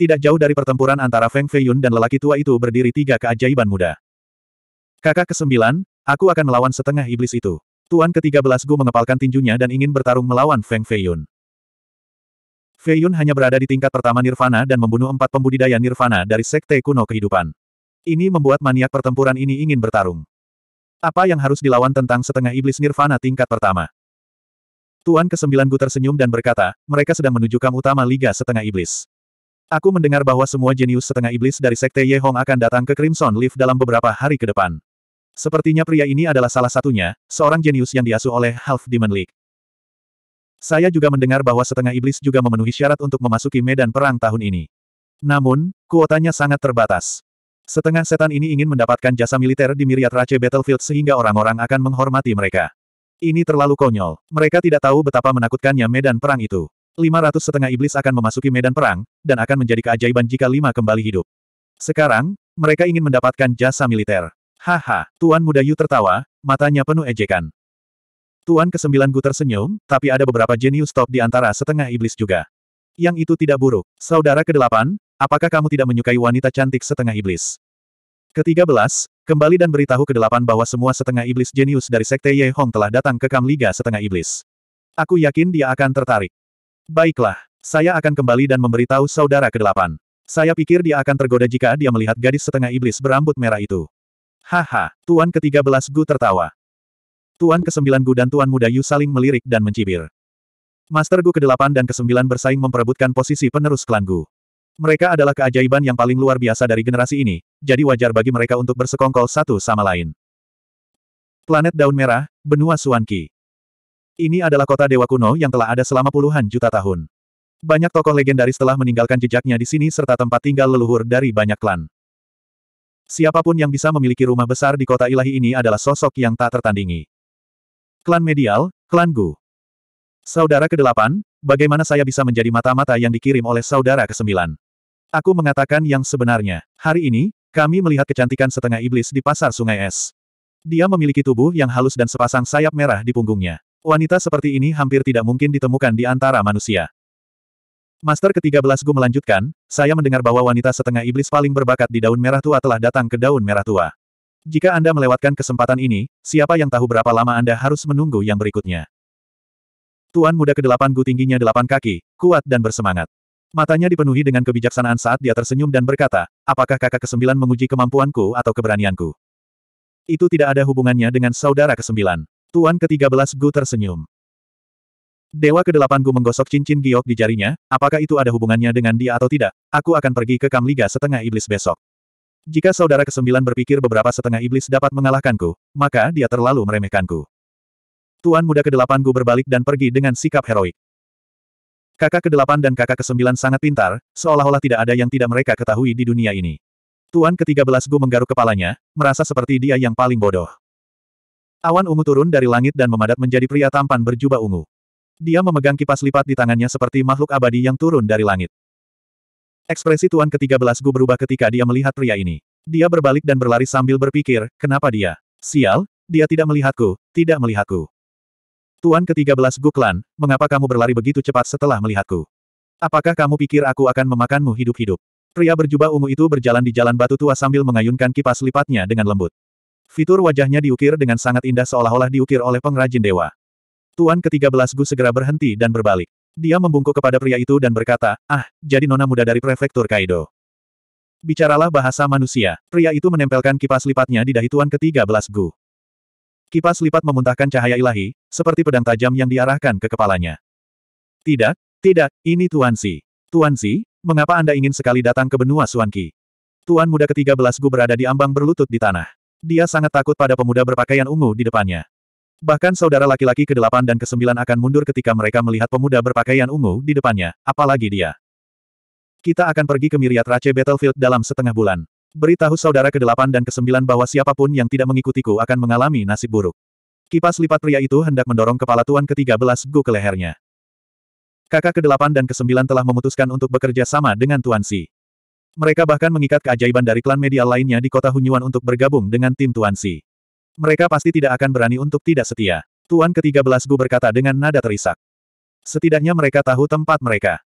Tidak jauh dari pertempuran antara Feng Feiyun dan lelaki tua itu berdiri tiga keajaiban muda. Kakak kesembilan, aku akan melawan setengah iblis itu. Tuan ke-13 Gu mengepalkan tinjunya dan ingin bertarung melawan Feng Feiyun. Feiyun hanya berada di tingkat pertama Nirvana dan membunuh empat pembudidaya Nirvana dari Sekte Kuno Kehidupan. Ini membuat maniak pertempuran ini ingin bertarung. Apa yang harus dilawan tentang setengah iblis Nirvana tingkat pertama? Tuan ke-9 Gu tersenyum dan berkata, mereka sedang menuju kam utama Liga Setengah Iblis. Aku mendengar bahwa semua jenius setengah iblis dari Sekte Ye Hong akan datang ke Crimson Leaf dalam beberapa hari ke depan. Sepertinya pria ini adalah salah satunya, seorang jenius yang diasuh oleh Half Demon League. Saya juga mendengar bahwa setengah iblis juga memenuhi syarat untuk memasuki medan perang tahun ini. Namun, kuotanya sangat terbatas. Setengah setan ini ingin mendapatkan jasa militer di Miriat Rache Battlefield sehingga orang-orang akan menghormati mereka. Ini terlalu konyol. Mereka tidak tahu betapa menakutkannya medan perang itu. 500 setengah iblis akan memasuki medan perang, dan akan menjadi keajaiban jika lima kembali hidup. Sekarang, mereka ingin mendapatkan jasa militer. Haha, Tuan Muda Yu tertawa, matanya penuh ejekan. Tuan kesembilan Gu tersenyum, tapi ada beberapa jenius top di antara setengah iblis juga. Yang itu tidak buruk. Saudara kedelapan, apakah kamu tidak menyukai wanita cantik setengah iblis? Ketiga belas, kembali dan beritahu kedelapan bahwa semua setengah iblis jenius dari Sekte Ye Hong telah datang ke Kam Liga setengah iblis. Aku yakin dia akan tertarik. Baiklah, saya akan kembali dan memberitahu saudara kedelapan. Saya pikir dia akan tergoda jika dia melihat gadis setengah iblis berambut merah itu. Haha, Tuan ke-13 Gu tertawa. Tuan ke-9 Gu dan Tuan Muda Yu saling melirik dan mencibir. Master Gu ke-8 dan ke-9 bersaing memperebutkan posisi penerus klan Gu. Mereka adalah keajaiban yang paling luar biasa dari generasi ini, jadi wajar bagi mereka untuk bersekongkol satu sama lain. Planet Daun Merah, Benua Suanki. Ini adalah kota dewa kuno yang telah ada selama puluhan juta tahun. Banyak tokoh legendaris telah meninggalkan jejaknya di sini serta tempat tinggal leluhur dari banyak klan. Siapapun yang bisa memiliki rumah besar di kota ilahi ini adalah sosok yang tak tertandingi. Klan Medial, Klan Gu. Saudara ke-8, bagaimana saya bisa menjadi mata-mata yang dikirim oleh saudara ke-9? Aku mengatakan yang sebenarnya. Hari ini, kami melihat kecantikan setengah iblis di pasar sungai es. Dia memiliki tubuh yang halus dan sepasang sayap merah di punggungnya. Wanita seperti ini hampir tidak mungkin ditemukan di antara manusia. Master ke-13 Gu melanjutkan, saya mendengar bahwa wanita setengah iblis paling berbakat di daun merah tua telah datang ke daun merah tua. Jika Anda melewatkan kesempatan ini, siapa yang tahu berapa lama Anda harus menunggu yang berikutnya. Tuan muda ke-8 Gu tingginya delapan kaki, kuat dan bersemangat. Matanya dipenuhi dengan kebijaksanaan saat dia tersenyum dan berkata, apakah kakak kesembilan menguji kemampuanku atau keberanianku? Itu tidak ada hubungannya dengan saudara kesembilan. Tuan ke-13 Gu tersenyum. Dewa ke-8 Gu menggosok cincin giok di jarinya, apakah itu ada hubungannya dengan dia atau tidak, aku akan pergi ke Kamliga setengah iblis besok. Jika saudara ke-9 berpikir beberapa setengah iblis dapat mengalahkanku, maka dia terlalu meremehkanku. Tuan muda ke-8 Gu berbalik dan pergi dengan sikap heroik. Kakak ke-8 dan kakak ke-9 sangat pintar, seolah-olah tidak ada yang tidak mereka ketahui di dunia ini. Tuan ke-13 Gu menggaruk kepalanya, merasa seperti dia yang paling bodoh. Awan ungu turun dari langit dan memadat menjadi pria tampan berjubah ungu. Dia memegang kipas lipat di tangannya seperti makhluk abadi yang turun dari langit. Ekspresi Tuan ke-13 Gu berubah ketika dia melihat pria ini. Dia berbalik dan berlari sambil berpikir, kenapa dia? Sial, dia tidak melihatku, tidak melihatku. Tuan ke-13 Gu Klan, mengapa kamu berlari begitu cepat setelah melihatku? Apakah kamu pikir aku akan memakanmu hidup-hidup? Pria berjubah ungu itu berjalan di jalan batu tua sambil mengayunkan kipas lipatnya dengan lembut. Fitur wajahnya diukir dengan sangat indah seolah-olah diukir oleh pengrajin dewa. Tuan ke-13 Gu segera berhenti dan berbalik. Dia membungkuk kepada pria itu dan berkata, ah, jadi nona muda dari prefektur Kaido. Bicaralah bahasa manusia. Pria itu menempelkan kipas lipatnya di dahi Tuan ke-13 Gu. Kipas lipat memuntahkan cahaya ilahi, seperti pedang tajam yang diarahkan ke kepalanya. Tidak, tidak, ini Tuan Si. Tuan Si, mengapa Anda ingin sekali datang ke benua Suanki? Tuan muda ke-13 Gu berada di ambang berlutut di tanah. Dia sangat takut pada pemuda berpakaian ungu di depannya. Bahkan saudara laki-laki ke-8 dan ke-9 akan mundur ketika mereka melihat pemuda berpakaian ungu di depannya, apalagi dia. Kita akan pergi ke Miriat Rache Battlefield dalam setengah bulan. Beritahu saudara ke-8 dan ke-9 bahwa siapapun yang tidak mengikutiku akan mengalami nasib buruk. Kipas lipat pria itu hendak mendorong kepala tuan ke-13 Gu ke lehernya. Kakak ke-8 dan ke-9 telah memutuskan untuk bekerja sama dengan Tuan Si. Mereka bahkan mengikat keajaiban dari klan media lainnya di kota Hunyuan untuk bergabung dengan tim Tuan Si. Mereka pasti tidak akan berani untuk tidak setia. Tuan ke-13 Gu berkata dengan nada terisak. Setidaknya mereka tahu tempat mereka.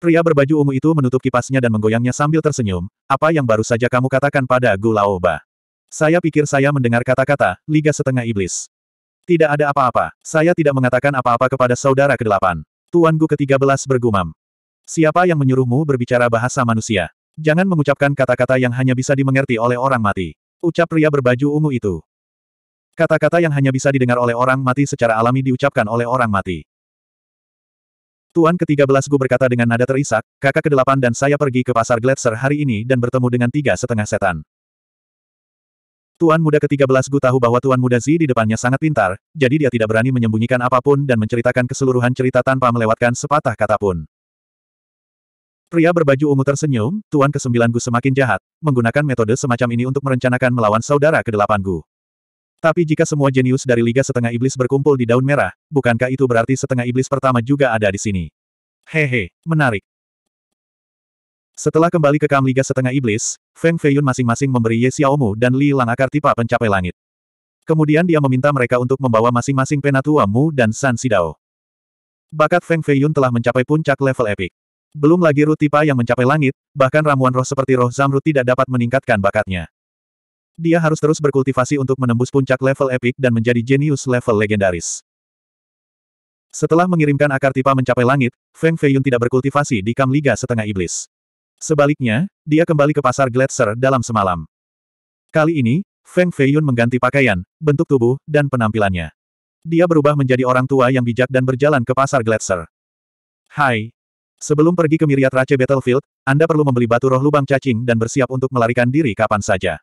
Pria berbaju ungu itu menutup kipasnya dan menggoyangnya sambil tersenyum, apa yang baru saja kamu katakan pada Gu Laoba. Saya pikir saya mendengar kata-kata, Liga Setengah Iblis. Tidak ada apa-apa, saya tidak mengatakan apa-apa kepada saudara ke-8. Tuan Gu ke-13 bergumam. Siapa yang menyuruhmu berbicara bahasa manusia? Jangan mengucapkan kata-kata yang hanya bisa dimengerti oleh orang mati. Ucap pria berbaju ungu itu. Kata-kata yang hanya bisa didengar oleh orang mati secara alami diucapkan oleh orang mati. Tuan ke-13 Gu berkata dengan nada terisak, kakak ke-8 dan saya pergi ke pasar Gletser hari ini dan bertemu dengan tiga setengah setan. Tuan muda ke-13 Gu tahu bahwa Tuan muda Zi di depannya sangat pintar, jadi dia tidak berani menyembunyikan apapun dan menceritakan keseluruhan cerita tanpa melewatkan sepatah kata pun. Pria berbaju ungu tersenyum, Tuan ke-9 Gu semakin jahat, menggunakan metode semacam ini untuk merencanakan melawan saudara ke-8 Gu. Tapi jika semua jenius dari Liga Setengah Iblis berkumpul di daun merah, bukankah itu berarti setengah iblis pertama juga ada di sini? Hehe, menarik. Setelah kembali ke kam Liga Setengah Iblis, Feng Feiyun masing-masing memberi Ye Xiaomu dan Li Lang akar tipa pencapai langit. Kemudian dia meminta mereka untuk membawa masing-masing Penatua Mu dan San Sidao. Bakat Feng Feiyun telah mencapai puncak level epik. Belum lagi ruh tipa yang mencapai langit, bahkan ramuan roh seperti roh Zamrud tidak dapat meningkatkan bakatnya. Dia harus terus berkultivasi untuk menembus puncak level epik dan menjadi jenius level legendaris. Setelah mengirimkan akar tipa mencapai langit, Feng Feiyun tidak berkultivasi di Kam Liga Setengah Iblis. Sebaliknya, dia kembali ke pasar Gletser dalam semalam. Kali ini, Feng Feiyun mengganti pakaian, bentuk tubuh, dan penampilannya. Dia berubah menjadi orang tua yang bijak dan berjalan ke pasar Gletser. Hai, Sebelum pergi ke Miriat Rache Battlefield, Anda perlu membeli batu roh lubang cacing dan bersiap untuk melarikan diri kapan saja.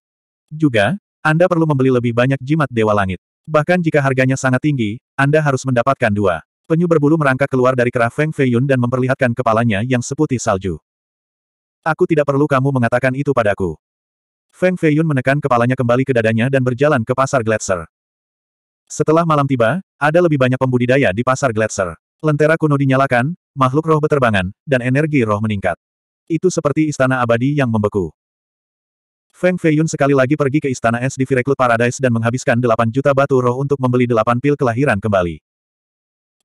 Juga, Anda perlu membeli lebih banyak jimat Dewa Langit. Bahkan jika harganya sangat tinggi, Anda harus mendapatkan dua. Penyu berbulu merangkak keluar dari kerah Feng Feiyun dan memperlihatkan kepalanya yang seputih salju. Aku tidak perlu kamu mengatakan itu padaku. Feng Feiyun menekan kepalanya kembali ke dadanya dan berjalan ke pasar Gletser. Setelah malam tiba, ada lebih banyak pembudidaya di pasar Gletser. Lentera kuno dinyalakan, makhluk roh beterbangan, dan energi roh meningkat. Itu seperti istana abadi yang membeku. Feng Feiyun sekali lagi pergi ke istana es di Vireclut Paradise dan menghabiskan 8 juta batu roh untuk membeli 8 pil kelahiran kembali.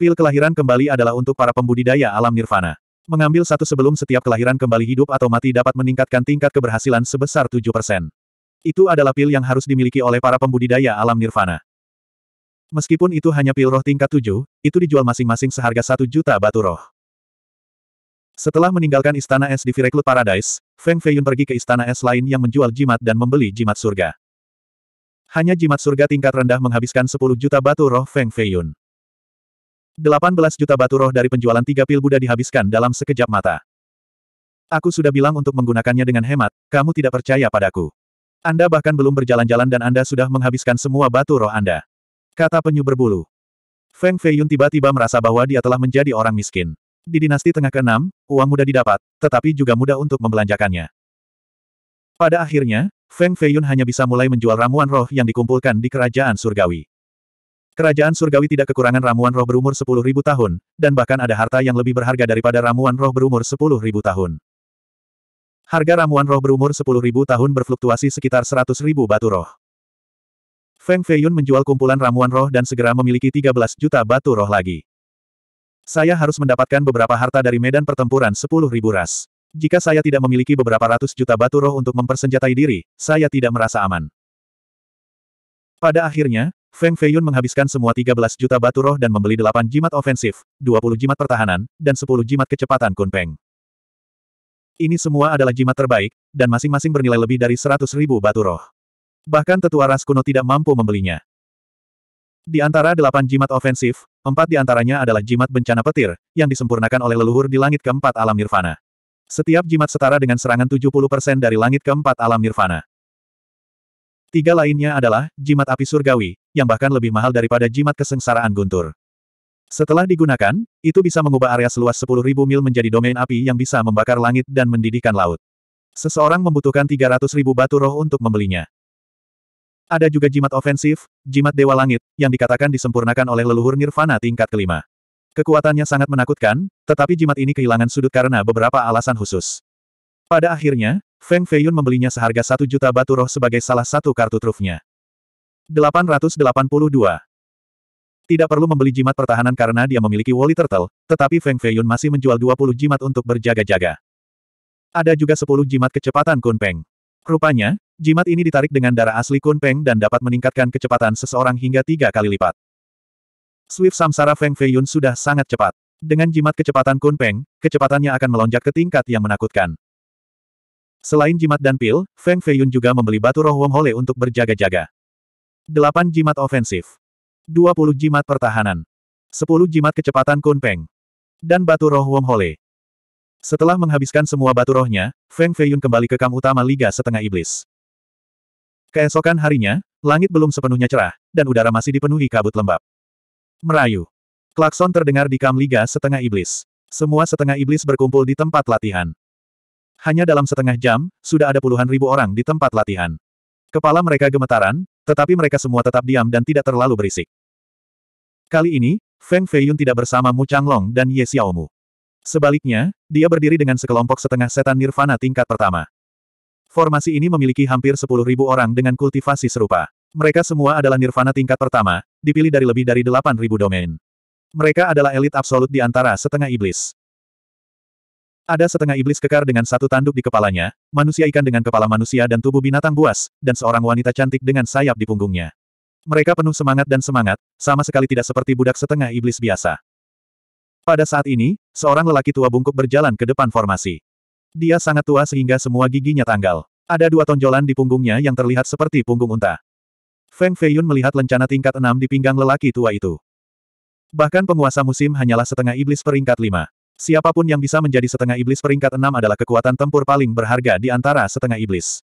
Pil kelahiran kembali adalah untuk para pembudidaya alam nirvana. Mengambil satu sebelum setiap kelahiran kembali hidup atau mati dapat meningkatkan tingkat keberhasilan sebesar 7%. Itu adalah pil yang harus dimiliki oleh para pembudidaya alam nirvana. Meskipun itu hanya pil roh tingkat tujuh, itu dijual masing-masing seharga satu juta batu roh. Setelah meninggalkan Istana Es di Vireklut Paradise, Feng Feiyun pergi ke Istana Es lain yang menjual jimat dan membeli jimat surga. Hanya jimat surga tingkat rendah menghabiskan 10 juta batu roh Feng Feiyun. 18 juta batu roh dari penjualan tiga pil Buddha dihabiskan dalam sekejap mata. Aku sudah bilang untuk menggunakannya dengan hemat, kamu tidak percaya padaku. Anda bahkan belum berjalan-jalan dan Anda sudah menghabiskan semua batu roh Anda. Kata penyu berbulu. Feng Feiyun tiba-tiba merasa bahwa dia telah menjadi orang miskin. Di dinasti tengah ke-6, uang mudah didapat, tetapi juga mudah untuk membelanjakannya. Pada akhirnya, Feng Feiyun hanya bisa mulai menjual ramuan roh yang dikumpulkan di kerajaan surgawi. Kerajaan surgawi tidak kekurangan ramuan roh berumur 10.000 tahun, dan bahkan ada harta yang lebih berharga daripada ramuan roh berumur 10.000 tahun. Harga ramuan roh berumur 10.000 tahun berfluktuasi sekitar 100.000 batu roh. Feng Feiyun menjual kumpulan ramuan roh dan segera memiliki 13 juta batu roh lagi. Saya harus mendapatkan beberapa harta dari medan pertempuran ribu ras. Jika saya tidak memiliki beberapa ratus juta batu roh untuk mempersenjatai diri, saya tidak merasa aman. Pada akhirnya, Feng Feiyun menghabiskan semua 13 juta batu roh dan membeli 8 jimat ofensif, 20 jimat pertahanan, dan 10 jimat kecepatan Kunpeng. Ini semua adalah jimat terbaik, dan masing-masing bernilai lebih dari ribu batu roh. Bahkan tetua ras kuno tidak mampu membelinya. Di antara delapan jimat ofensif, empat di antaranya adalah jimat bencana petir, yang disempurnakan oleh leluhur di langit keempat alam nirvana. Setiap jimat setara dengan serangan 70% dari langit keempat alam nirvana. Tiga lainnya adalah, jimat api surgawi, yang bahkan lebih mahal daripada jimat kesengsaraan guntur. Setelah digunakan, itu bisa mengubah area seluas 10.000 mil menjadi domain api yang bisa membakar langit dan mendidihkan laut. Seseorang membutuhkan 300.000 batu roh untuk membelinya. Ada juga jimat ofensif, jimat Dewa Langit, yang dikatakan disempurnakan oleh leluhur Nirvana tingkat kelima. Kekuatannya sangat menakutkan, tetapi jimat ini kehilangan sudut karena beberapa alasan khusus. Pada akhirnya, Feng Feiyun membelinya seharga satu juta batu roh sebagai salah satu kartu trufnya. 882. Tidak perlu membeli jimat pertahanan karena dia memiliki Wally Turtle, tetapi Feng Feiyun masih menjual 20 jimat untuk berjaga-jaga. Ada juga 10 jimat kecepatan Kunpeng. Rupanya, Jimat ini ditarik dengan darah asli Kunpeng dan dapat meningkatkan kecepatan seseorang hingga tiga kali lipat. Swift Samsara Feng Feiyun sudah sangat cepat. Dengan jimat kecepatan Kunpeng, kecepatannya akan melonjak ke tingkat yang menakutkan. Selain jimat dan pil, Feng Feiyun juga membeli batu roh Wong Hole untuk berjaga-jaga. 8 jimat ofensif. 20 jimat pertahanan. 10 jimat kecepatan Kunpeng. Dan batu roh Wong Hole. Setelah menghabiskan semua batu rohnya, Feng Feiyun kembali ke kam utama Liga Setengah Iblis. Keesokan harinya, langit belum sepenuhnya cerah, dan udara masih dipenuhi kabut lembab. Merayu. Klakson terdengar di kam liga setengah iblis. Semua setengah iblis berkumpul di tempat latihan. Hanya dalam setengah jam, sudah ada puluhan ribu orang di tempat latihan. Kepala mereka gemetaran, tetapi mereka semua tetap diam dan tidak terlalu berisik. Kali ini, Feng Feiyun tidak bersama Mu Changlong dan Ye Xiaomu. Sebaliknya, dia berdiri dengan sekelompok setengah setan nirvana tingkat pertama. Formasi ini memiliki hampir 10.000 orang dengan kultivasi serupa. Mereka semua adalah nirvana tingkat pertama, dipilih dari lebih dari 8.000 domain. Mereka adalah elit absolut di antara setengah iblis. Ada setengah iblis kekar dengan satu tanduk di kepalanya, manusia ikan dengan kepala manusia dan tubuh binatang buas, dan seorang wanita cantik dengan sayap di punggungnya. Mereka penuh semangat dan semangat, sama sekali tidak seperti budak setengah iblis biasa. Pada saat ini, seorang lelaki tua bungkuk berjalan ke depan formasi. Dia sangat tua sehingga semua giginya tanggal. Ada dua tonjolan di punggungnya yang terlihat seperti punggung unta. Feng Feiyun melihat lencana tingkat enam di pinggang lelaki tua itu. Bahkan penguasa musim hanyalah setengah iblis peringkat lima. Siapapun yang bisa menjadi setengah iblis peringkat enam adalah kekuatan tempur paling berharga di antara setengah iblis.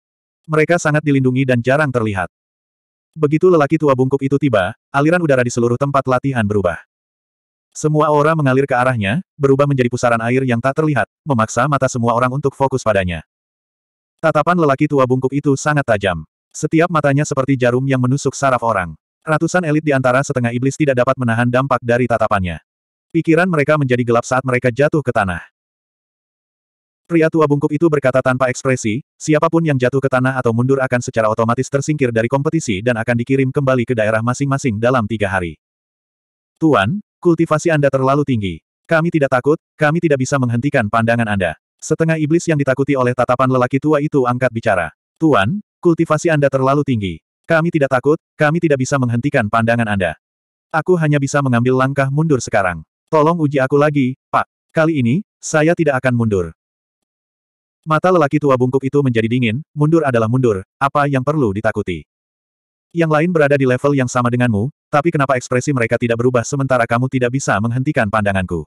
Mereka sangat dilindungi dan jarang terlihat. Begitu lelaki tua bungkuk itu tiba, aliran udara di seluruh tempat latihan berubah. Semua aura mengalir ke arahnya, berubah menjadi pusaran air yang tak terlihat, memaksa mata semua orang untuk fokus padanya. Tatapan lelaki tua bungkuk itu sangat tajam. Setiap matanya seperti jarum yang menusuk saraf orang. Ratusan elit di antara setengah iblis tidak dapat menahan dampak dari tatapannya. Pikiran mereka menjadi gelap saat mereka jatuh ke tanah. Pria tua bungkuk itu berkata tanpa ekspresi, siapapun yang jatuh ke tanah atau mundur akan secara otomatis tersingkir dari kompetisi dan akan dikirim kembali ke daerah masing-masing dalam tiga hari. Tuan, Kultivasi Anda terlalu tinggi. Kami tidak takut, kami tidak bisa menghentikan pandangan Anda. Setengah iblis yang ditakuti oleh tatapan lelaki tua itu angkat bicara. Tuan, kultivasi Anda terlalu tinggi. Kami tidak takut, kami tidak bisa menghentikan pandangan Anda. Aku hanya bisa mengambil langkah mundur sekarang. Tolong uji aku lagi, Pak. Kali ini, saya tidak akan mundur. Mata lelaki tua bungkuk itu menjadi dingin, mundur adalah mundur, apa yang perlu ditakuti. Yang lain berada di level yang sama denganmu, tapi kenapa ekspresi mereka tidak berubah sementara kamu tidak bisa menghentikan pandanganku?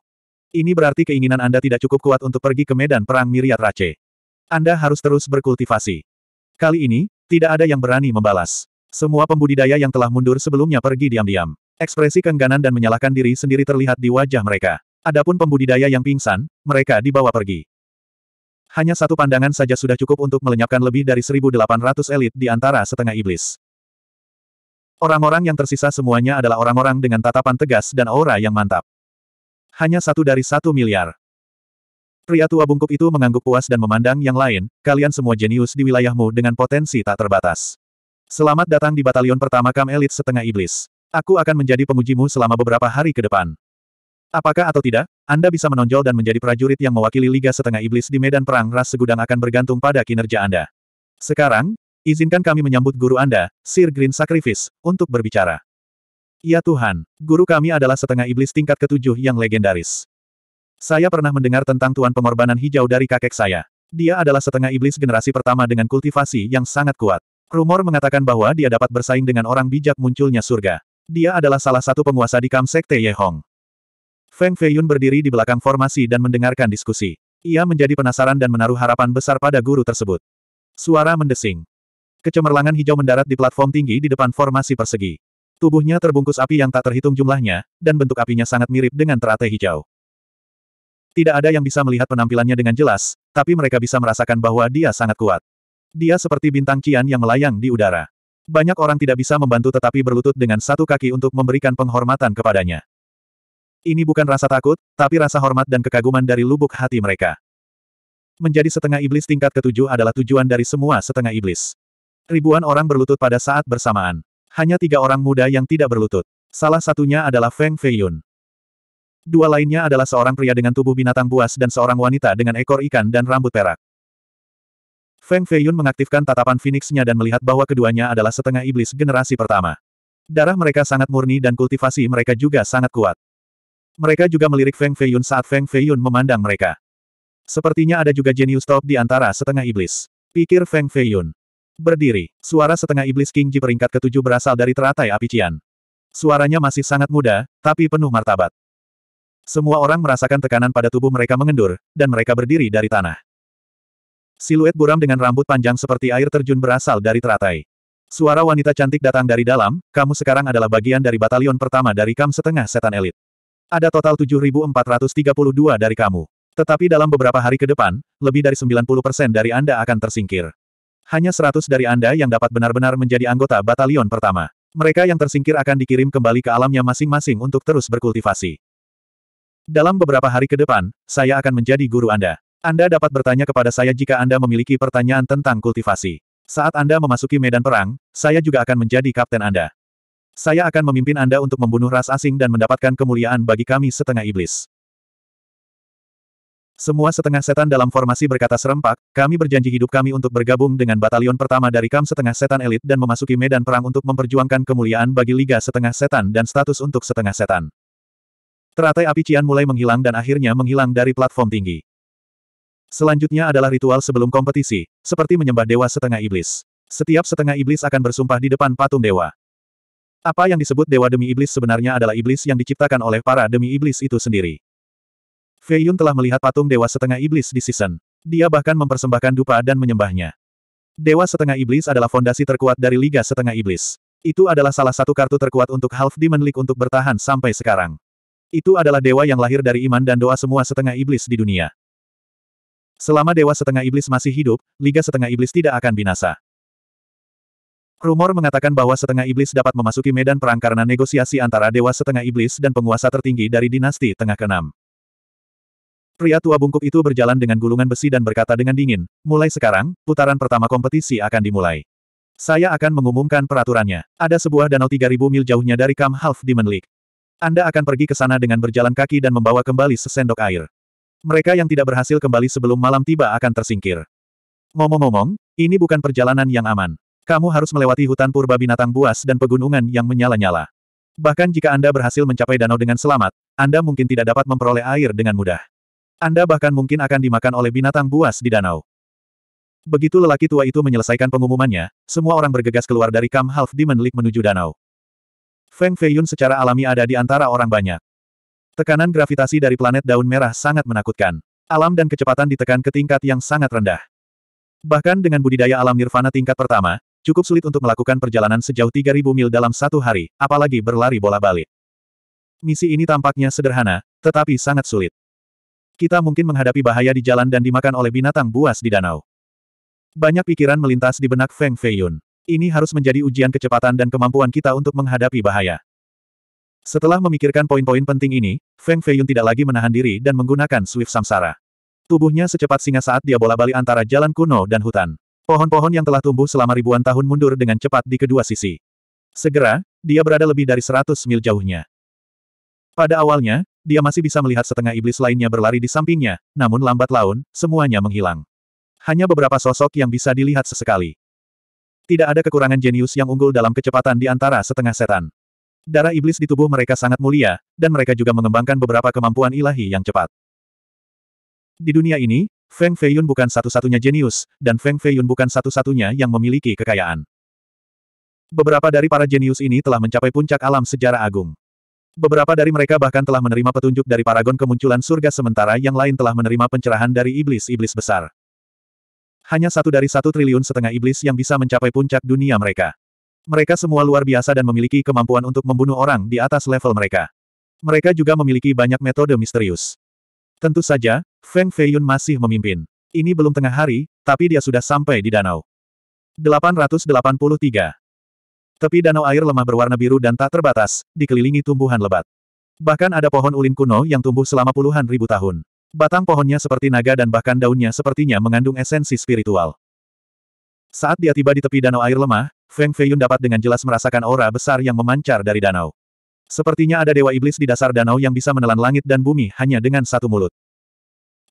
Ini berarti keinginan Anda tidak cukup kuat untuk pergi ke medan perang Miriat Race. Anda harus terus berkultivasi. Kali ini, tidak ada yang berani membalas. Semua pembudidaya yang telah mundur sebelumnya pergi diam-diam. Ekspresi keengganan dan menyalahkan diri sendiri terlihat di wajah mereka. Adapun pembudidaya yang pingsan, mereka dibawa pergi. Hanya satu pandangan saja sudah cukup untuk melenyapkan lebih dari 1.800 elit di antara setengah iblis. Orang-orang yang tersisa semuanya adalah orang-orang dengan tatapan tegas dan aura yang mantap. Hanya satu dari satu miliar. Pria tua bungkuk itu mengangguk puas dan memandang yang lain, kalian semua jenius di wilayahmu dengan potensi tak terbatas. Selamat datang di batalion pertama kam elit setengah iblis. Aku akan menjadi pengujimu selama beberapa hari ke depan. Apakah atau tidak, Anda bisa menonjol dan menjadi prajurit yang mewakili Liga Setengah Iblis di medan perang ras segudang akan bergantung pada kinerja Anda. Sekarang, Izinkan kami menyambut guru Anda, Sir Green Sacrifice, untuk berbicara. Ya Tuhan, guru kami adalah setengah iblis tingkat ketujuh yang legendaris. Saya pernah mendengar tentang Tuan Pengorbanan Hijau dari kakek saya. Dia adalah setengah iblis generasi pertama dengan kultivasi yang sangat kuat. Rumor mengatakan bahwa dia dapat bersaing dengan orang bijak munculnya surga. Dia adalah salah satu penguasa di Kam Sekte Hong. Feng Feiyun berdiri di belakang formasi dan mendengarkan diskusi. Ia menjadi penasaran dan menaruh harapan besar pada guru tersebut. Suara mendesing. Kecemerlangan hijau mendarat di platform tinggi di depan formasi persegi. Tubuhnya terbungkus api yang tak terhitung jumlahnya, dan bentuk apinya sangat mirip dengan teratai hijau. Tidak ada yang bisa melihat penampilannya dengan jelas, tapi mereka bisa merasakan bahwa dia sangat kuat. Dia seperti bintang cian yang melayang di udara. Banyak orang tidak bisa membantu tetapi berlutut dengan satu kaki untuk memberikan penghormatan kepadanya. Ini bukan rasa takut, tapi rasa hormat dan kekaguman dari lubuk hati mereka. Menjadi setengah iblis tingkat ketujuh adalah tujuan dari semua setengah iblis. Ribuan orang berlutut pada saat bersamaan. Hanya tiga orang muda yang tidak berlutut. Salah satunya adalah Feng Feiyun. Dua lainnya adalah seorang pria dengan tubuh binatang buas dan seorang wanita dengan ekor ikan dan rambut perak. Feng Feiyun mengaktifkan tatapan Phoenix-nya dan melihat bahwa keduanya adalah setengah iblis generasi pertama. Darah mereka sangat murni dan kultivasi mereka juga sangat kuat. Mereka juga melirik Feng Feiyun saat Feng Feiyun memandang mereka. Sepertinya ada juga jenius top di antara setengah iblis. Pikir Feng Feiyun. Berdiri, suara setengah iblis King Ji peringkat ketujuh berasal dari teratai api Cian. Suaranya masih sangat muda, tapi penuh martabat. Semua orang merasakan tekanan pada tubuh mereka mengendur, dan mereka berdiri dari tanah. Siluet buram dengan rambut panjang seperti air terjun berasal dari teratai. Suara wanita cantik datang dari dalam, kamu sekarang adalah bagian dari batalion pertama dari kam setengah setan elit. Ada total 7.432 dari kamu. Tetapi dalam beberapa hari ke depan, lebih dari 90% dari Anda akan tersingkir. Hanya seratus dari Anda yang dapat benar-benar menjadi anggota batalion pertama. Mereka yang tersingkir akan dikirim kembali ke alamnya masing-masing untuk terus berkultivasi. Dalam beberapa hari ke depan, saya akan menjadi guru Anda. Anda dapat bertanya kepada saya jika Anda memiliki pertanyaan tentang kultivasi. Saat Anda memasuki medan perang, saya juga akan menjadi kapten Anda. Saya akan memimpin Anda untuk membunuh ras asing dan mendapatkan kemuliaan bagi kami setengah iblis. Semua setengah setan dalam formasi berkata serempak, kami berjanji hidup kami untuk bergabung dengan batalion pertama dari kam setengah setan elit dan memasuki medan perang untuk memperjuangkan kemuliaan bagi Liga setengah setan dan status untuk setengah setan. Teratai api Cian mulai menghilang dan akhirnya menghilang dari platform tinggi. Selanjutnya adalah ritual sebelum kompetisi, seperti menyembah dewa setengah iblis. Setiap setengah iblis akan bersumpah di depan patung dewa. Apa yang disebut dewa demi iblis sebenarnya adalah iblis yang diciptakan oleh para demi iblis itu sendiri. Fei Yun telah melihat patung Dewa Setengah Iblis di season. Dia bahkan mempersembahkan dupa dan menyembahnya. Dewa Setengah Iblis adalah fondasi terkuat dari Liga Setengah Iblis. Itu adalah salah satu kartu terkuat untuk Half Demon League untuk bertahan sampai sekarang. Itu adalah dewa yang lahir dari iman dan doa semua setengah iblis di dunia. Selama dewa setengah iblis masih hidup, Liga Setengah Iblis tidak akan binasa. Rumor mengatakan bahwa setengah iblis dapat memasuki medan perang karena negosiasi antara dewa setengah iblis dan penguasa tertinggi dari dinasti Tengah Keenam. Pria tua bungkuk itu berjalan dengan gulungan besi dan berkata dengan dingin, mulai sekarang, putaran pertama kompetisi akan dimulai. Saya akan mengumumkan peraturannya. Ada sebuah danau 3000 mil jauhnya dari Kam Half Demon League. Anda akan pergi ke sana dengan berjalan kaki dan membawa kembali sesendok air. Mereka yang tidak berhasil kembali sebelum malam tiba akan tersingkir. Ngomong-ngomong, ini bukan perjalanan yang aman. Kamu harus melewati hutan purba binatang buas dan pegunungan yang menyala-nyala. Bahkan jika Anda berhasil mencapai danau dengan selamat, Anda mungkin tidak dapat memperoleh air dengan mudah. Anda bahkan mungkin akan dimakan oleh binatang buas di danau. Begitu lelaki tua itu menyelesaikan pengumumannya, semua orang bergegas keluar dari Kam Half Demon League menuju danau. Feng Feiyun secara alami ada di antara orang banyak. Tekanan gravitasi dari planet daun merah sangat menakutkan. Alam dan kecepatan ditekan ke tingkat yang sangat rendah. Bahkan dengan budidaya alam nirvana tingkat pertama, cukup sulit untuk melakukan perjalanan sejauh 3000 mil dalam satu hari, apalagi berlari bola balik. Misi ini tampaknya sederhana, tetapi sangat sulit. Kita mungkin menghadapi bahaya di jalan dan dimakan oleh binatang buas di danau. Banyak pikiran melintas di benak Feng Feiyun. Ini harus menjadi ujian kecepatan dan kemampuan kita untuk menghadapi bahaya. Setelah memikirkan poin-poin penting ini, Feng Feiyun tidak lagi menahan diri dan menggunakan Swift Samsara. Tubuhnya secepat singa saat dia bola balik antara jalan kuno dan hutan. Pohon-pohon yang telah tumbuh selama ribuan tahun mundur dengan cepat di kedua sisi. Segera, dia berada lebih dari 100 mil jauhnya. Pada awalnya, dia masih bisa melihat setengah iblis lainnya berlari di sampingnya, namun lambat laun, semuanya menghilang. Hanya beberapa sosok yang bisa dilihat sesekali. Tidak ada kekurangan jenius yang unggul dalam kecepatan di antara setengah setan. Darah iblis di tubuh mereka sangat mulia, dan mereka juga mengembangkan beberapa kemampuan ilahi yang cepat. Di dunia ini, Feng Feiyun bukan satu-satunya jenius, dan Feng Feiyun bukan satu-satunya yang memiliki kekayaan. Beberapa dari para jenius ini telah mencapai puncak alam sejarah agung. Beberapa dari mereka bahkan telah menerima petunjuk dari paragon kemunculan surga sementara yang lain telah menerima pencerahan dari iblis-iblis besar. Hanya satu dari satu triliun setengah iblis yang bisa mencapai puncak dunia mereka. Mereka semua luar biasa dan memiliki kemampuan untuk membunuh orang di atas level mereka. Mereka juga memiliki banyak metode misterius. Tentu saja, Feng Feiyun masih memimpin. Ini belum tengah hari, tapi dia sudah sampai di danau. 883. Tepi danau air lemah berwarna biru dan tak terbatas, dikelilingi tumbuhan lebat. Bahkan ada pohon ulin kuno yang tumbuh selama puluhan ribu tahun. Batang pohonnya seperti naga dan bahkan daunnya sepertinya mengandung esensi spiritual. Saat dia tiba di tepi danau air lemah, Feng Feiyun dapat dengan jelas merasakan aura besar yang memancar dari danau. Sepertinya ada dewa iblis di dasar danau yang bisa menelan langit dan bumi hanya dengan satu mulut.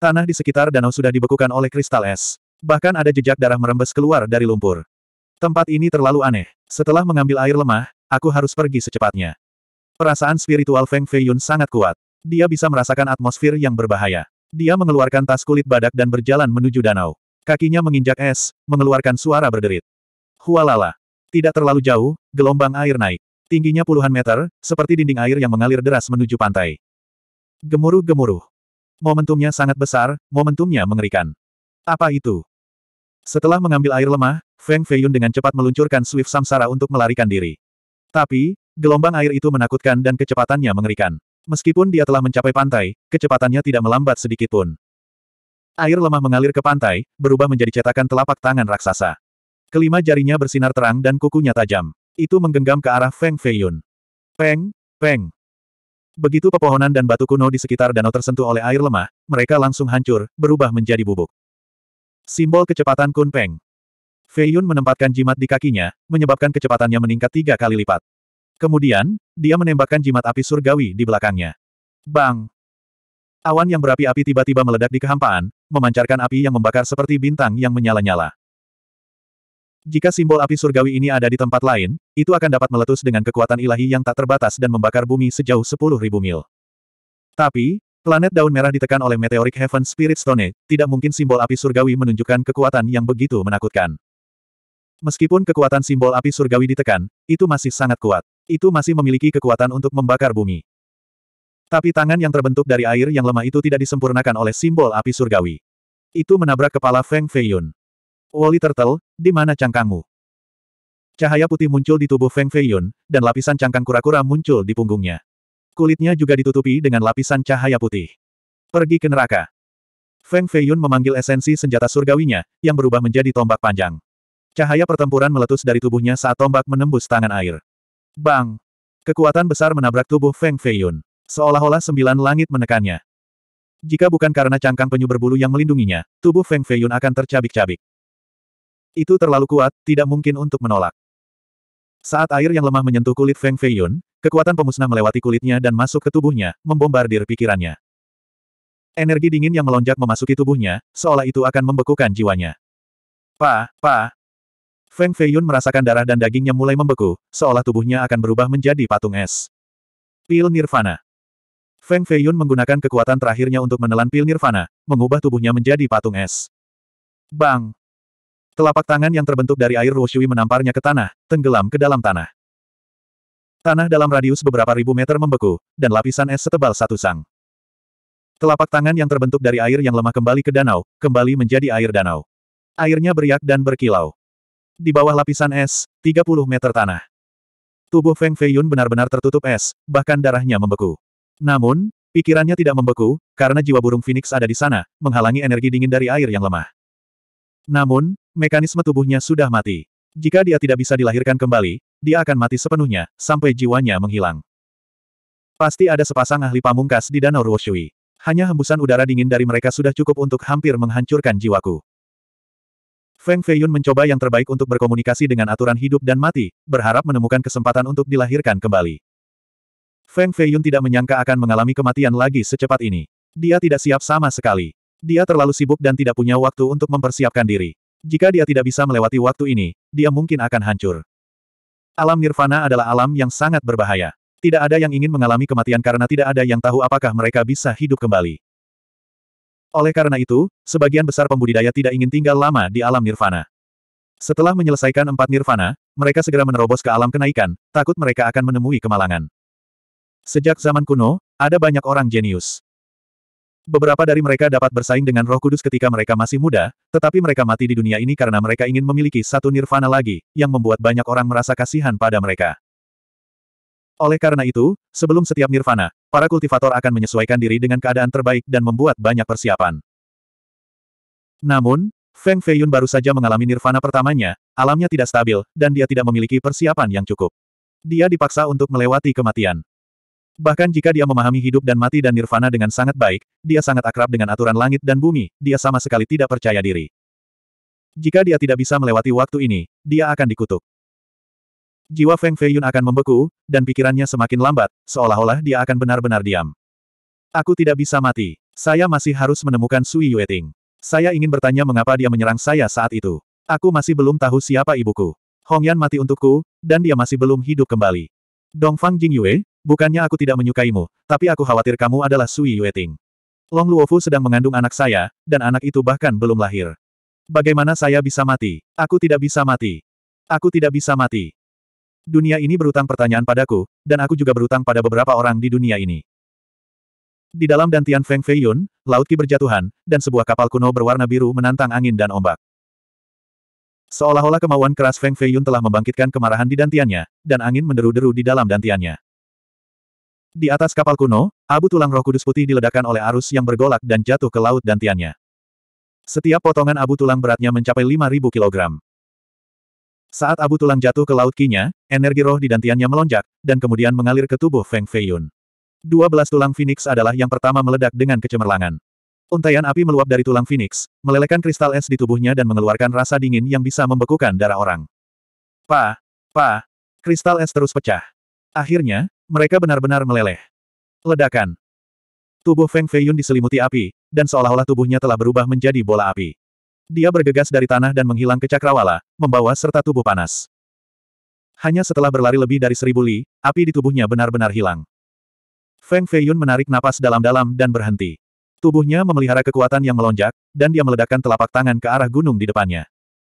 Tanah di sekitar danau sudah dibekukan oleh kristal es. Bahkan ada jejak darah merembes keluar dari lumpur. Tempat ini terlalu aneh. Setelah mengambil air lemah, aku harus pergi secepatnya. Perasaan spiritual Feng Feiyun sangat kuat. Dia bisa merasakan atmosfer yang berbahaya. Dia mengeluarkan tas kulit badak dan berjalan menuju danau. Kakinya menginjak es, mengeluarkan suara berderit. Hualala. Tidak terlalu jauh, gelombang air naik. Tingginya puluhan meter, seperti dinding air yang mengalir deras menuju pantai. Gemuruh-gemuruh. Momentumnya sangat besar, momentumnya mengerikan. Apa itu? Setelah mengambil air lemah, Feng Feiyun dengan cepat meluncurkan Swift Samsara untuk melarikan diri. Tapi, gelombang air itu menakutkan dan kecepatannya mengerikan. Meskipun dia telah mencapai pantai, kecepatannya tidak melambat sedikit pun. Air lemah mengalir ke pantai, berubah menjadi cetakan telapak tangan raksasa. Kelima jarinya bersinar terang dan kukunya tajam. Itu menggenggam ke arah Feng Feiyun. Peng, peng. Begitu pepohonan dan batu kuno di sekitar danau tersentuh oleh air lemah, mereka langsung hancur, berubah menjadi bubuk. Simbol kecepatan Kun Peng. Fei Yun menempatkan jimat di kakinya, menyebabkan kecepatannya meningkat tiga kali lipat. Kemudian, dia menembakkan jimat api surgawi di belakangnya. Bang! Awan yang berapi-api tiba-tiba meledak di kehampaan, memancarkan api yang membakar seperti bintang yang menyala-nyala. Jika simbol api surgawi ini ada di tempat lain, itu akan dapat meletus dengan kekuatan ilahi yang tak terbatas dan membakar bumi sejauh 10.000 mil. Tapi, Planet daun merah ditekan oleh meteorik Heaven Spirit Stone, tidak mungkin simbol api surgawi menunjukkan kekuatan yang begitu menakutkan. Meskipun kekuatan simbol api surgawi ditekan, itu masih sangat kuat. Itu masih memiliki kekuatan untuk membakar bumi. Tapi tangan yang terbentuk dari air yang lemah itu tidak disempurnakan oleh simbol api surgawi. Itu menabrak kepala Feng Feiyun. Woli Turtle, di mana cangkangmu? Cahaya putih muncul di tubuh Feng Feiyun, dan lapisan cangkang kura-kura muncul di punggungnya. Kulitnya juga ditutupi dengan lapisan cahaya putih. Pergi ke neraka. Feng Feiyun memanggil esensi senjata surgawinya, yang berubah menjadi tombak panjang. Cahaya pertempuran meletus dari tubuhnya saat tombak menembus tangan air. Bang! Kekuatan besar menabrak tubuh Feng Feiyun. Seolah-olah sembilan langit menekannya. Jika bukan karena cangkang penyu berbulu yang melindunginya, tubuh Feng Feiyun akan tercabik-cabik. Itu terlalu kuat, tidak mungkin untuk menolak. Saat air yang lemah menyentuh kulit Feng Feiyun, Kekuatan pemusnah melewati kulitnya dan masuk ke tubuhnya, membombardir pikirannya. Energi dingin yang melonjak memasuki tubuhnya, seolah itu akan membekukan jiwanya. Pa, pa. Feng Feiyun merasakan darah dan dagingnya mulai membeku, seolah tubuhnya akan berubah menjadi patung es. Pil Nirvana. Feng Feiyun menggunakan kekuatan terakhirnya untuk menelan pil Nirvana, mengubah tubuhnya menjadi patung es. Bang! Telapak tangan yang terbentuk dari air Wushui menamparnya ke tanah, tenggelam ke dalam tanah. Tanah dalam radius beberapa ribu meter membeku, dan lapisan es setebal satu sang. Telapak tangan yang terbentuk dari air yang lemah kembali ke danau, kembali menjadi air danau. Airnya beriak dan berkilau. Di bawah lapisan es, 30 meter tanah. Tubuh Feng Feiyun benar-benar tertutup es, bahkan darahnya membeku. Namun, pikirannya tidak membeku, karena jiwa burung Phoenix ada di sana, menghalangi energi dingin dari air yang lemah. Namun, mekanisme tubuhnya sudah mati. Jika dia tidak bisa dilahirkan kembali, dia akan mati sepenuhnya, sampai jiwanya menghilang. Pasti ada sepasang ahli pamungkas di Danau Ruoshui. Hanya hembusan udara dingin dari mereka sudah cukup untuk hampir menghancurkan jiwaku. Feng Feiyun mencoba yang terbaik untuk berkomunikasi dengan aturan hidup dan mati, berharap menemukan kesempatan untuk dilahirkan kembali. Feng Feiyun tidak menyangka akan mengalami kematian lagi secepat ini. Dia tidak siap sama sekali. Dia terlalu sibuk dan tidak punya waktu untuk mempersiapkan diri. Jika dia tidak bisa melewati waktu ini, dia mungkin akan hancur. Alam nirvana adalah alam yang sangat berbahaya. Tidak ada yang ingin mengalami kematian karena tidak ada yang tahu apakah mereka bisa hidup kembali. Oleh karena itu, sebagian besar pembudidaya tidak ingin tinggal lama di alam nirvana. Setelah menyelesaikan empat nirvana, mereka segera menerobos ke alam kenaikan, takut mereka akan menemui kemalangan. Sejak zaman kuno, ada banyak orang jenius. Beberapa dari mereka dapat bersaing dengan roh kudus ketika mereka masih muda, tetapi mereka mati di dunia ini karena mereka ingin memiliki satu nirvana lagi, yang membuat banyak orang merasa kasihan pada mereka. Oleh karena itu, sebelum setiap nirvana, para kultivator akan menyesuaikan diri dengan keadaan terbaik dan membuat banyak persiapan. Namun, Feng Feiyun baru saja mengalami nirvana pertamanya, alamnya tidak stabil, dan dia tidak memiliki persiapan yang cukup. Dia dipaksa untuk melewati kematian. Bahkan jika dia memahami hidup dan mati dan nirvana dengan sangat baik, dia sangat akrab dengan aturan langit dan bumi, dia sama sekali tidak percaya diri. Jika dia tidak bisa melewati waktu ini, dia akan dikutuk. Jiwa Feng Feiyun akan membeku, dan pikirannya semakin lambat, seolah-olah dia akan benar-benar diam. Aku tidak bisa mati. Saya masih harus menemukan Sui Yueting. Saya ingin bertanya mengapa dia menyerang saya saat itu. Aku masih belum tahu siapa ibuku. Hong Yan mati untukku, dan dia masih belum hidup kembali. Dongfang Jingyue, Bukannya aku tidak menyukaimu, tapi aku khawatir kamu adalah Sui Yueting. Long Luofu sedang mengandung anak saya, dan anak itu bahkan belum lahir. Bagaimana saya bisa mati? Aku tidak bisa mati. Aku tidak bisa mati. Dunia ini berutang pertanyaan padaku, dan aku juga berutang pada beberapa orang di dunia ini. Di dalam dantian Feng Feiyun, laut Ki berjatuhan, dan sebuah kapal kuno berwarna biru menantang angin dan ombak. Seolah-olah kemauan keras Feng Feiyun telah membangkitkan kemarahan di dantiannya, dan angin menderu-deru di dalam dantiannya. Di atas kapal kuno, abu tulang roh kudus putih diledakkan oleh arus yang bergolak dan jatuh ke laut dan tiannya. Setiap potongan abu tulang beratnya mencapai 5.000 kg. Saat abu tulang jatuh ke laut kinya, energi roh di dantiannya melonjak, dan kemudian mengalir ke tubuh Feng Feiyun. Dua belas tulang Phoenix adalah yang pertama meledak dengan kecemerlangan. Untaian api meluap dari tulang Phoenix, melelehkan kristal es di tubuhnya dan mengeluarkan rasa dingin yang bisa membekukan darah orang. Pa! Pa! Kristal es terus pecah. Akhirnya, mereka benar-benar meleleh. Ledakan. Tubuh Feng Feiyun diselimuti api, dan seolah-olah tubuhnya telah berubah menjadi bola api. Dia bergegas dari tanah dan menghilang ke cakrawala, membawa serta tubuh panas. Hanya setelah berlari lebih dari seribu li, api di tubuhnya benar-benar hilang. Feng Feiyun menarik napas dalam-dalam dan berhenti. Tubuhnya memelihara kekuatan yang melonjak, dan dia meledakkan telapak tangan ke arah gunung di depannya.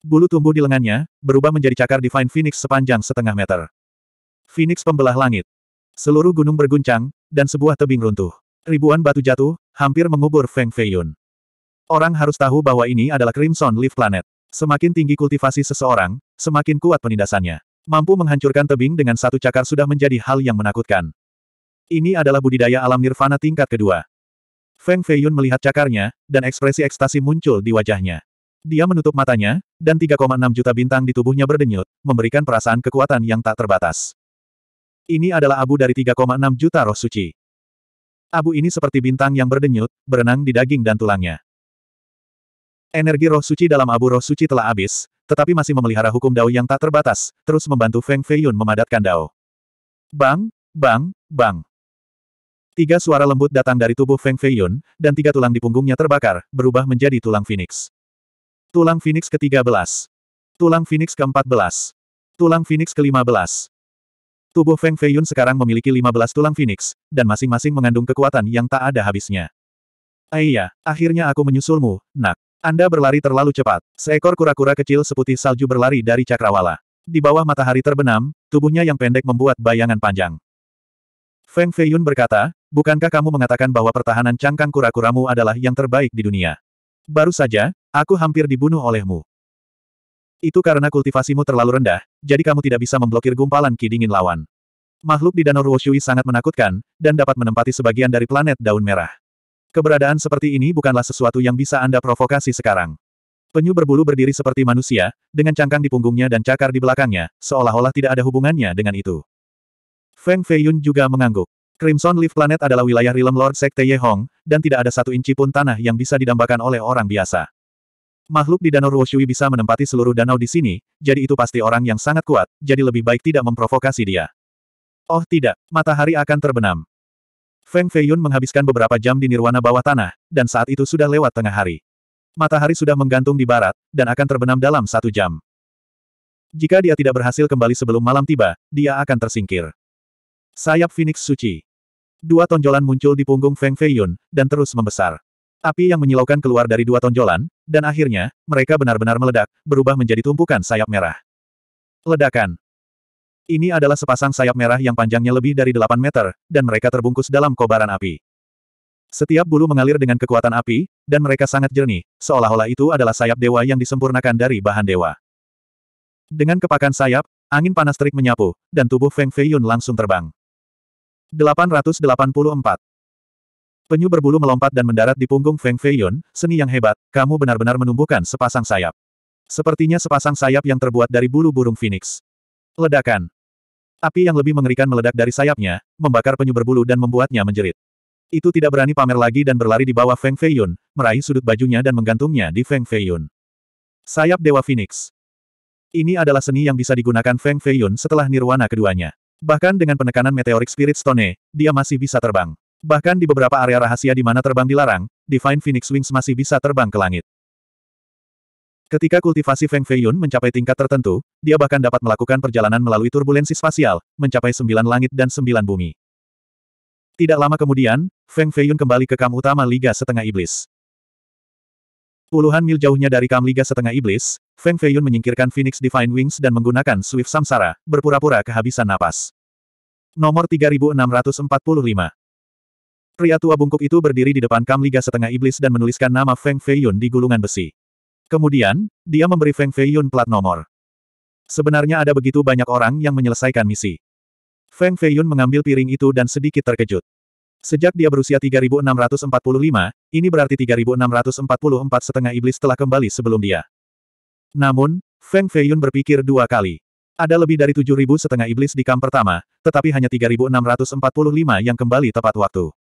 Bulu tumbuh di lengannya, berubah menjadi cakar Divine Phoenix sepanjang setengah meter. Phoenix pembelah langit. Seluruh gunung berguncang, dan sebuah tebing runtuh. Ribuan batu jatuh, hampir mengubur Feng Feiyun. Orang harus tahu bahwa ini adalah Crimson Leaf Planet. Semakin tinggi kultivasi seseorang, semakin kuat penindasannya. Mampu menghancurkan tebing dengan satu cakar sudah menjadi hal yang menakutkan. Ini adalah budidaya alam nirvana tingkat kedua. Feng Feiyun melihat cakarnya, dan ekspresi ekstasi muncul di wajahnya. Dia menutup matanya, dan 3,6 juta bintang di tubuhnya berdenyut, memberikan perasaan kekuatan yang tak terbatas. Ini adalah abu dari 3,6 juta roh suci. Abu ini seperti bintang yang berdenyut, berenang di daging dan tulangnya. Energi roh suci dalam abu roh suci telah habis, tetapi masih memelihara hukum Dao yang tak terbatas, terus membantu Feng Feiyun memadatkan Dao. Bang, bang, bang. Tiga suara lembut datang dari tubuh Feng Feiyun, dan tiga tulang di punggungnya terbakar, berubah menjadi tulang Phoenix. Tulang Phoenix ke-13. Tulang Phoenix ke-14. Tulang Phoenix ke-15. Tubuh Feng Feiyun sekarang memiliki 15 tulang phoenix, dan masing-masing mengandung kekuatan yang tak ada habisnya. Aiyah, akhirnya aku menyusulmu, nak. Anda berlari terlalu cepat. Seekor kura-kura kecil seputih salju berlari dari cakrawala. Di bawah matahari terbenam, tubuhnya yang pendek membuat bayangan panjang. Feng Feiyun berkata, bukankah kamu mengatakan bahwa pertahanan cangkang kura-kuramu adalah yang terbaik di dunia? Baru saja, aku hampir dibunuh olehmu. Itu karena kultivasimu terlalu rendah, jadi kamu tidak bisa memblokir gumpalan ki dingin lawan. Makhluk di Danau Ruoshui sangat menakutkan, dan dapat menempati sebagian dari planet daun merah. Keberadaan seperti ini bukanlah sesuatu yang bisa Anda provokasi sekarang. Penyu berbulu berdiri seperti manusia, dengan cangkang di punggungnya dan cakar di belakangnya, seolah-olah tidak ada hubungannya dengan itu. Feng Feiyun juga mengangguk. Crimson Leaf Planet adalah wilayah realm Lord Sekte Ye Hong, dan tidak ada satu inci pun tanah yang bisa didambakan oleh orang biasa. Makhluk di Danau Ruoshui bisa menempati seluruh danau di sini, jadi itu pasti orang yang sangat kuat, jadi lebih baik tidak memprovokasi dia. Oh tidak, matahari akan terbenam. Feng Feiyun menghabiskan beberapa jam di nirwana bawah tanah, dan saat itu sudah lewat tengah hari. Matahari sudah menggantung di barat, dan akan terbenam dalam satu jam. Jika dia tidak berhasil kembali sebelum malam tiba, dia akan tersingkir. Sayap Phoenix Suci. Dua tonjolan muncul di punggung Feng Feiyun, dan terus membesar. Api yang menyilaukan keluar dari dua tonjolan, dan akhirnya, mereka benar-benar meledak, berubah menjadi tumpukan sayap merah. Ledakan. Ini adalah sepasang sayap merah yang panjangnya lebih dari 8 meter, dan mereka terbungkus dalam kobaran api. Setiap bulu mengalir dengan kekuatan api, dan mereka sangat jernih, seolah-olah itu adalah sayap dewa yang disempurnakan dari bahan dewa. Dengan kepakan sayap, angin panas terik menyapu, dan tubuh Feng Feiyun langsung terbang. 884 Penyu berbulu melompat dan mendarat di punggung Feng Feiyun, seni yang hebat, kamu benar-benar menumbuhkan sepasang sayap. Sepertinya sepasang sayap yang terbuat dari bulu burung phoenix. Ledakan. Api yang lebih mengerikan meledak dari sayapnya, membakar penyu berbulu dan membuatnya menjerit. Itu tidak berani pamer lagi dan berlari di bawah Feng Feiyun, meraih sudut bajunya dan menggantungnya di Feng Feiyun. Sayap Dewa Phoenix. Ini adalah seni yang bisa digunakan Feng Feiyun setelah nirwana keduanya. Bahkan dengan penekanan meteoric spirit stone, dia masih bisa terbang. Bahkan di beberapa area rahasia di mana terbang dilarang, Divine Phoenix Wings masih bisa terbang ke langit. Ketika kultivasi Feng Feiyun mencapai tingkat tertentu, dia bahkan dapat melakukan perjalanan melalui turbulensi spasial, mencapai sembilan langit dan sembilan bumi. Tidak lama kemudian, Feng Feiyun kembali ke kam utama Liga Setengah Iblis. Puluhan mil jauhnya dari kam Liga Setengah Iblis, Feng Feiyun menyingkirkan Phoenix Divine Wings dan menggunakan Swift Samsara, berpura-pura kehabisan napas. Nomor 3645 Pria tua bungkuk itu berdiri di depan Kam Liga Setengah Iblis dan menuliskan nama Feng Feiyun di gulungan besi. Kemudian, dia memberi Feng Feiyun plat nomor. Sebenarnya ada begitu banyak orang yang menyelesaikan misi. Feng Feiyun mengambil piring itu dan sedikit terkejut. Sejak dia berusia 3645, ini berarti 3644 setengah iblis telah kembali sebelum dia. Namun, Feng Feiyun berpikir dua kali. Ada lebih dari 7000 setengah iblis di kamp pertama, tetapi hanya 3645 yang kembali tepat waktu.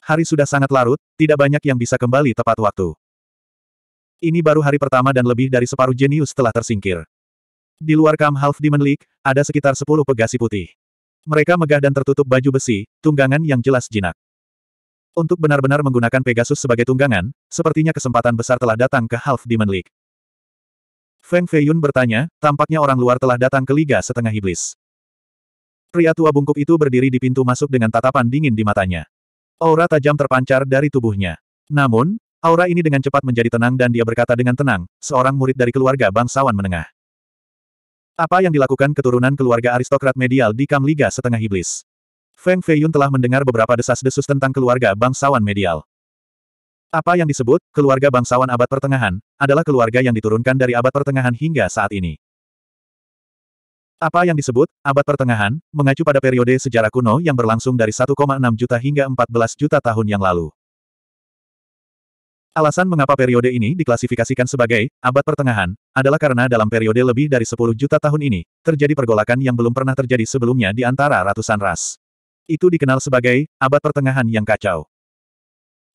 Hari sudah sangat larut, tidak banyak yang bisa kembali tepat waktu. Ini baru hari pertama dan lebih dari separuh jenius telah tersingkir. Di luar Kam Half Demon League, ada sekitar sepuluh pegasi putih. Mereka megah dan tertutup baju besi, tunggangan yang jelas jinak. Untuk benar-benar menggunakan Pegasus sebagai tunggangan, sepertinya kesempatan besar telah datang ke Half Demon League. Feng Feiyun bertanya, tampaknya orang luar telah datang ke Liga Setengah Iblis. Pria tua bungkuk itu berdiri di pintu masuk dengan tatapan dingin di matanya. Aura tajam terpancar dari tubuhnya. Namun, aura ini dengan cepat menjadi tenang dan dia berkata dengan tenang, seorang murid dari keluarga bangsawan menengah. Apa yang dilakukan keturunan keluarga aristokrat medial di Kamliga Setengah Iblis? Feng Feiyun telah mendengar beberapa desas-desus tentang keluarga bangsawan medial. Apa yang disebut, keluarga bangsawan abad pertengahan, adalah keluarga yang diturunkan dari abad pertengahan hingga saat ini. Apa yang disebut, abad pertengahan, mengacu pada periode sejarah kuno yang berlangsung dari 1,6 juta hingga 14 juta tahun yang lalu. Alasan mengapa periode ini diklasifikasikan sebagai abad pertengahan adalah karena dalam periode lebih dari 10 juta tahun ini, terjadi pergolakan yang belum pernah terjadi sebelumnya di antara ratusan ras. Itu dikenal sebagai abad pertengahan yang kacau.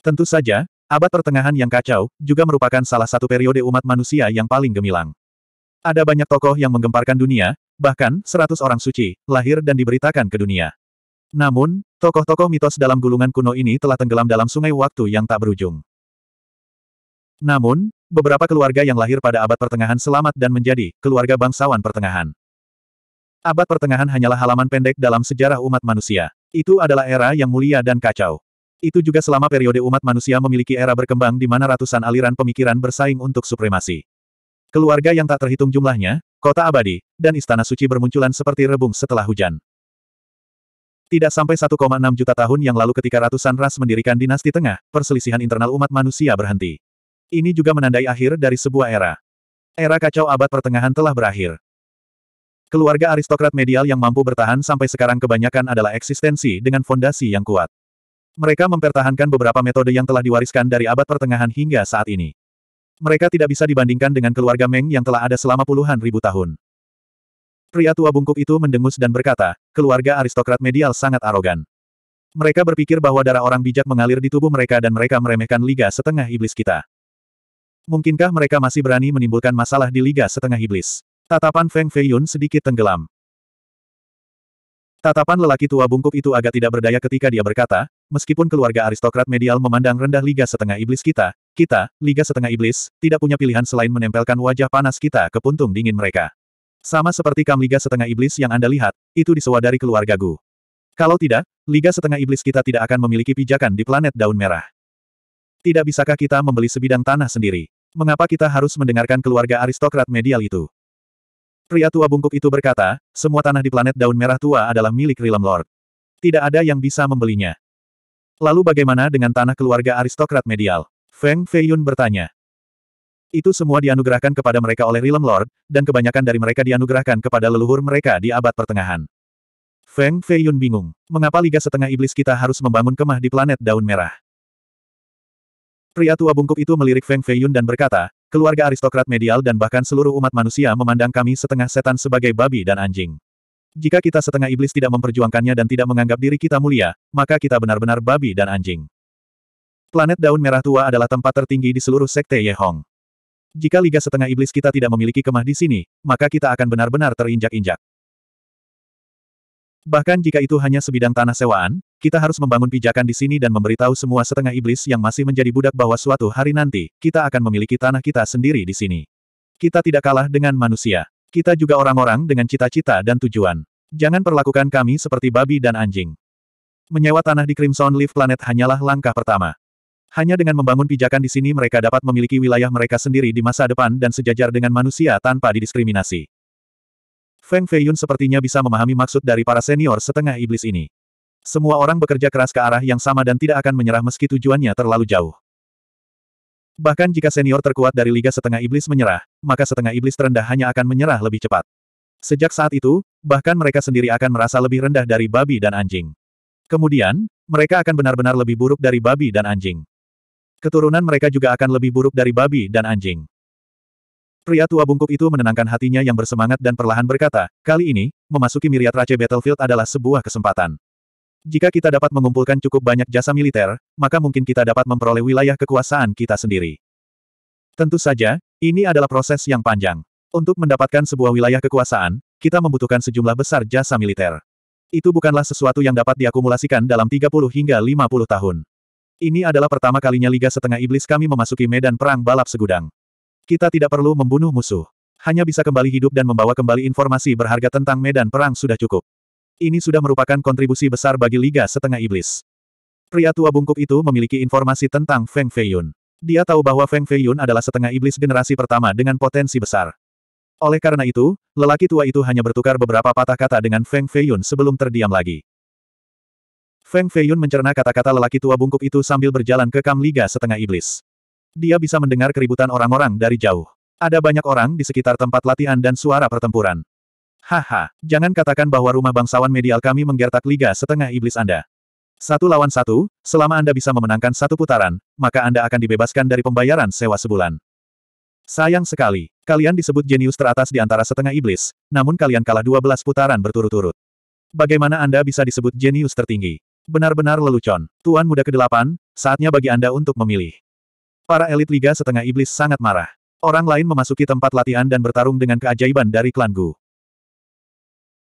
Tentu saja, abad pertengahan yang kacau juga merupakan salah satu periode umat manusia yang paling gemilang. Ada banyak tokoh yang menggemparkan dunia, Bahkan, seratus orang suci, lahir dan diberitakan ke dunia. Namun, tokoh-tokoh mitos dalam gulungan kuno ini telah tenggelam dalam sungai waktu yang tak berujung. Namun, beberapa keluarga yang lahir pada abad pertengahan selamat dan menjadi keluarga bangsawan pertengahan. Abad pertengahan hanyalah halaman pendek dalam sejarah umat manusia. Itu adalah era yang mulia dan kacau. Itu juga selama periode umat manusia memiliki era berkembang di mana ratusan aliran pemikiran bersaing untuk supremasi. Keluarga yang tak terhitung jumlahnya, kota abadi, dan istana suci bermunculan seperti rebung setelah hujan. Tidak sampai 1,6 juta tahun yang lalu ketika ratusan ras mendirikan dinasti tengah, perselisihan internal umat manusia berhenti. Ini juga menandai akhir dari sebuah era. Era kacau abad pertengahan telah berakhir. Keluarga aristokrat medial yang mampu bertahan sampai sekarang kebanyakan adalah eksistensi dengan fondasi yang kuat. Mereka mempertahankan beberapa metode yang telah diwariskan dari abad pertengahan hingga saat ini. Mereka tidak bisa dibandingkan dengan keluarga Meng yang telah ada selama puluhan ribu tahun. Pria tua bungkuk itu mendengus dan berkata, keluarga aristokrat medial sangat arogan. Mereka berpikir bahwa darah orang bijak mengalir di tubuh mereka dan mereka meremehkan Liga Setengah Iblis kita. Mungkinkah mereka masih berani menimbulkan masalah di Liga Setengah Iblis? Tatapan Feng Feiyun sedikit tenggelam. Tatapan lelaki tua bungkuk itu agak tidak berdaya ketika dia berkata, meskipun keluarga aristokrat medial memandang rendah Liga Setengah Iblis kita, kita, Liga Setengah Iblis, tidak punya pilihan selain menempelkan wajah panas kita ke puntung dingin mereka. Sama seperti kam Liga Setengah Iblis yang Anda lihat, itu disewa keluarga Gu. Kalau tidak, Liga Setengah Iblis kita tidak akan memiliki pijakan di planet daun merah. Tidak bisakah kita membeli sebidang tanah sendiri? Mengapa kita harus mendengarkan keluarga aristokrat medial itu? Pria tua bungkuk itu berkata, semua tanah di planet daun merah tua adalah milik Realm Lord. Tidak ada yang bisa membelinya. Lalu bagaimana dengan tanah keluarga aristokrat medial? Feng Feiyun bertanya. Itu semua dianugerahkan kepada mereka oleh Realm Lord, dan kebanyakan dari mereka dianugerahkan kepada leluhur mereka di abad pertengahan. Feng Feiyun bingung. Mengapa Liga Setengah Iblis kita harus membangun kemah di planet daun merah? Pria tua bungkuk itu melirik Feng Feiyun dan berkata, Keluarga aristokrat medial dan bahkan seluruh umat manusia memandang kami setengah setan sebagai babi dan anjing. Jika kita setengah iblis tidak memperjuangkannya dan tidak menganggap diri kita mulia, maka kita benar-benar babi dan anjing. Planet daun merah tua adalah tempat tertinggi di seluruh sekte Ye Hong. Jika Liga Setengah Iblis kita tidak memiliki kemah di sini, maka kita akan benar-benar terinjak-injak. Bahkan jika itu hanya sebidang tanah sewaan, kita harus membangun pijakan di sini dan memberitahu semua setengah iblis yang masih menjadi budak bahwa suatu hari nanti, kita akan memiliki tanah kita sendiri di sini. Kita tidak kalah dengan manusia. Kita juga orang-orang dengan cita-cita dan tujuan. Jangan perlakukan kami seperti babi dan anjing. Menyewa tanah di Crimson Leaf Planet hanyalah langkah pertama. Hanya dengan membangun pijakan di sini mereka dapat memiliki wilayah mereka sendiri di masa depan dan sejajar dengan manusia tanpa didiskriminasi. Feng Feiyun sepertinya bisa memahami maksud dari para senior setengah iblis ini. Semua orang bekerja keras ke arah yang sama dan tidak akan menyerah meski tujuannya terlalu jauh. Bahkan jika senior terkuat dari Liga Setengah Iblis menyerah, maka setengah iblis terendah hanya akan menyerah lebih cepat. Sejak saat itu, bahkan mereka sendiri akan merasa lebih rendah dari babi dan anjing. Kemudian, mereka akan benar-benar lebih buruk dari babi dan anjing. Keturunan mereka juga akan lebih buruk dari babi dan anjing. Pria tua bungkuk itu menenangkan hatinya yang bersemangat dan perlahan berkata, kali ini, memasuki miriat Race Battlefield adalah sebuah kesempatan. Jika kita dapat mengumpulkan cukup banyak jasa militer, maka mungkin kita dapat memperoleh wilayah kekuasaan kita sendiri. Tentu saja, ini adalah proses yang panjang. Untuk mendapatkan sebuah wilayah kekuasaan, kita membutuhkan sejumlah besar jasa militer. Itu bukanlah sesuatu yang dapat diakumulasikan dalam 30 hingga 50 tahun. Ini adalah pertama kalinya Liga Setengah Iblis kami memasuki medan perang balap segudang. Kita tidak perlu membunuh musuh. Hanya bisa kembali hidup dan membawa kembali informasi berharga tentang medan perang sudah cukup. Ini sudah merupakan kontribusi besar bagi Liga Setengah Iblis. Pria tua bungkuk itu memiliki informasi tentang Feng Feiyun. Dia tahu bahwa Feng Feiyun adalah setengah iblis generasi pertama dengan potensi besar. Oleh karena itu, lelaki tua itu hanya bertukar beberapa patah kata dengan Feng Feiyun sebelum terdiam lagi. Feng Feiyun mencerna kata-kata lelaki tua bungkuk itu sambil berjalan ke kam Liga Setengah Iblis. Dia bisa mendengar keributan orang-orang dari jauh. Ada banyak orang di sekitar tempat latihan dan suara pertempuran. Haha, jangan katakan bahwa rumah bangsawan medial kami menggertak liga setengah iblis Anda. Satu lawan satu, selama Anda bisa memenangkan satu putaran, maka Anda akan dibebaskan dari pembayaran sewa sebulan. Sayang sekali, kalian disebut jenius teratas di antara setengah iblis, namun kalian kalah 12 putaran berturut-turut. Bagaimana Anda bisa disebut jenius tertinggi? Benar-benar lelucon. Tuan muda ke-8, saatnya bagi Anda untuk memilih. Para elit Liga Setengah Iblis sangat marah. Orang lain memasuki tempat latihan dan bertarung dengan keajaiban dari klan Gu.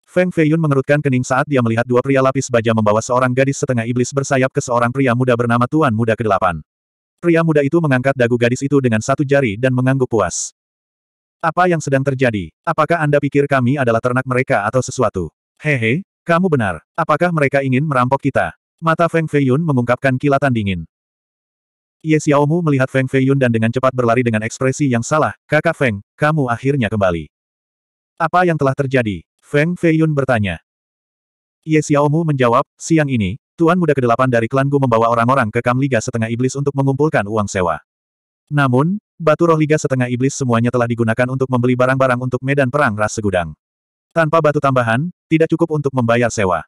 Feng Feiyun mengerutkan kening saat dia melihat dua pria lapis baja membawa seorang gadis setengah iblis bersayap ke seorang pria muda bernama Tuan Muda Kedelapan. Pria muda itu mengangkat dagu gadis itu dengan satu jari dan mengangguk puas. Apa yang sedang terjadi? Apakah Anda pikir kami adalah ternak mereka atau sesuatu? Hehe, kamu benar. Apakah mereka ingin merampok kita? Mata Feng Feiyun mengungkapkan kilatan dingin. Ye Xiaomu melihat Feng Feiyun dan dengan cepat berlari dengan ekspresi yang salah, kakak Feng, kamu akhirnya kembali. Apa yang telah terjadi? Feng Feiyun bertanya. Ye Xiaomu menjawab, siang ini, Tuan Muda kedelapan dari klan Gu membawa orang-orang ke Kam Liga Setengah Iblis untuk mengumpulkan uang sewa. Namun, batu roh Liga Setengah Iblis semuanya telah digunakan untuk membeli barang-barang untuk medan perang ras segudang. Tanpa batu tambahan, tidak cukup untuk membayar sewa.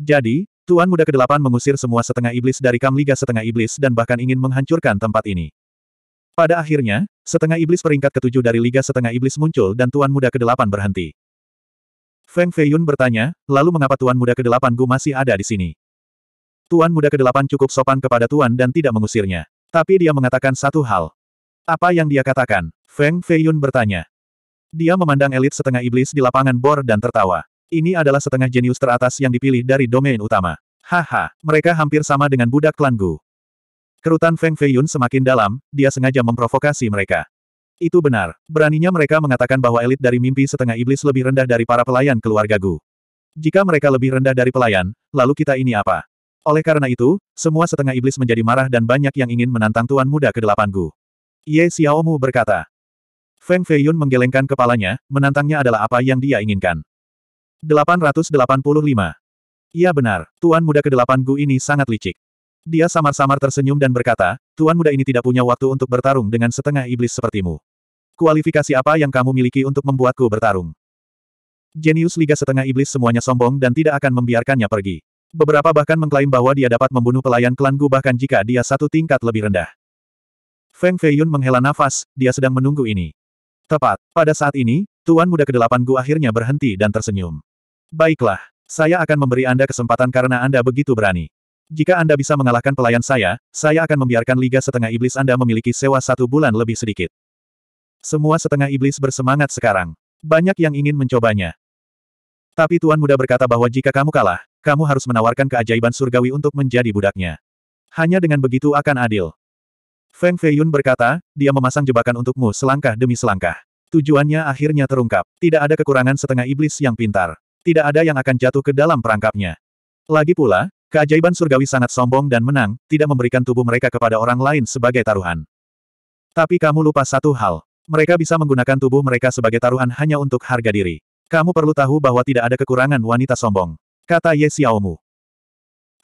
Jadi, Tuan Muda ke Kedelapan mengusir semua setengah iblis dari Kam Liga Setengah Iblis dan bahkan ingin menghancurkan tempat ini. Pada akhirnya, setengah iblis peringkat ketujuh dari Liga Setengah Iblis muncul dan Tuan Muda ke Kedelapan berhenti. Feng Feiyun bertanya, lalu mengapa Tuan Muda Kedelapan Gu masih ada di sini? Tuan Muda ke Kedelapan cukup sopan kepada Tuan dan tidak mengusirnya. Tapi dia mengatakan satu hal. Apa yang dia katakan? Feng Feiyun bertanya. Dia memandang elit setengah iblis di lapangan bor dan tertawa. Ini adalah setengah jenius teratas yang dipilih dari domain utama. Haha, mereka hampir sama dengan budak klan Gu. Kerutan Feng Feiyun semakin dalam, dia sengaja memprovokasi mereka. Itu benar, beraninya mereka mengatakan bahwa elit dari mimpi setengah iblis lebih rendah dari para pelayan keluarga Gu. Jika mereka lebih rendah dari pelayan, lalu kita ini apa? Oleh karena itu, semua setengah iblis menjadi marah dan banyak yang ingin menantang Tuan Muda ke delapan Gu. Ye Xiaomu berkata. Feng Feiyun menggelengkan kepalanya, menantangnya adalah apa yang dia inginkan. 885. Iya benar, Tuan Muda ke-8 Gu ini sangat licik. Dia samar-samar tersenyum dan berkata, Tuan Muda ini tidak punya waktu untuk bertarung dengan setengah iblis sepertimu. Kualifikasi apa yang kamu miliki untuk membuatku bertarung? Jenius Liga Setengah Iblis semuanya sombong dan tidak akan membiarkannya pergi. Beberapa bahkan mengklaim bahwa dia dapat membunuh pelayan klan Gu bahkan jika dia satu tingkat lebih rendah. Feng Feiyun menghela nafas, dia sedang menunggu ini. Tepat, pada saat ini, Tuan Muda ke-8 Gu akhirnya berhenti dan tersenyum. Baiklah, saya akan memberi Anda kesempatan karena Anda begitu berani. Jika Anda bisa mengalahkan pelayan saya, saya akan membiarkan Liga Setengah Iblis Anda memiliki sewa satu bulan lebih sedikit. Semua setengah iblis bersemangat sekarang. Banyak yang ingin mencobanya. Tapi Tuan Muda berkata bahwa jika kamu kalah, kamu harus menawarkan keajaiban surgawi untuk menjadi budaknya. Hanya dengan begitu akan adil. Feng Feiyun berkata, dia memasang jebakan untukmu selangkah demi selangkah. Tujuannya akhirnya terungkap. Tidak ada kekurangan setengah iblis yang pintar tidak ada yang akan jatuh ke dalam perangkapnya. Lagi pula, keajaiban surgawi sangat sombong dan menang, tidak memberikan tubuh mereka kepada orang lain sebagai taruhan. Tapi kamu lupa satu hal. Mereka bisa menggunakan tubuh mereka sebagai taruhan hanya untuk harga diri. Kamu perlu tahu bahwa tidak ada kekurangan wanita sombong. Kata Ye Xiaomu.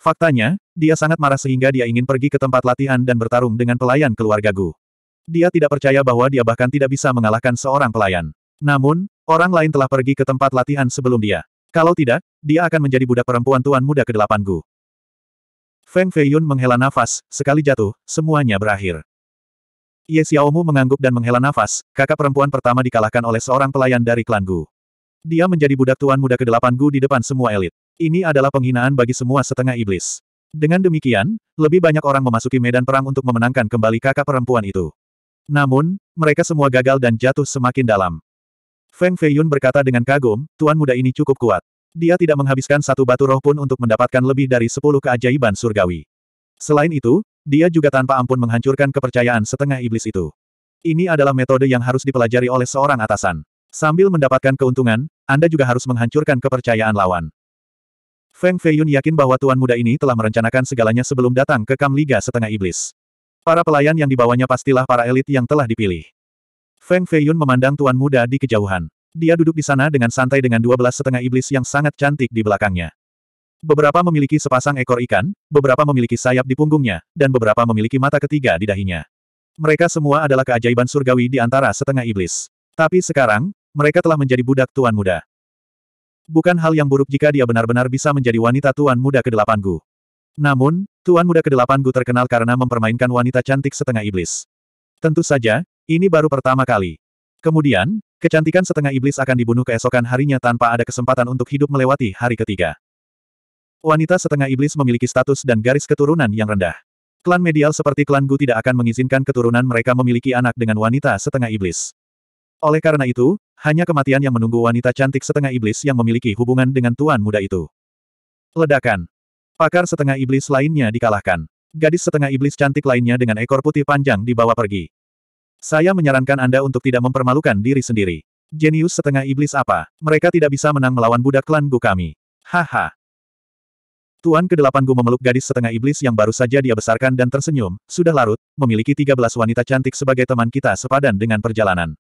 Faktanya, dia sangat marah sehingga dia ingin pergi ke tempat latihan dan bertarung dengan pelayan keluarga Gu. Dia tidak percaya bahwa dia bahkan tidak bisa mengalahkan seorang pelayan. Namun, orang lain telah pergi ke tempat latihan sebelum dia. Kalau tidak, dia akan menjadi budak perempuan tuan muda ke-8 Gu. Feng Feiyun menghela nafas, sekali jatuh, semuanya berakhir. Ye Xiaomu mengangguk dan menghela nafas, kakak perempuan pertama dikalahkan oleh seorang pelayan dari klan Gu. Dia menjadi budak tuan muda ke-8 Gu di depan semua elit. Ini adalah penghinaan bagi semua setengah iblis. Dengan demikian, lebih banyak orang memasuki medan perang untuk memenangkan kembali kakak perempuan itu. Namun, mereka semua gagal dan jatuh semakin dalam. Feng Feiyun berkata dengan kagum, tuan muda ini cukup kuat. Dia tidak menghabiskan satu batu roh pun untuk mendapatkan lebih dari sepuluh keajaiban surgawi. Selain itu, dia juga tanpa ampun menghancurkan kepercayaan setengah iblis itu. Ini adalah metode yang harus dipelajari oleh seorang atasan. Sambil mendapatkan keuntungan, Anda juga harus menghancurkan kepercayaan lawan. Feng Feiyun yakin bahwa tuan muda ini telah merencanakan segalanya sebelum datang ke Kam Liga Setengah Iblis. Para pelayan yang dibawanya pastilah para elit yang telah dipilih. Feng Feiyun memandang tuan muda di kejauhan. Dia duduk di sana dengan santai dengan dua belas setengah iblis yang sangat cantik di belakangnya. Beberapa memiliki sepasang ekor ikan, beberapa memiliki sayap di punggungnya, dan beberapa memiliki mata ketiga di dahinya. Mereka semua adalah keajaiban surgawi di antara setengah iblis. Tapi sekarang, mereka telah menjadi budak tuan muda. Bukan hal yang buruk jika dia benar-benar bisa menjadi wanita tuan muda ke-8 Gu. Namun, tuan muda ke-8 Gu terkenal karena mempermainkan wanita cantik setengah iblis. Tentu saja, ini baru pertama kali. Kemudian, kecantikan setengah iblis akan dibunuh keesokan harinya tanpa ada kesempatan untuk hidup melewati hari ketiga. Wanita setengah iblis memiliki status dan garis keturunan yang rendah. Klan medial seperti klan Gu tidak akan mengizinkan keturunan mereka memiliki anak dengan wanita setengah iblis. Oleh karena itu, hanya kematian yang menunggu wanita cantik setengah iblis yang memiliki hubungan dengan tuan muda itu. Ledakan. Pakar setengah iblis lainnya dikalahkan. Gadis setengah iblis cantik lainnya dengan ekor putih panjang dibawa pergi. Saya menyarankan Anda untuk tidak mempermalukan diri sendiri. Jenius setengah iblis apa? Mereka tidak bisa menang melawan budak klan Gu kami. Haha. Tuan ke-8 Gu memeluk gadis setengah iblis yang baru saja dia besarkan dan tersenyum, sudah larut, memiliki 13 wanita cantik sebagai teman kita sepadan dengan perjalanan.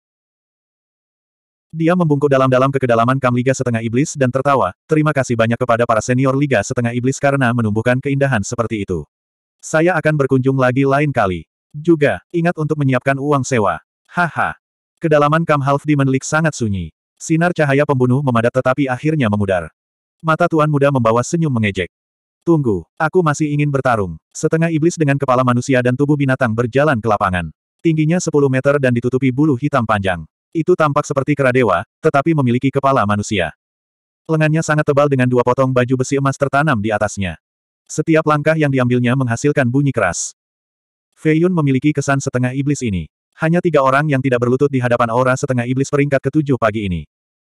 Dia membungkuk dalam-dalam ke kedalaman kam Liga Setengah Iblis dan tertawa, terima kasih banyak kepada para senior Liga Setengah Iblis karena menumbuhkan keindahan seperti itu. Saya akan berkunjung lagi lain kali. Juga, ingat untuk menyiapkan uang sewa. Haha. Kedalaman Kam Half Demon League sangat sunyi. Sinar cahaya pembunuh memadat tetapi akhirnya memudar. Mata tuan muda membawa senyum mengejek. Tunggu, aku masih ingin bertarung. Setengah iblis dengan kepala manusia dan tubuh binatang berjalan ke lapangan. Tingginya 10 meter dan ditutupi bulu hitam panjang. Itu tampak seperti kera dewa, tetapi memiliki kepala manusia. Lengannya sangat tebal dengan dua potong baju besi emas tertanam di atasnya. Setiap langkah yang diambilnya menghasilkan bunyi keras. Fei Yun memiliki kesan setengah iblis ini. Hanya tiga orang yang tidak berlutut di hadapan aura setengah iblis peringkat ketujuh pagi ini.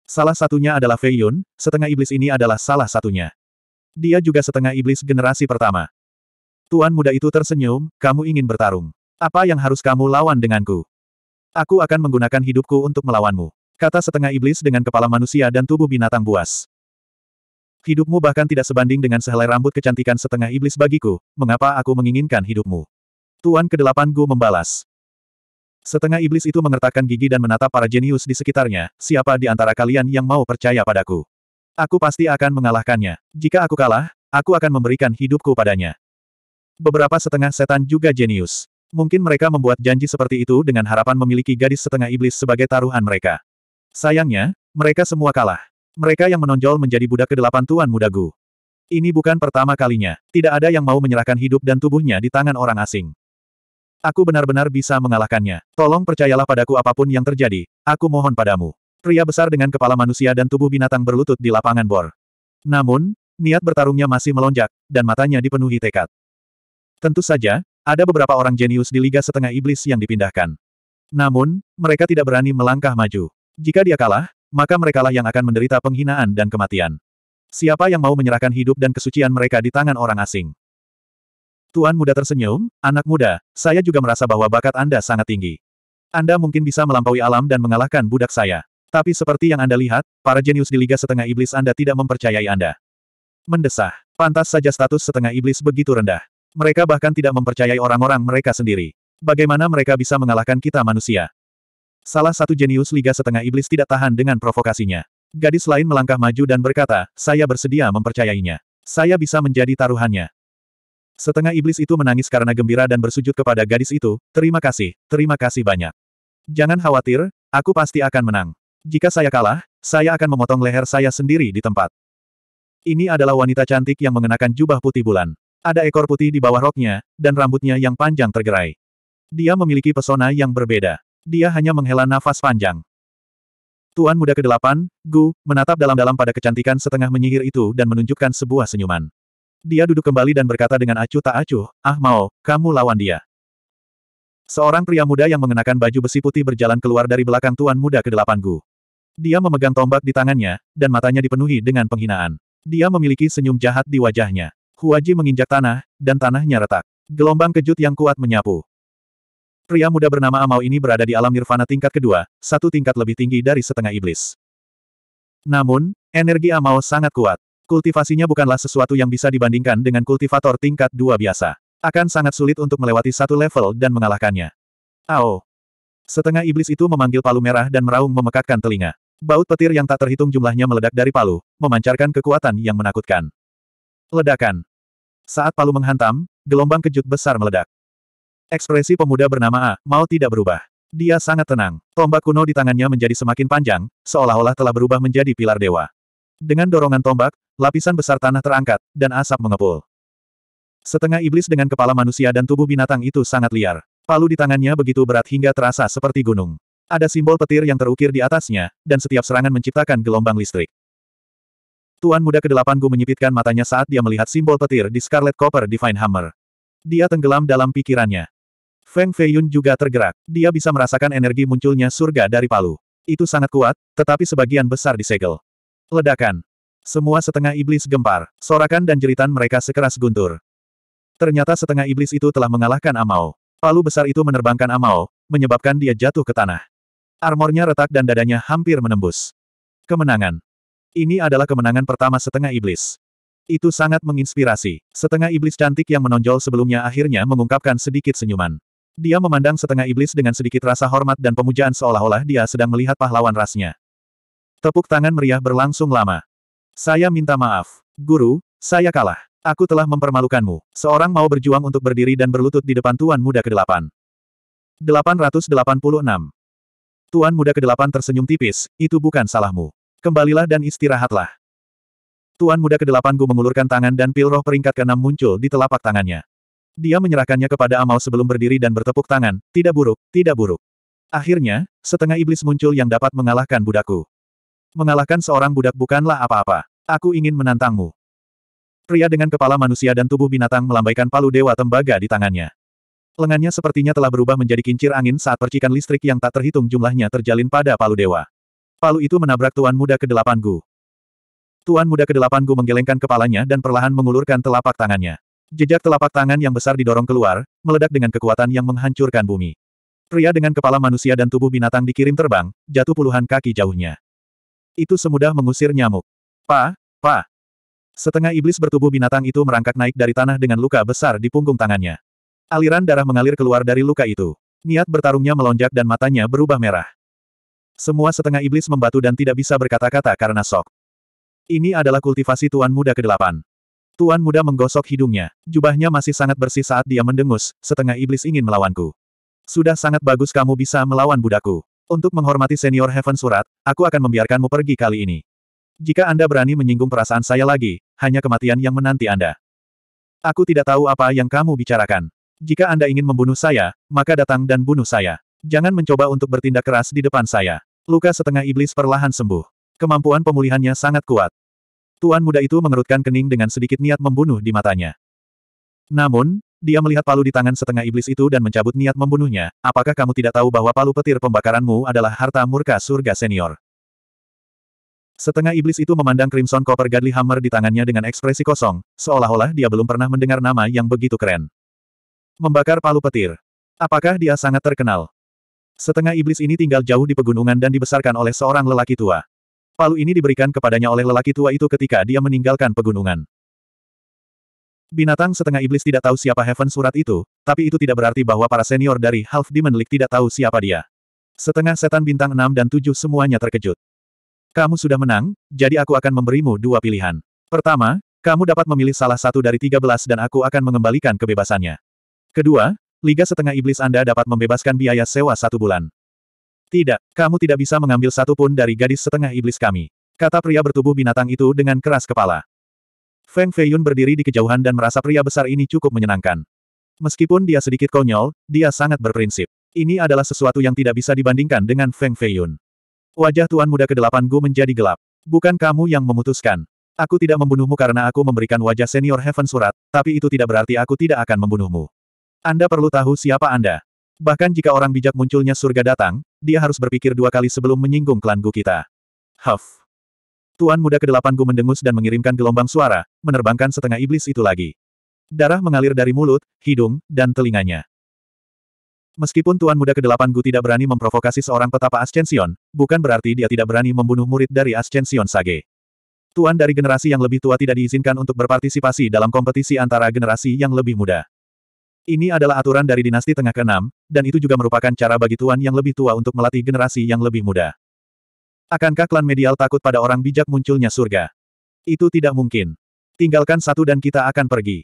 Salah satunya adalah Fei Yun, setengah iblis ini adalah salah satunya. Dia juga setengah iblis generasi pertama. Tuan muda itu tersenyum, kamu ingin bertarung. Apa yang harus kamu lawan denganku? Aku akan menggunakan hidupku untuk melawanmu. Kata setengah iblis dengan kepala manusia dan tubuh binatang buas. Hidupmu bahkan tidak sebanding dengan sehelai rambut kecantikan setengah iblis bagiku, mengapa aku menginginkan hidupmu? Tuan ke-8 Gu membalas. Setengah iblis itu mengertakkan gigi dan menatap para jenius di sekitarnya, siapa di antara kalian yang mau percaya padaku? Aku pasti akan mengalahkannya. Jika aku kalah, aku akan memberikan hidupku padanya. Beberapa setengah setan juga jenius. Mungkin mereka membuat janji seperti itu dengan harapan memiliki gadis setengah iblis sebagai taruhan mereka. Sayangnya, mereka semua kalah. Mereka yang menonjol menjadi budak kedelapan Tuan Muda Gu. Ini bukan pertama kalinya. Tidak ada yang mau menyerahkan hidup dan tubuhnya di tangan orang asing. Aku benar-benar bisa mengalahkannya. Tolong percayalah padaku apapun yang terjadi, aku mohon padamu. Pria besar dengan kepala manusia dan tubuh binatang berlutut di lapangan bor. Namun, niat bertarungnya masih melonjak, dan matanya dipenuhi tekad. Tentu saja, ada beberapa orang jenius di Liga Setengah Iblis yang dipindahkan. Namun, mereka tidak berani melangkah maju. Jika dia kalah, maka merekalah yang akan menderita penghinaan dan kematian. Siapa yang mau menyerahkan hidup dan kesucian mereka di tangan orang asing? Tuan muda tersenyum, anak muda, saya juga merasa bahwa bakat Anda sangat tinggi. Anda mungkin bisa melampaui alam dan mengalahkan budak saya. Tapi seperti yang Anda lihat, para jenius di Liga Setengah Iblis Anda tidak mempercayai Anda. Mendesah. Pantas saja status setengah iblis begitu rendah. Mereka bahkan tidak mempercayai orang-orang mereka sendiri. Bagaimana mereka bisa mengalahkan kita manusia? Salah satu jenius Liga Setengah Iblis tidak tahan dengan provokasinya. Gadis lain melangkah maju dan berkata, saya bersedia mempercayainya. Saya bisa menjadi taruhannya. Setengah iblis itu menangis karena gembira dan bersujud kepada gadis itu, terima kasih, terima kasih banyak. Jangan khawatir, aku pasti akan menang. Jika saya kalah, saya akan memotong leher saya sendiri di tempat. Ini adalah wanita cantik yang mengenakan jubah putih bulan. Ada ekor putih di bawah roknya, dan rambutnya yang panjang tergerai. Dia memiliki pesona yang berbeda. Dia hanya menghela nafas panjang. Tuan muda ke-8, Gu, menatap dalam-dalam pada kecantikan setengah menyihir itu dan menunjukkan sebuah senyuman. Dia duduk kembali dan berkata dengan acuh tak acuh, Ah Mao, kamu lawan dia. Seorang pria muda yang mengenakan baju besi putih berjalan keluar dari belakang tuan muda ke delapan Gu. Dia memegang tombak di tangannya, dan matanya dipenuhi dengan penghinaan. Dia memiliki senyum jahat di wajahnya. Huaji menginjak tanah, dan tanahnya retak. Gelombang kejut yang kuat menyapu. Pria muda bernama Amau ini berada di alam nirvana tingkat kedua, satu tingkat lebih tinggi dari setengah iblis. Namun, energi Amau sangat kuat. Kultivasinya bukanlah sesuatu yang bisa dibandingkan dengan kultivator tingkat dua biasa. Akan sangat sulit untuk melewati satu level dan mengalahkannya. Ao. Setengah iblis itu memanggil palu merah dan meraung memekakkan telinga. Baut petir yang tak terhitung jumlahnya meledak dari palu, memancarkan kekuatan yang menakutkan. Ledakan. Saat palu menghantam, gelombang kejut besar meledak. Ekspresi pemuda bernama A, mau tidak berubah. Dia sangat tenang. Tombak kuno di tangannya menjadi semakin panjang, seolah-olah telah berubah menjadi pilar dewa. Dengan dorongan tombak, Lapisan besar tanah terangkat, dan asap mengepul. Setengah iblis dengan kepala manusia dan tubuh binatang itu sangat liar. Palu di tangannya begitu berat hingga terasa seperti gunung. Ada simbol petir yang terukir di atasnya, dan setiap serangan menciptakan gelombang listrik. Tuan muda kedelapan 8 Gu menyipitkan matanya saat dia melihat simbol petir di Scarlet Copper Divine Hammer. Dia tenggelam dalam pikirannya. Feng Feiyun juga tergerak. Dia bisa merasakan energi munculnya surga dari Palu. Itu sangat kuat, tetapi sebagian besar disegel. Ledakan. Semua setengah iblis gempar, sorakan dan jeritan mereka sekeras guntur. Ternyata setengah iblis itu telah mengalahkan Amao. Palu besar itu menerbangkan Amao, menyebabkan dia jatuh ke tanah. Armornya retak dan dadanya hampir menembus. Kemenangan. Ini adalah kemenangan pertama setengah iblis. Itu sangat menginspirasi. Setengah iblis cantik yang menonjol sebelumnya akhirnya mengungkapkan sedikit senyuman. Dia memandang setengah iblis dengan sedikit rasa hormat dan pemujaan seolah-olah dia sedang melihat pahlawan rasnya. Tepuk tangan meriah berlangsung lama. Saya minta maaf. Guru, saya kalah. Aku telah mempermalukanmu. Seorang mau berjuang untuk berdiri dan berlutut di depan Tuan Muda ke-8. 886. Tuan Muda ke-8 tersenyum tipis, itu bukan salahmu. Kembalilah dan istirahatlah. Tuan Muda ke-8 Gu mengulurkan tangan dan pil roh peringkat ke-6 muncul di telapak tangannya. Dia menyerahkannya kepada Amal sebelum berdiri dan bertepuk tangan, tidak buruk, tidak buruk. Akhirnya, setengah iblis muncul yang dapat mengalahkan budakku. Mengalahkan seorang budak bukanlah apa-apa. Aku ingin menantangmu. Pria dengan kepala manusia dan tubuh binatang melambaikan palu dewa tembaga di tangannya. Lengannya sepertinya telah berubah menjadi kincir angin saat percikan listrik yang tak terhitung jumlahnya terjalin pada palu dewa. Palu itu menabrak Tuan Muda ke-8 Gu. Tuan Muda ke-8 Gu menggelengkan kepalanya dan perlahan mengulurkan telapak tangannya. Jejak telapak tangan yang besar didorong keluar, meledak dengan kekuatan yang menghancurkan bumi. Pria dengan kepala manusia dan tubuh binatang dikirim terbang, jatuh puluhan kaki jauhnya. Itu semudah mengusir nyamuk. Pa, pa. Setengah iblis bertubuh binatang itu merangkak naik dari tanah dengan luka besar di punggung tangannya. Aliran darah mengalir keluar dari luka itu. Niat bertarungnya melonjak dan matanya berubah merah. Semua setengah iblis membatu dan tidak bisa berkata-kata karena sok. Ini adalah kultivasi Tuan Muda ke-8. Tuan Muda menggosok hidungnya. Jubahnya masih sangat bersih saat dia mendengus, setengah iblis ingin melawanku. Sudah sangat bagus kamu bisa melawan budaku. Untuk menghormati senior Heaven Surat, aku akan membiarkanmu pergi kali ini. Jika Anda berani menyinggung perasaan saya lagi, hanya kematian yang menanti Anda. Aku tidak tahu apa yang kamu bicarakan. Jika Anda ingin membunuh saya, maka datang dan bunuh saya. Jangan mencoba untuk bertindak keras di depan saya. Luka setengah iblis perlahan sembuh. Kemampuan pemulihannya sangat kuat. Tuan muda itu mengerutkan kening dengan sedikit niat membunuh di matanya. Namun, dia melihat palu di tangan setengah iblis itu dan mencabut niat membunuhnya. Apakah kamu tidak tahu bahwa palu petir pembakaranmu adalah harta murka surga senior? Setengah iblis itu memandang Crimson Copper Godly Hammer di tangannya dengan ekspresi kosong, seolah-olah dia belum pernah mendengar nama yang begitu keren. Membakar palu petir. Apakah dia sangat terkenal? Setengah iblis ini tinggal jauh di pegunungan dan dibesarkan oleh seorang lelaki tua. Palu ini diberikan kepadanya oleh lelaki tua itu ketika dia meninggalkan pegunungan. Binatang setengah iblis tidak tahu siapa Heaven surat itu, tapi itu tidak berarti bahwa para senior dari Half Demon League tidak tahu siapa dia. Setengah setan bintang 6 dan 7 semuanya terkejut. Kamu sudah menang, jadi aku akan memberimu dua pilihan. Pertama, kamu dapat memilih salah satu dari 13 dan aku akan mengembalikan kebebasannya. Kedua, Liga Setengah Iblis Anda dapat membebaskan biaya sewa satu bulan. Tidak, kamu tidak bisa mengambil satu pun dari gadis setengah iblis kami. Kata pria bertubuh binatang itu dengan keras kepala. Feng Feiyun berdiri di kejauhan dan merasa pria besar ini cukup menyenangkan. Meskipun dia sedikit konyol, dia sangat berprinsip. Ini adalah sesuatu yang tidak bisa dibandingkan dengan Feng Feiyun. Wajah Tuan Muda ke-8 Gu menjadi gelap. Bukan kamu yang memutuskan. Aku tidak membunuhmu karena aku memberikan wajah senior Heaven surat, tapi itu tidak berarti aku tidak akan membunuhmu. Anda perlu tahu siapa Anda. Bahkan jika orang bijak munculnya surga datang, dia harus berpikir dua kali sebelum menyinggung klan Gu kita. Huff. Tuan muda ke kedelapan Gu mendengus dan mengirimkan gelombang suara, menerbangkan setengah iblis itu lagi. Darah mengalir dari mulut, hidung, dan telinganya. Meskipun Tuan Muda ke Kedelapan Gu tidak berani memprovokasi seorang petapa Ascension, bukan berarti dia tidak berani membunuh murid dari Ascension Sage. Tuan dari generasi yang lebih tua tidak diizinkan untuk berpartisipasi dalam kompetisi antara generasi yang lebih muda. Ini adalah aturan dari dinasti tengah ke-6, dan itu juga merupakan cara bagi Tuan yang lebih tua untuk melatih generasi yang lebih muda. Akankah klan medial takut pada orang bijak munculnya surga? Itu tidak mungkin. Tinggalkan satu dan kita akan pergi.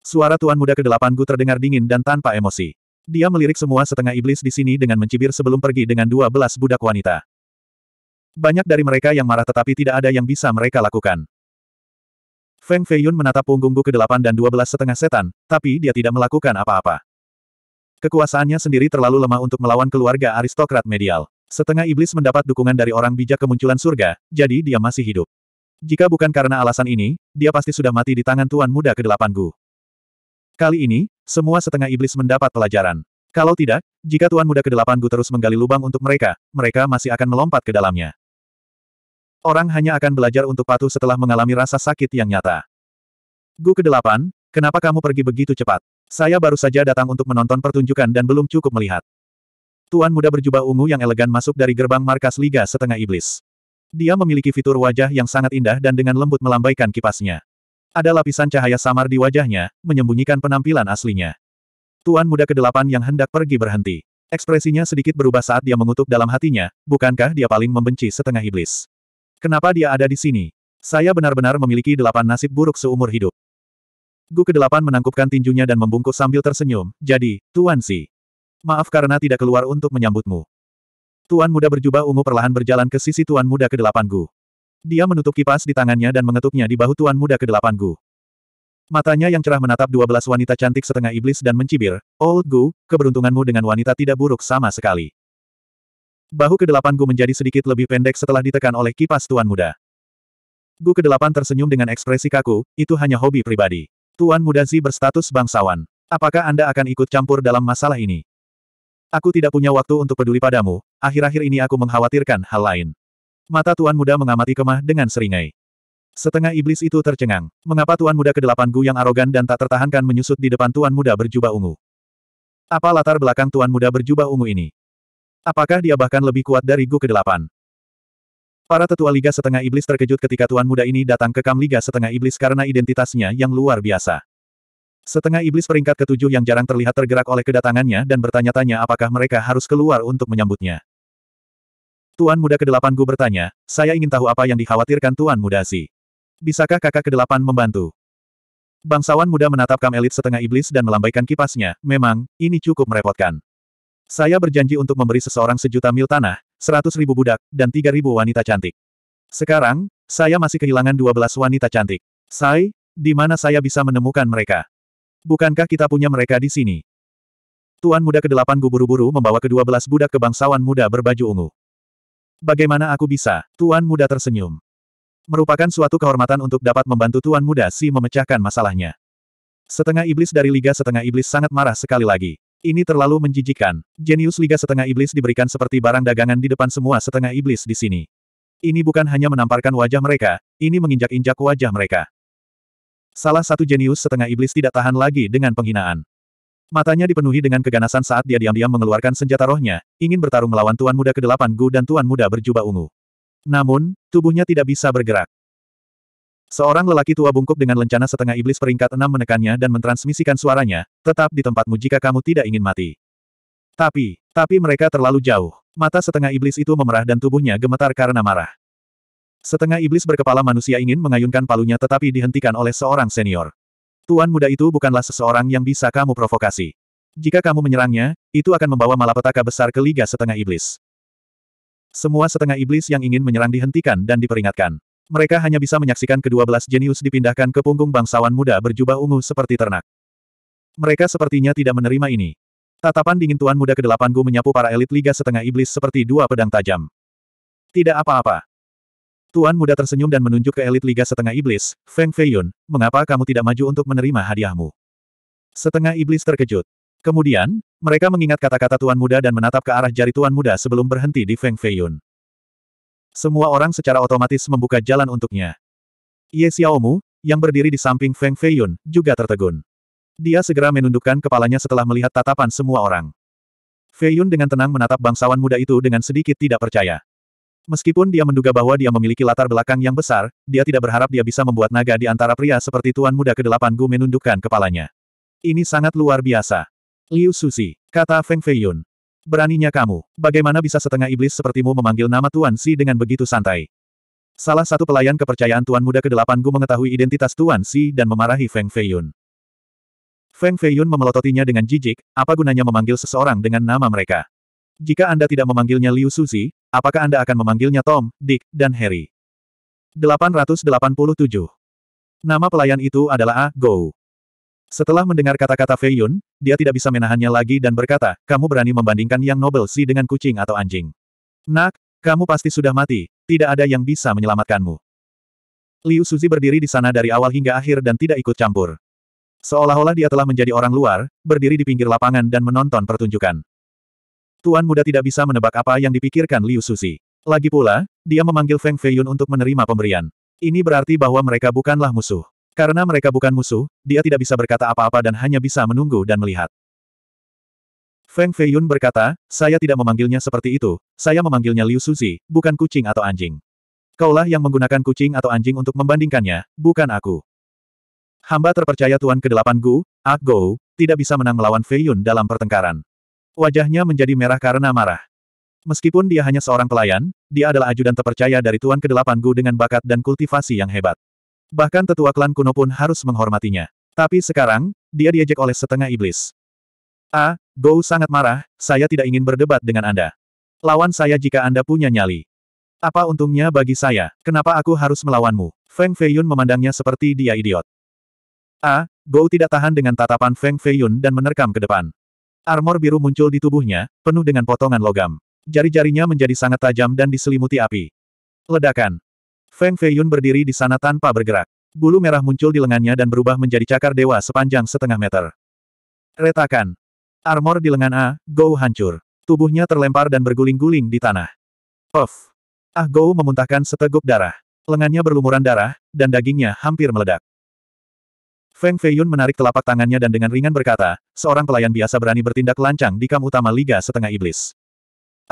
Suara Tuan Muda ke-8 Gu terdengar dingin dan tanpa emosi. Dia melirik semua setengah iblis di sini dengan mencibir sebelum pergi dengan dua belas budak wanita. Banyak dari mereka yang marah tetapi tidak ada yang bisa mereka lakukan. Feng Feiyun menatap punggung Gu ke-8 dan dua belas setengah setan, tapi dia tidak melakukan apa-apa. Kekuasaannya sendiri terlalu lemah untuk melawan keluarga aristokrat medial. Setengah iblis mendapat dukungan dari orang bijak kemunculan surga, jadi dia masih hidup. Jika bukan karena alasan ini, dia pasti sudah mati di tangan Tuan Muda ke-8 Gu. Kali ini, semua setengah iblis mendapat pelajaran. Kalau tidak, jika Tuan Muda ke-8 Gu terus menggali lubang untuk mereka, mereka masih akan melompat ke dalamnya. Orang hanya akan belajar untuk patuh setelah mengalami rasa sakit yang nyata. Gu ke-8, kenapa kamu pergi begitu cepat? Saya baru saja datang untuk menonton pertunjukan dan belum cukup melihat. Tuan muda berjubah ungu yang elegan masuk dari gerbang markas Liga Setengah Iblis. Dia memiliki fitur wajah yang sangat indah dan dengan lembut melambaikan kipasnya. Ada lapisan cahaya samar di wajahnya, menyembunyikan penampilan aslinya. Tuan muda kedelapan yang hendak pergi berhenti. Ekspresinya sedikit berubah saat dia mengutuk dalam hatinya, bukankah dia paling membenci setengah iblis? Kenapa dia ada di sini? Saya benar-benar memiliki delapan nasib buruk seumur hidup. Gu kedelapan menangkupkan tinjunya dan membungkuk sambil tersenyum, jadi, Tuan Si, Maaf karena tidak keluar untuk menyambutmu. Tuan muda berjubah ungu perlahan berjalan ke sisi tuan muda ke-8 Gu. Dia menutup kipas di tangannya dan mengetuknya di bahu tuan muda ke-8 Gu. Matanya yang cerah menatap 12 wanita cantik setengah iblis dan mencibir, Old Gu, keberuntunganmu dengan wanita tidak buruk sama sekali. Bahu ke-8 Gu menjadi sedikit lebih pendek setelah ditekan oleh kipas tuan muda. Gu ke-8 tersenyum dengan ekspresi kaku, itu hanya hobi pribadi. Tuan muda Zi berstatus bangsawan. Apakah Anda akan ikut campur dalam masalah ini? Aku tidak punya waktu untuk peduli padamu, akhir-akhir ini aku mengkhawatirkan hal lain. Mata Tuan Muda mengamati kemah dengan seringai. Setengah iblis itu tercengang. Mengapa Tuan Muda kedelapan Gu yang arogan dan tak tertahankan menyusut di depan Tuan Muda berjubah ungu? Apa latar belakang Tuan Muda berjubah ungu ini? Apakah dia bahkan lebih kuat dari Gu kedelapan? Para tetua Liga Setengah Iblis terkejut ketika Tuan Muda ini datang ke Kam Liga Setengah Iblis karena identitasnya yang luar biasa. Setengah iblis peringkat ketujuh yang jarang terlihat tergerak oleh kedatangannya dan bertanya-tanya apakah mereka harus keluar untuk menyambutnya. Tuan muda ke Gu bertanya, saya ingin tahu apa yang dikhawatirkan Tuan muda Si. Bisakah kakak kedelapan membantu? Bangsawan muda menatap kam elit setengah iblis dan melambaikan kipasnya, memang, ini cukup merepotkan. Saya berjanji untuk memberi seseorang sejuta mil tanah, seratus ribu budak, dan tiga ribu wanita cantik. Sekarang, saya masih kehilangan dua belas wanita cantik. Sai, di mana saya bisa menemukan mereka? Bukankah kita punya mereka di sini? Tuan muda kedelapan guburu-buru membawa kedua belas budak kebangsawan muda berbaju ungu. Bagaimana aku bisa? Tuan muda tersenyum. Merupakan suatu kehormatan untuk dapat membantu Tuan muda si memecahkan masalahnya. Setengah iblis dari Liga Setengah Iblis sangat marah sekali lagi. Ini terlalu menjijikan. Jenius Liga Setengah Iblis diberikan seperti barang dagangan di depan semua setengah iblis di sini. Ini bukan hanya menamparkan wajah mereka, ini menginjak-injak wajah mereka. Salah satu jenius setengah iblis tidak tahan lagi dengan penghinaan. Matanya dipenuhi dengan keganasan saat dia diam-diam mengeluarkan senjata rohnya, ingin bertarung melawan Tuan Muda ke-8 Gu dan Tuan Muda berjubah ungu. Namun, tubuhnya tidak bisa bergerak. Seorang lelaki tua bungkuk dengan lencana setengah iblis peringkat enam menekannya dan mentransmisikan suaranya, tetap di tempatmu jika kamu tidak ingin mati. Tapi, tapi mereka terlalu jauh. Mata setengah iblis itu memerah dan tubuhnya gemetar karena marah. Setengah iblis berkepala manusia ingin mengayunkan palunya tetapi dihentikan oleh seorang senior. Tuan muda itu bukanlah seseorang yang bisa kamu provokasi. Jika kamu menyerangnya, itu akan membawa malapetaka besar ke Liga Setengah Iblis. Semua setengah iblis yang ingin menyerang dihentikan dan diperingatkan. Mereka hanya bisa menyaksikan kedua belas jenius dipindahkan ke punggung bangsawan muda berjubah ungu seperti ternak. Mereka sepertinya tidak menerima ini. Tatapan dingin Tuan Muda ke-8 Gu menyapu para elit Liga Setengah Iblis seperti dua pedang tajam. Tidak apa-apa. Tuan muda tersenyum dan menunjuk ke elit Liga Setengah Iblis, Feng Feiyun, mengapa kamu tidak maju untuk menerima hadiahmu? Setengah Iblis terkejut. Kemudian, mereka mengingat kata-kata Tuan muda dan menatap ke arah jari Tuan muda sebelum berhenti di Feng Feiyun. Semua orang secara otomatis membuka jalan untuknya. Ye Xiaomu, yang berdiri di samping Feng Feiyun, juga tertegun. Dia segera menundukkan kepalanya setelah melihat tatapan semua orang. Feiyun dengan tenang menatap bangsawan muda itu dengan sedikit tidak percaya. Meskipun dia menduga bahwa dia memiliki latar belakang yang besar, dia tidak berharap dia bisa membuat naga di antara pria seperti Tuan Muda ke-8 Gu menundukkan kepalanya. Ini sangat luar biasa. Liu Susi, kata Feng Feiyun. Beraninya kamu, bagaimana bisa setengah iblis sepertimu memanggil nama Tuan Si dengan begitu santai? Salah satu pelayan kepercayaan Tuan Muda ke-8 Gu mengetahui identitas Tuan Si dan memarahi Feng Feiyun. Feng Feiyun memelototinya dengan jijik, apa gunanya memanggil seseorang dengan nama mereka? Jika Anda tidak memanggilnya Liu Suzi, Apakah Anda akan memanggilnya Tom, Dick, dan Harry? 887. Nama pelayan itu adalah A. Go. Setelah mendengar kata-kata Fei Yun, dia tidak bisa menahannya lagi dan berkata, kamu berani membandingkan yang Nobel Si dengan kucing atau anjing. Nak, kamu pasti sudah mati, tidak ada yang bisa menyelamatkanmu. Liu Suzi berdiri di sana dari awal hingga akhir dan tidak ikut campur. Seolah-olah dia telah menjadi orang luar, berdiri di pinggir lapangan dan menonton pertunjukan. Tuan muda tidak bisa menebak apa yang dipikirkan Liu Susi. Lagi pula, dia memanggil Feng Feiyun untuk menerima pemberian. Ini berarti bahwa mereka bukanlah musuh. Karena mereka bukan musuh, dia tidak bisa berkata apa-apa dan hanya bisa menunggu dan melihat. Feng Feiyun berkata, saya tidak memanggilnya seperti itu, saya memanggilnya Liu Suzi, bukan kucing atau anjing. Kaulah yang menggunakan kucing atau anjing untuk membandingkannya, bukan aku. Hamba terpercaya Tuan ke-8 Gu, Ak Gou, tidak bisa menang melawan Feiyun dalam pertengkaran. Wajahnya menjadi merah karena marah. Meskipun dia hanya seorang pelayan, dia adalah ajudan terpercaya dari Tuan Kedelapan Gu dengan bakat dan kultivasi yang hebat. Bahkan tetua klan kuno pun harus menghormatinya. Tapi sekarang, dia diejek oleh setengah iblis. A, ah, Gou sangat marah, saya tidak ingin berdebat dengan Anda. Lawan saya jika Anda punya nyali. Apa untungnya bagi saya? Kenapa aku harus melawanmu? Feng Feiyun memandangnya seperti dia idiot. A, ah, Gou tidak tahan dengan tatapan Feng Feiyun dan menerkam ke depan. Armor biru muncul di tubuhnya, penuh dengan potongan logam. Jari-jarinya menjadi sangat tajam dan diselimuti api. Ledakan. Feng Feiyun berdiri di sana tanpa bergerak. Bulu merah muncul di lengannya dan berubah menjadi cakar dewa sepanjang setengah meter. Retakan. Armor di lengan A, Gou hancur. Tubuhnya terlempar dan berguling-guling di tanah. Puff. Ah Gou memuntahkan seteguk darah. Lengannya berlumuran darah, dan dagingnya hampir meledak. Feng Feiyun menarik telapak tangannya dan dengan ringan berkata, seorang pelayan biasa berani bertindak lancang di kam utama Liga Setengah Iblis.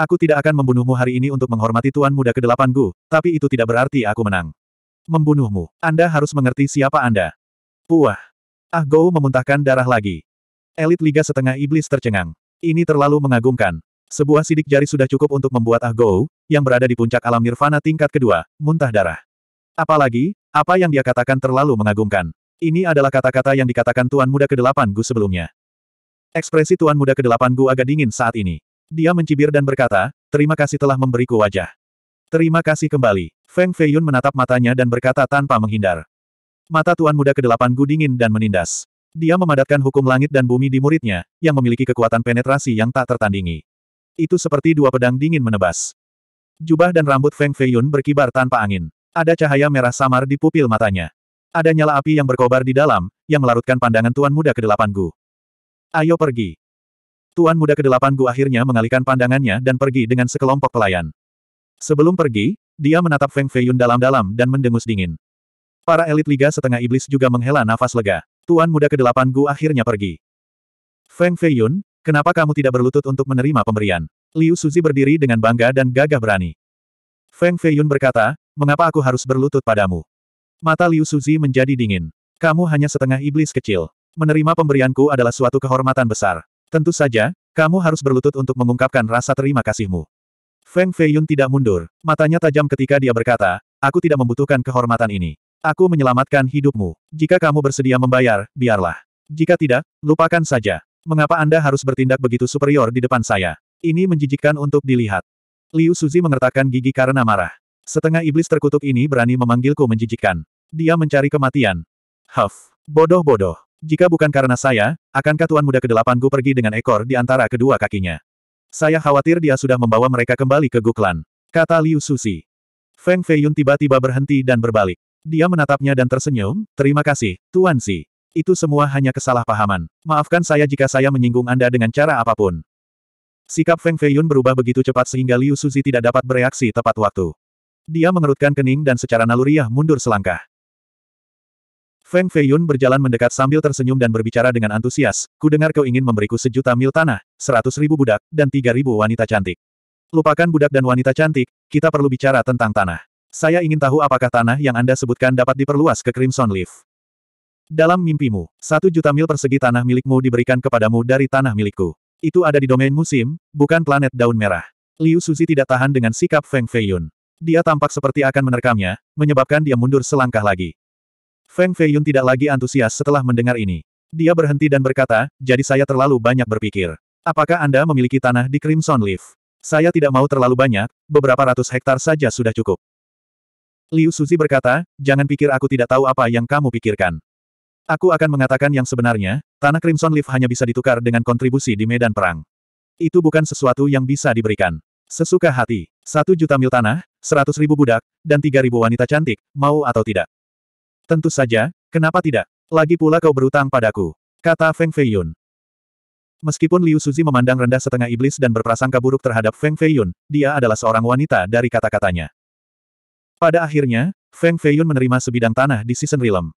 Aku tidak akan membunuhmu hari ini untuk menghormati Tuan Muda ke-8 Gu, tapi itu tidak berarti aku menang. Membunuhmu, Anda harus mengerti siapa Anda. Puah. Ah Gou memuntahkan darah lagi. Elit Liga Setengah Iblis tercengang. Ini terlalu mengagumkan. Sebuah sidik jari sudah cukup untuk membuat Ah Gou, yang berada di puncak alam nirvana tingkat kedua, muntah darah. Apalagi, apa yang dia katakan terlalu mengagumkan. Ini adalah kata-kata yang dikatakan Tuan Muda Kedelapan Gu sebelumnya. Ekspresi Tuan Muda Kedelapan Gu agak dingin saat ini. Dia mencibir dan berkata, terima kasih telah memberiku wajah. Terima kasih kembali. Feng Feiyun menatap matanya dan berkata tanpa menghindar. Mata Tuan Muda Kedelapan Gu dingin dan menindas. Dia memadatkan hukum langit dan bumi di muridnya, yang memiliki kekuatan penetrasi yang tak tertandingi. Itu seperti dua pedang dingin menebas. Jubah dan rambut Feng Feiyun berkibar tanpa angin. Ada cahaya merah samar di pupil matanya. Ada nyala api yang berkobar di dalam, yang melarutkan pandangan Tuan Muda Kedelapan Gu. Ayo pergi. Tuan Muda Kedelapan Gu akhirnya mengalihkan pandangannya dan pergi dengan sekelompok pelayan. Sebelum pergi, dia menatap Feng Feiyun dalam-dalam dan mendengus dingin. Para elit Liga Setengah Iblis juga menghela nafas lega. Tuan Muda Kedelapan Gu akhirnya pergi. Feng Feiyun, kenapa kamu tidak berlutut untuk menerima pemberian? Liu Suzi berdiri dengan bangga dan gagah berani. Feng Feiyun berkata, mengapa aku harus berlutut padamu? Mata Liu Suzi menjadi dingin. Kamu hanya setengah iblis kecil. Menerima pemberianku adalah suatu kehormatan besar. Tentu saja, kamu harus berlutut untuk mengungkapkan rasa terima kasihmu. Feng Feiyun tidak mundur. Matanya tajam ketika dia berkata, aku tidak membutuhkan kehormatan ini. Aku menyelamatkan hidupmu. Jika kamu bersedia membayar, biarlah. Jika tidak, lupakan saja. Mengapa Anda harus bertindak begitu superior di depan saya? Ini menjijikkan untuk dilihat. Liu Suzi mengertakkan gigi karena marah. Setengah iblis terkutuk ini berani memanggilku menjijikkan. Dia mencari kematian. Huff, bodoh-bodoh. Jika bukan karena saya, akankah Tuan Muda kedelapanku pergi dengan ekor di antara kedua kakinya? Saya khawatir dia sudah membawa mereka kembali ke Guklan. Kata Liu Susi. Feng Feiyun tiba-tiba berhenti dan berbalik. Dia menatapnya dan tersenyum, terima kasih, Tuan Si. Itu semua hanya kesalahpahaman. Maafkan saya jika saya menyinggung Anda dengan cara apapun. Sikap Feng Feiyun berubah begitu cepat sehingga Liu Suzi tidak dapat bereaksi tepat waktu. Dia mengerutkan kening dan secara naluriah mundur selangkah. Feng Feiyun berjalan mendekat sambil tersenyum dan berbicara dengan antusias, ku dengar kau ingin memberiku sejuta mil tanah, seratus ribu budak, dan tiga ribu wanita cantik. Lupakan budak dan wanita cantik, kita perlu bicara tentang tanah. Saya ingin tahu apakah tanah yang Anda sebutkan dapat diperluas ke Crimson Leaf. Dalam mimpimu, satu juta mil persegi tanah milikmu diberikan kepadamu dari tanah milikku. Itu ada di domain musim, bukan planet daun merah. Liu Suzi tidak tahan dengan sikap Feng Feiyun. Dia tampak seperti akan menerkamnya, menyebabkan dia mundur selangkah lagi. Feng Feiyun tidak lagi antusias setelah mendengar ini. Dia berhenti dan berkata, jadi saya terlalu banyak berpikir. Apakah Anda memiliki tanah di Crimson Leaf? Saya tidak mau terlalu banyak, beberapa ratus hektar saja sudah cukup. Liu Suzi berkata, jangan pikir aku tidak tahu apa yang kamu pikirkan. Aku akan mengatakan yang sebenarnya, tanah Crimson Leaf hanya bisa ditukar dengan kontribusi di medan perang. Itu bukan sesuatu yang bisa diberikan. Sesuka hati, satu juta mil tanah, seratus ribu budak, dan tiga ribu wanita cantik, mau atau tidak. Tentu saja, kenapa tidak? Lagi pula kau berutang padaku, kata Feng Feiyun. Meskipun Liu Suzi memandang rendah setengah iblis dan berprasangka buruk terhadap Feng Feiyun, dia adalah seorang wanita dari kata-katanya. Pada akhirnya, Feng Feiyun menerima sebidang tanah di Season Realm.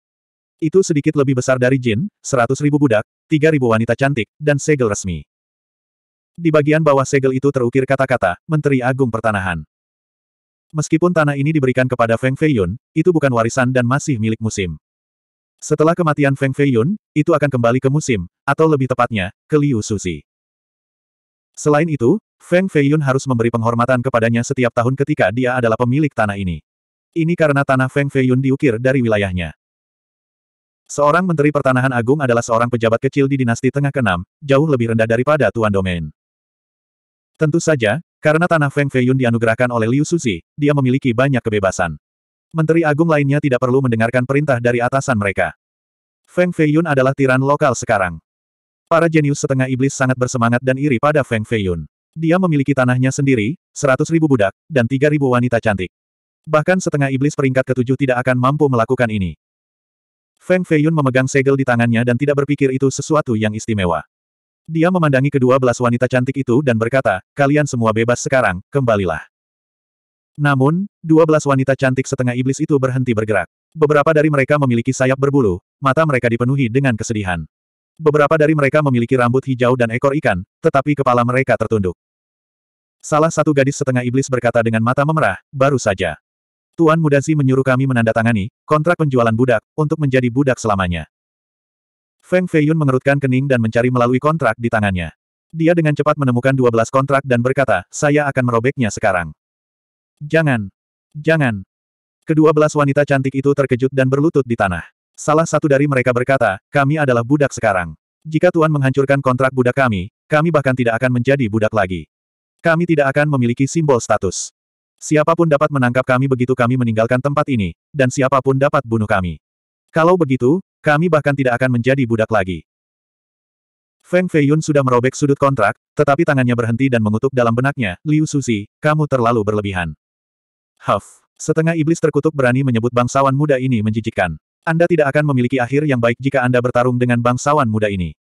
Itu sedikit lebih besar dari Jin, seratus ribu budak, tiga ribu wanita cantik, dan segel resmi. Di bagian bawah segel itu terukir kata-kata, Menteri Agung Pertanahan. Meskipun tanah ini diberikan kepada Feng Feiyun, itu bukan warisan dan masih milik musim. Setelah kematian Feng Feiyun, itu akan kembali ke musim, atau lebih tepatnya, ke Liu Suzi. Selain itu, Feng Feiyun harus memberi penghormatan kepadanya setiap tahun ketika dia adalah pemilik tanah ini. Ini karena tanah Feng Feiyun diukir dari wilayahnya. Seorang Menteri Pertanahan Agung adalah seorang pejabat kecil di dinasti Tengah keenam, jauh lebih rendah daripada Tuan Domain. Tentu saja, karena tanah Feng Feiyun dianugerahkan oleh Liu Suzi, dia memiliki banyak kebebasan. Menteri Agung lainnya tidak perlu mendengarkan perintah dari atasan mereka. Feng Feiyun adalah tiran lokal sekarang. Para jenius setengah iblis sangat bersemangat dan iri pada Feng Feiyun. Dia memiliki tanahnya sendiri, 100 ribu budak, dan tiga ribu wanita cantik. Bahkan setengah iblis peringkat ketujuh tidak akan mampu melakukan ini. Feng Feiyun memegang segel di tangannya dan tidak berpikir itu sesuatu yang istimewa. Dia memandangi kedua belas wanita cantik itu dan berkata, kalian semua bebas sekarang, kembalilah. Namun, dua belas wanita cantik setengah iblis itu berhenti bergerak. Beberapa dari mereka memiliki sayap berbulu, mata mereka dipenuhi dengan kesedihan. Beberapa dari mereka memiliki rambut hijau dan ekor ikan, tetapi kepala mereka tertunduk. Salah satu gadis setengah iblis berkata dengan mata memerah, baru saja. Tuan Mudazi menyuruh kami menandatangani kontrak penjualan budak untuk menjadi budak selamanya. Feng Feiyun mengerutkan kening dan mencari melalui kontrak di tangannya. Dia dengan cepat menemukan 12 kontrak dan berkata, saya akan merobeknya sekarang. Jangan. Jangan. Kedua belas wanita cantik itu terkejut dan berlutut di tanah. Salah satu dari mereka berkata, kami adalah budak sekarang. Jika tuan menghancurkan kontrak budak kami, kami bahkan tidak akan menjadi budak lagi. Kami tidak akan memiliki simbol status. Siapapun dapat menangkap kami begitu kami meninggalkan tempat ini, dan siapapun dapat bunuh kami. Kalau begitu, kami bahkan tidak akan menjadi budak lagi. Feng Feiyun sudah merobek sudut kontrak, tetapi tangannya berhenti dan mengutuk dalam benaknya, Liu Susi, kamu terlalu berlebihan. Huff, setengah iblis terkutuk berani menyebut bangsawan muda ini menjijikkan. Anda tidak akan memiliki akhir yang baik jika Anda bertarung dengan bangsawan muda ini.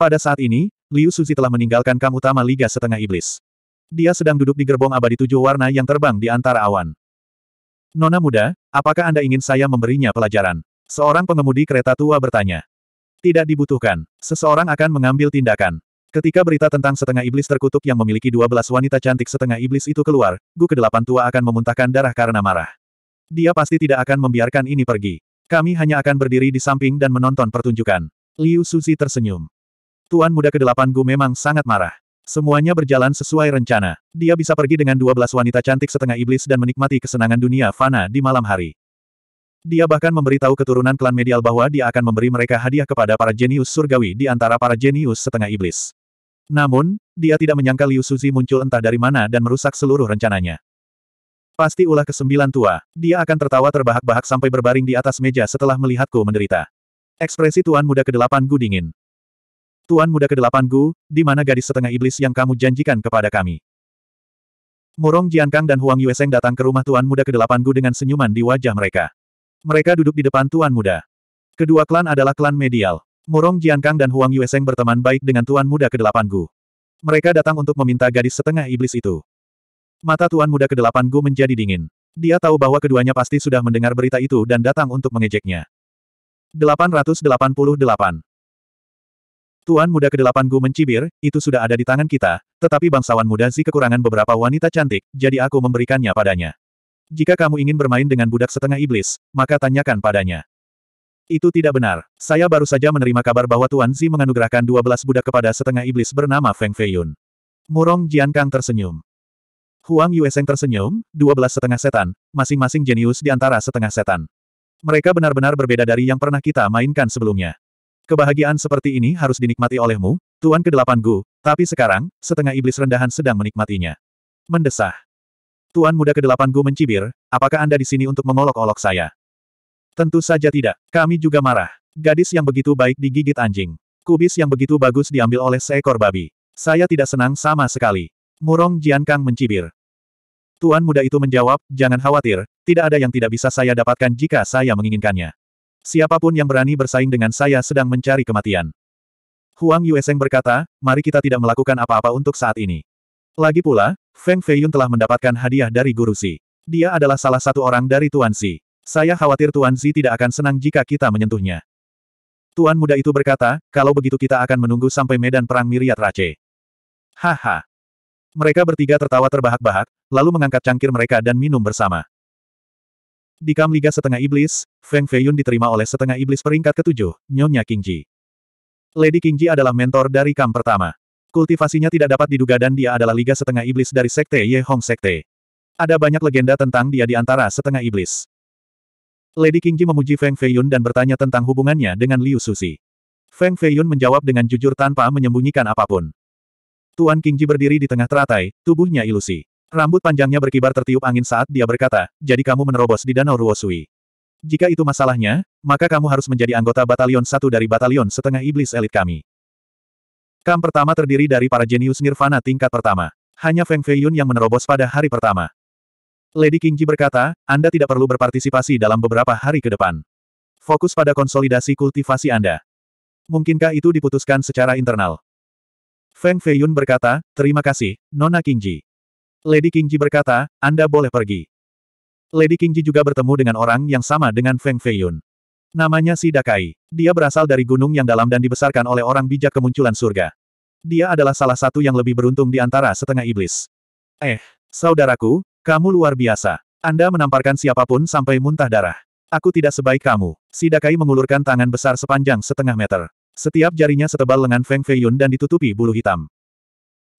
Pada saat ini, Liu Susi telah meninggalkan Kamu utama Liga Setengah Iblis. Dia sedang duduk di gerbong abadi tujuh warna yang terbang di antara awan. Nona muda, apakah Anda ingin saya memberinya pelajaran? Seorang pengemudi kereta tua bertanya. Tidak dibutuhkan. Seseorang akan mengambil tindakan. Ketika berita tentang setengah iblis terkutuk yang memiliki dua belas wanita cantik setengah iblis itu keluar, Gu kedelapan tua akan memuntahkan darah karena marah. Dia pasti tidak akan membiarkan ini pergi. Kami hanya akan berdiri di samping dan menonton pertunjukan. Liu Suzi tersenyum. Tuan muda kedelapan Gu memang sangat marah. Semuanya berjalan sesuai rencana. Dia bisa pergi dengan dua belas wanita cantik setengah iblis dan menikmati kesenangan dunia fana di malam hari. Dia bahkan memberitahu keturunan klan medial bahwa dia akan memberi mereka hadiah kepada para jenius surgawi di antara para jenius setengah iblis. Namun, dia tidak menyangka Liu Suzi muncul entah dari mana dan merusak seluruh rencananya. Pasti ulah kesembilan tua, dia akan tertawa terbahak-bahak sampai berbaring di atas meja setelah melihatku menderita. Ekspresi Tuan Muda Kedelapan 8 Gu dingin. Tuan Muda Kedelapan 8 Gu, di mana gadis setengah iblis yang kamu janjikan kepada kami? Murong Jiankang dan Huang Yueseng datang ke rumah Tuan Muda Kedelapan 8 Gu dengan senyuman di wajah mereka. Mereka duduk di depan tuan muda. Kedua klan adalah klan medial. Murong Jiankang dan Huang Yueseng berteman baik dengan tuan muda ke-8 Gu. Mereka datang untuk meminta gadis setengah iblis itu. Mata tuan muda ke-8 Gu menjadi dingin. Dia tahu bahwa keduanya pasti sudah mendengar berita itu dan datang untuk mengejeknya. 888 Tuan muda ke-8 Gu mencibir, itu sudah ada di tangan kita, tetapi bangsawan muda si kekurangan beberapa wanita cantik, jadi aku memberikannya padanya. Jika kamu ingin bermain dengan budak setengah iblis, maka tanyakan padanya. Itu tidak benar. Saya baru saja menerima kabar bahwa Tuan Zi menganugerahkan 12 budak kepada setengah iblis bernama Feng Feiyun. Murong Jian Kang tersenyum. Huang Yueseng tersenyum, 12 setengah setan, masing-masing jenius di antara setengah setan. Mereka benar-benar berbeda dari yang pernah kita mainkan sebelumnya. Kebahagiaan seperti ini harus dinikmati olehmu, Tuan Kedelapan Gu, tapi sekarang, setengah iblis rendahan sedang menikmatinya. Mendesah. Tuan muda ke-8 Gu mencibir, apakah Anda di sini untuk mengolok-olok saya? Tentu saja tidak. Kami juga marah. Gadis yang begitu baik digigit anjing. Kubis yang begitu bagus diambil oleh seekor babi. Saya tidak senang sama sekali. Murong Jiankang mencibir. Tuan muda itu menjawab, jangan khawatir, tidak ada yang tidak bisa saya dapatkan jika saya menginginkannya. Siapapun yang berani bersaing dengan saya sedang mencari kematian. Huang Yueseng berkata, mari kita tidak melakukan apa-apa untuk saat ini. Lagi pula, Feng Feiyun telah mendapatkan hadiah dari Guru Si. Dia adalah salah satu orang dari Tuan Si. Saya khawatir Tuan Si tidak akan senang jika kita menyentuhnya. Tuan muda itu berkata, kalau begitu kita akan menunggu sampai medan perang miriat Rache. Haha. Mereka bertiga tertawa terbahak-bahak, lalu mengangkat cangkir mereka dan minum bersama. Di Kam Liga Setengah Iblis, Feng Feiyun diterima oleh Setengah Iblis peringkat ketujuh, Nyonya Kingji. Lady Kingji adalah mentor dari Kam pertama. Kultivasinya tidak dapat diduga dan dia adalah Liga Setengah Iblis dari Sekte Ye Hong Sekte. Ada banyak legenda tentang dia di antara Setengah Iblis. Lady Qingji memuji Feng Feiyun dan bertanya tentang hubungannya dengan Liu Susi. Feng Feiyun menjawab dengan jujur tanpa menyembunyikan apapun. Tuan Qingji berdiri di tengah teratai, tubuhnya ilusi. Rambut panjangnya berkibar tertiup angin saat dia berkata, jadi kamu menerobos di Danau Ruosui. Jika itu masalahnya, maka kamu harus menjadi anggota batalion satu dari batalion setengah iblis elit kami. Kam pertama terdiri dari para jenius nirvana tingkat pertama. Hanya Feng Feiyun yang menerobos pada hari pertama. Lady Qingji berkata, Anda tidak perlu berpartisipasi dalam beberapa hari ke depan. Fokus pada konsolidasi kultivasi Anda. Mungkinkah itu diputuskan secara internal? Feng Feiyun berkata, terima kasih, Nona Qingji. Lady Qingji berkata, Anda boleh pergi. Lady Qingji juga bertemu dengan orang yang sama dengan Feng Feiyun. Namanya si Dakai. Dia berasal dari gunung yang dalam dan dibesarkan oleh orang bijak kemunculan surga. Dia adalah salah satu yang lebih beruntung di antara setengah iblis. Eh, saudaraku, kamu luar biasa. Anda menamparkan siapapun sampai muntah darah. Aku tidak sebaik kamu. Sidakai mengulurkan tangan besar sepanjang setengah meter. Setiap jarinya setebal lengan Feng Feiyun dan ditutupi bulu hitam.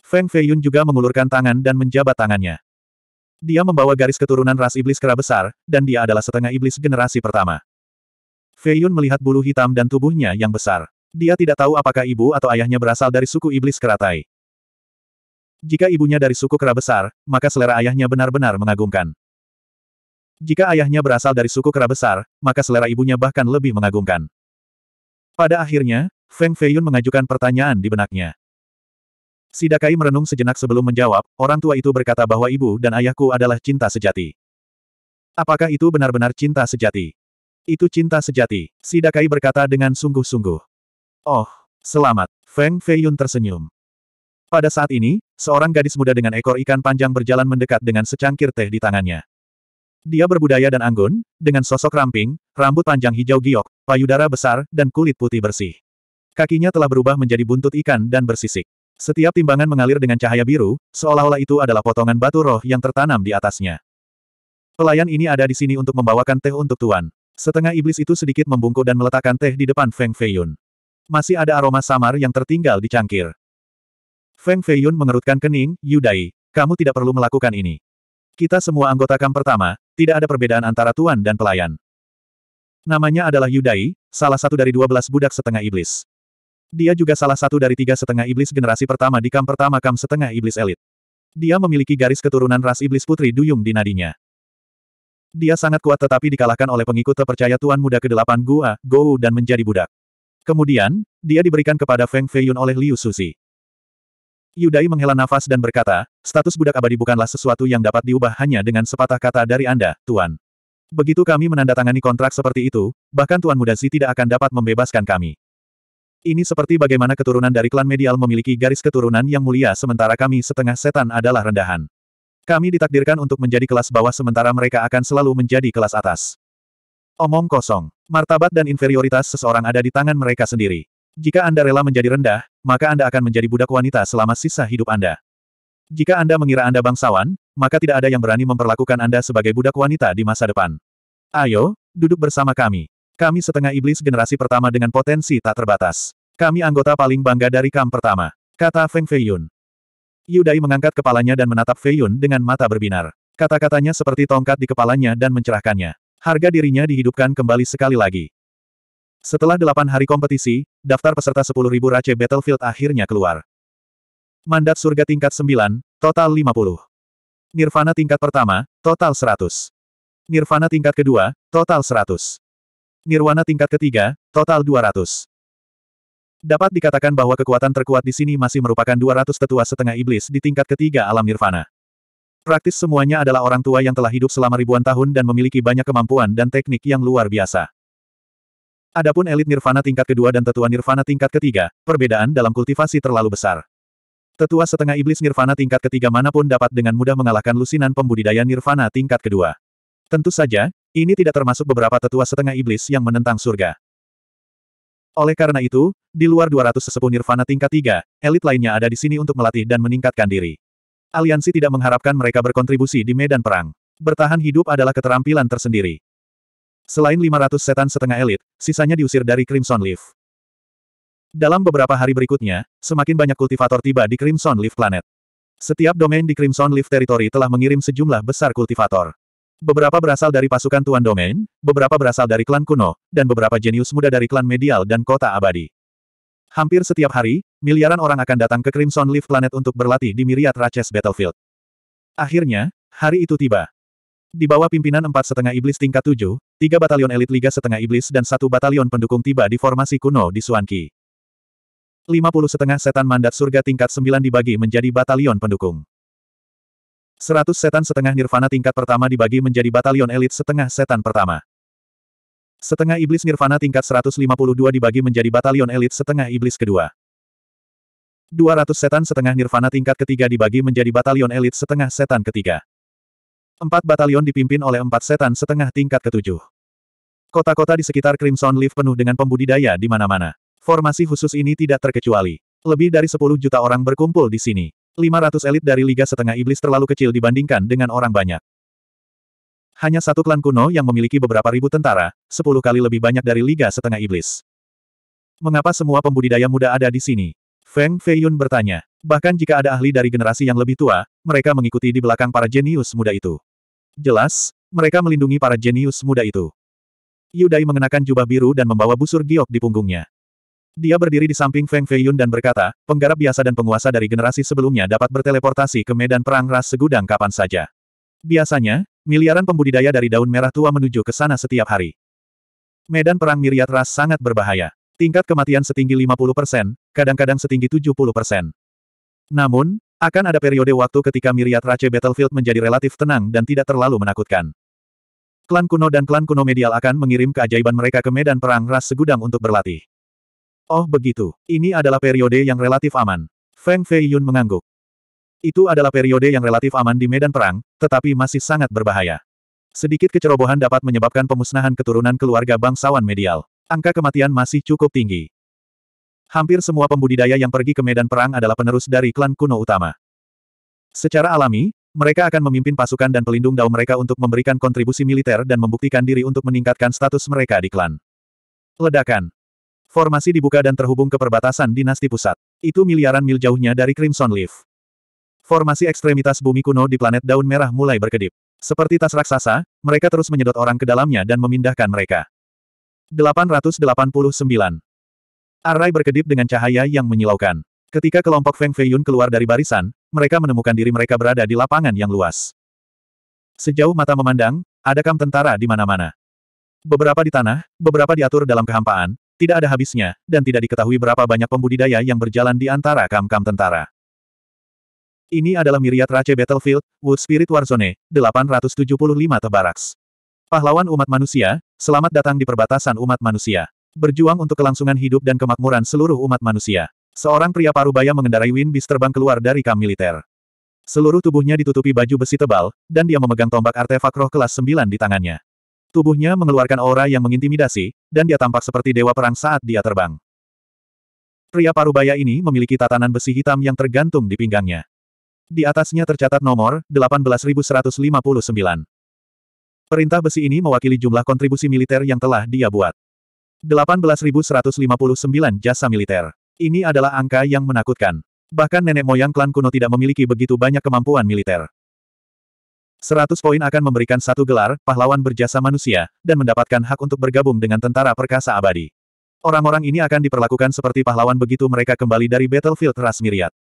Feng Feiyun juga mengulurkan tangan dan menjabat tangannya. Dia membawa garis keturunan ras iblis kera besar, dan dia adalah setengah iblis generasi pertama. Feiyun melihat bulu hitam dan tubuhnya yang besar. Dia tidak tahu apakah ibu atau ayahnya berasal dari suku iblis keratai. Jika ibunya dari suku kera besar, maka selera ayahnya benar-benar mengagumkan. Jika ayahnya berasal dari suku kera besar, maka selera ibunya bahkan lebih mengagumkan. Pada akhirnya, Feng Feiyun mengajukan pertanyaan di benaknya. Sidakai merenung sejenak sebelum menjawab, orang tua itu berkata bahwa ibu dan ayahku adalah cinta sejati. Apakah itu benar-benar cinta sejati? Itu cinta sejati, Sidakai berkata dengan sungguh-sungguh. Oh, selamat. Feng Feiyun tersenyum. Pada saat ini, seorang gadis muda dengan ekor ikan panjang berjalan mendekat dengan secangkir teh di tangannya. Dia berbudaya dan anggun, dengan sosok ramping, rambut panjang hijau giok, payudara besar, dan kulit putih bersih. Kakinya telah berubah menjadi buntut ikan dan bersisik. Setiap timbangan mengalir dengan cahaya biru, seolah-olah itu adalah potongan batu roh yang tertanam di atasnya. Pelayan ini ada di sini untuk membawakan teh untuk Tuan. Setengah iblis itu sedikit membungkuk dan meletakkan teh di depan Feng Feiyun. Masih ada aroma samar yang tertinggal di cangkir. Feng Feiyun mengerutkan kening, Yudai, kamu tidak perlu melakukan ini. Kita semua anggota kam pertama, tidak ada perbedaan antara tuan dan pelayan. Namanya adalah Yudai, salah satu dari dua belas budak setengah iblis. Dia juga salah satu dari tiga setengah iblis generasi pertama di kam pertama kam setengah iblis elit. Dia memiliki garis keturunan ras iblis putri duyung di nadinya. Dia sangat kuat tetapi dikalahkan oleh pengikut terpercaya Tuan Muda ke-8 Gua, Gou dan menjadi budak. Kemudian, dia diberikan kepada Feng Feiyun oleh Liu Susi. Yudai menghela nafas dan berkata, status budak abadi bukanlah sesuatu yang dapat diubah hanya dengan sepatah kata dari Anda, Tuan. Begitu kami menandatangani kontrak seperti itu, bahkan Tuan Muda Zi tidak akan dapat membebaskan kami. Ini seperti bagaimana keturunan dari klan medial memiliki garis keturunan yang mulia sementara kami setengah setan adalah rendahan. Kami ditakdirkan untuk menjadi kelas bawah sementara mereka akan selalu menjadi kelas atas. Omong kosong. Martabat dan inferioritas seseorang ada di tangan mereka sendiri. Jika Anda rela menjadi rendah, maka Anda akan menjadi budak wanita selama sisa hidup Anda. Jika Anda mengira Anda bangsawan, maka tidak ada yang berani memperlakukan Anda sebagai budak wanita di masa depan. Ayo, duduk bersama kami. Kami setengah iblis generasi pertama dengan potensi tak terbatas. Kami anggota paling bangga dari kam pertama, kata Feng Feiyun. Yudai mengangkat kepalanya dan menatap Feiyun dengan mata berbinar. Kata-katanya seperti tongkat di kepalanya dan mencerahkannya. Harga dirinya dihidupkan kembali sekali lagi. Setelah delapan hari kompetisi, daftar peserta sepuluh ribu Race Battlefield akhirnya keluar. Mandat surga tingkat sembilan, total lima puluh. Nirvana tingkat pertama, total seratus. Nirvana tingkat kedua, total seratus. Nirwana tingkat ketiga, total dua ratus. Dapat dikatakan bahwa kekuatan terkuat di sini masih merupakan 200 tetua setengah iblis di tingkat ketiga alam nirvana. Praktis semuanya adalah orang tua yang telah hidup selama ribuan tahun dan memiliki banyak kemampuan dan teknik yang luar biasa. Adapun elit nirvana tingkat kedua dan tetua nirvana tingkat ketiga, perbedaan dalam kultivasi terlalu besar. Tetua setengah iblis nirvana tingkat ketiga manapun dapat dengan mudah mengalahkan lusinan pembudidaya nirvana tingkat kedua. Tentu saja, ini tidak termasuk beberapa tetua setengah iblis yang menentang surga. Oleh karena itu, di luar 200 sesepuh nirvana tingkat tiga, elit lainnya ada di sini untuk melatih dan meningkatkan diri. Aliansi tidak mengharapkan mereka berkontribusi di medan perang. Bertahan hidup adalah keterampilan tersendiri. Selain 500 setan setengah elit, sisanya diusir dari Crimson Leaf. Dalam beberapa hari berikutnya, semakin banyak kultivator tiba di Crimson Leaf Planet. Setiap domain di Crimson Leaf Territory telah mengirim sejumlah besar kultivator. Beberapa berasal dari pasukan Tuan Domain, beberapa berasal dari klan kuno, dan beberapa jenius muda dari klan medial dan kota abadi. Hampir setiap hari, miliaran orang akan datang ke Crimson Leaf Planet untuk berlatih di Myriad Raches Battlefield. Akhirnya, hari itu tiba. Di bawah pimpinan empat setengah iblis tingkat tujuh, tiga batalion elit Liga setengah iblis dan satu batalion pendukung tiba di formasi kuno di Suanki. puluh setengah setan mandat surga tingkat sembilan dibagi menjadi batalion pendukung. Seratus setan setengah nirvana tingkat pertama dibagi menjadi batalion elit setengah setan pertama. Setengah iblis nirvana tingkat 152 dibagi menjadi batalion elit setengah iblis kedua. 200 setan setengah nirvana tingkat ketiga dibagi menjadi batalion elit setengah setan ketiga. Empat batalion dipimpin oleh empat setan setengah tingkat ketujuh. Kota-kota di sekitar Crimson Leaf penuh dengan pembudidaya di mana-mana. Formasi khusus ini tidak terkecuali. Lebih dari 10 juta orang berkumpul di sini. 500 elit dari Liga Setengah Iblis terlalu kecil dibandingkan dengan orang banyak. Hanya satu klan kuno yang memiliki beberapa ribu tentara, sepuluh kali lebih banyak dari Liga Setengah Iblis. Mengapa semua pembudidaya muda ada di sini? Feng Feiyun bertanya. Bahkan jika ada ahli dari generasi yang lebih tua, mereka mengikuti di belakang para jenius muda itu. Jelas, mereka melindungi para jenius muda itu. Yudai mengenakan jubah biru dan membawa busur giok di punggungnya. Dia berdiri di samping Feng Feiyun dan berkata, penggarap biasa dan penguasa dari generasi sebelumnya dapat berteleportasi ke medan perang ras segudang kapan saja. Biasanya, Miliaran pembudidaya dari daun merah tua menuju ke sana setiap hari. Medan perang miriat ras sangat berbahaya. Tingkat kematian setinggi 50%, kadang-kadang setinggi 70%. Namun, akan ada periode waktu ketika miriat race battlefield menjadi relatif tenang dan tidak terlalu menakutkan. Klan kuno dan klan kuno medial akan mengirim keajaiban mereka ke medan perang ras segudang untuk berlatih. Oh begitu, ini adalah periode yang relatif aman. Feng Fei Yun mengangguk. Itu adalah periode yang relatif aman di medan perang, tetapi masih sangat berbahaya. Sedikit kecerobohan dapat menyebabkan pemusnahan keturunan keluarga bangsawan medial. Angka kematian masih cukup tinggi. Hampir semua pembudidaya yang pergi ke medan perang adalah penerus dari klan kuno utama. Secara alami, mereka akan memimpin pasukan dan pelindung daun mereka untuk memberikan kontribusi militer dan membuktikan diri untuk meningkatkan status mereka di klan. Ledakan. Formasi dibuka dan terhubung ke perbatasan dinasti pusat. Itu miliaran mil jauhnya dari Crimson Leaf. Formasi ekstremitas bumi kuno di planet daun merah mulai berkedip. Seperti tas raksasa, mereka terus menyedot orang ke dalamnya dan memindahkan mereka. 889. Arai berkedip dengan cahaya yang menyilaukan. Ketika kelompok Feng Feiyun keluar dari barisan, mereka menemukan diri mereka berada di lapangan yang luas. Sejauh mata memandang, ada kam tentara di mana-mana. Beberapa di tanah, beberapa diatur dalam kehampaan, tidak ada habisnya, dan tidak diketahui berapa banyak pembudidaya yang berjalan di antara kam-kam tentara. Ini adalah Miriat Race Battlefield, Wood Spirit Warzone, 875 Tebaraks. Pahlawan umat manusia, selamat datang di perbatasan umat manusia. Berjuang untuk kelangsungan hidup dan kemakmuran seluruh umat manusia. Seorang pria parubaya mengendarai Wind bis terbang keluar dari kam militer. Seluruh tubuhnya ditutupi baju besi tebal, dan dia memegang tombak artefak roh kelas 9 di tangannya. Tubuhnya mengeluarkan aura yang mengintimidasi, dan dia tampak seperti dewa perang saat dia terbang. Pria parubaya ini memiliki tatanan besi hitam yang tergantung di pinggangnya. Di atasnya tercatat nomor 18159. Perintah besi ini mewakili jumlah kontribusi militer yang telah dia buat. 18159 jasa militer. Ini adalah angka yang menakutkan. Bahkan nenek moyang klan kuno tidak memiliki begitu banyak kemampuan militer. 100 poin akan memberikan satu gelar, pahlawan berjasa manusia, dan mendapatkan hak untuk bergabung dengan tentara perkasa abadi. Orang-orang ini akan diperlakukan seperti pahlawan begitu mereka kembali dari battlefield Rasmiriat.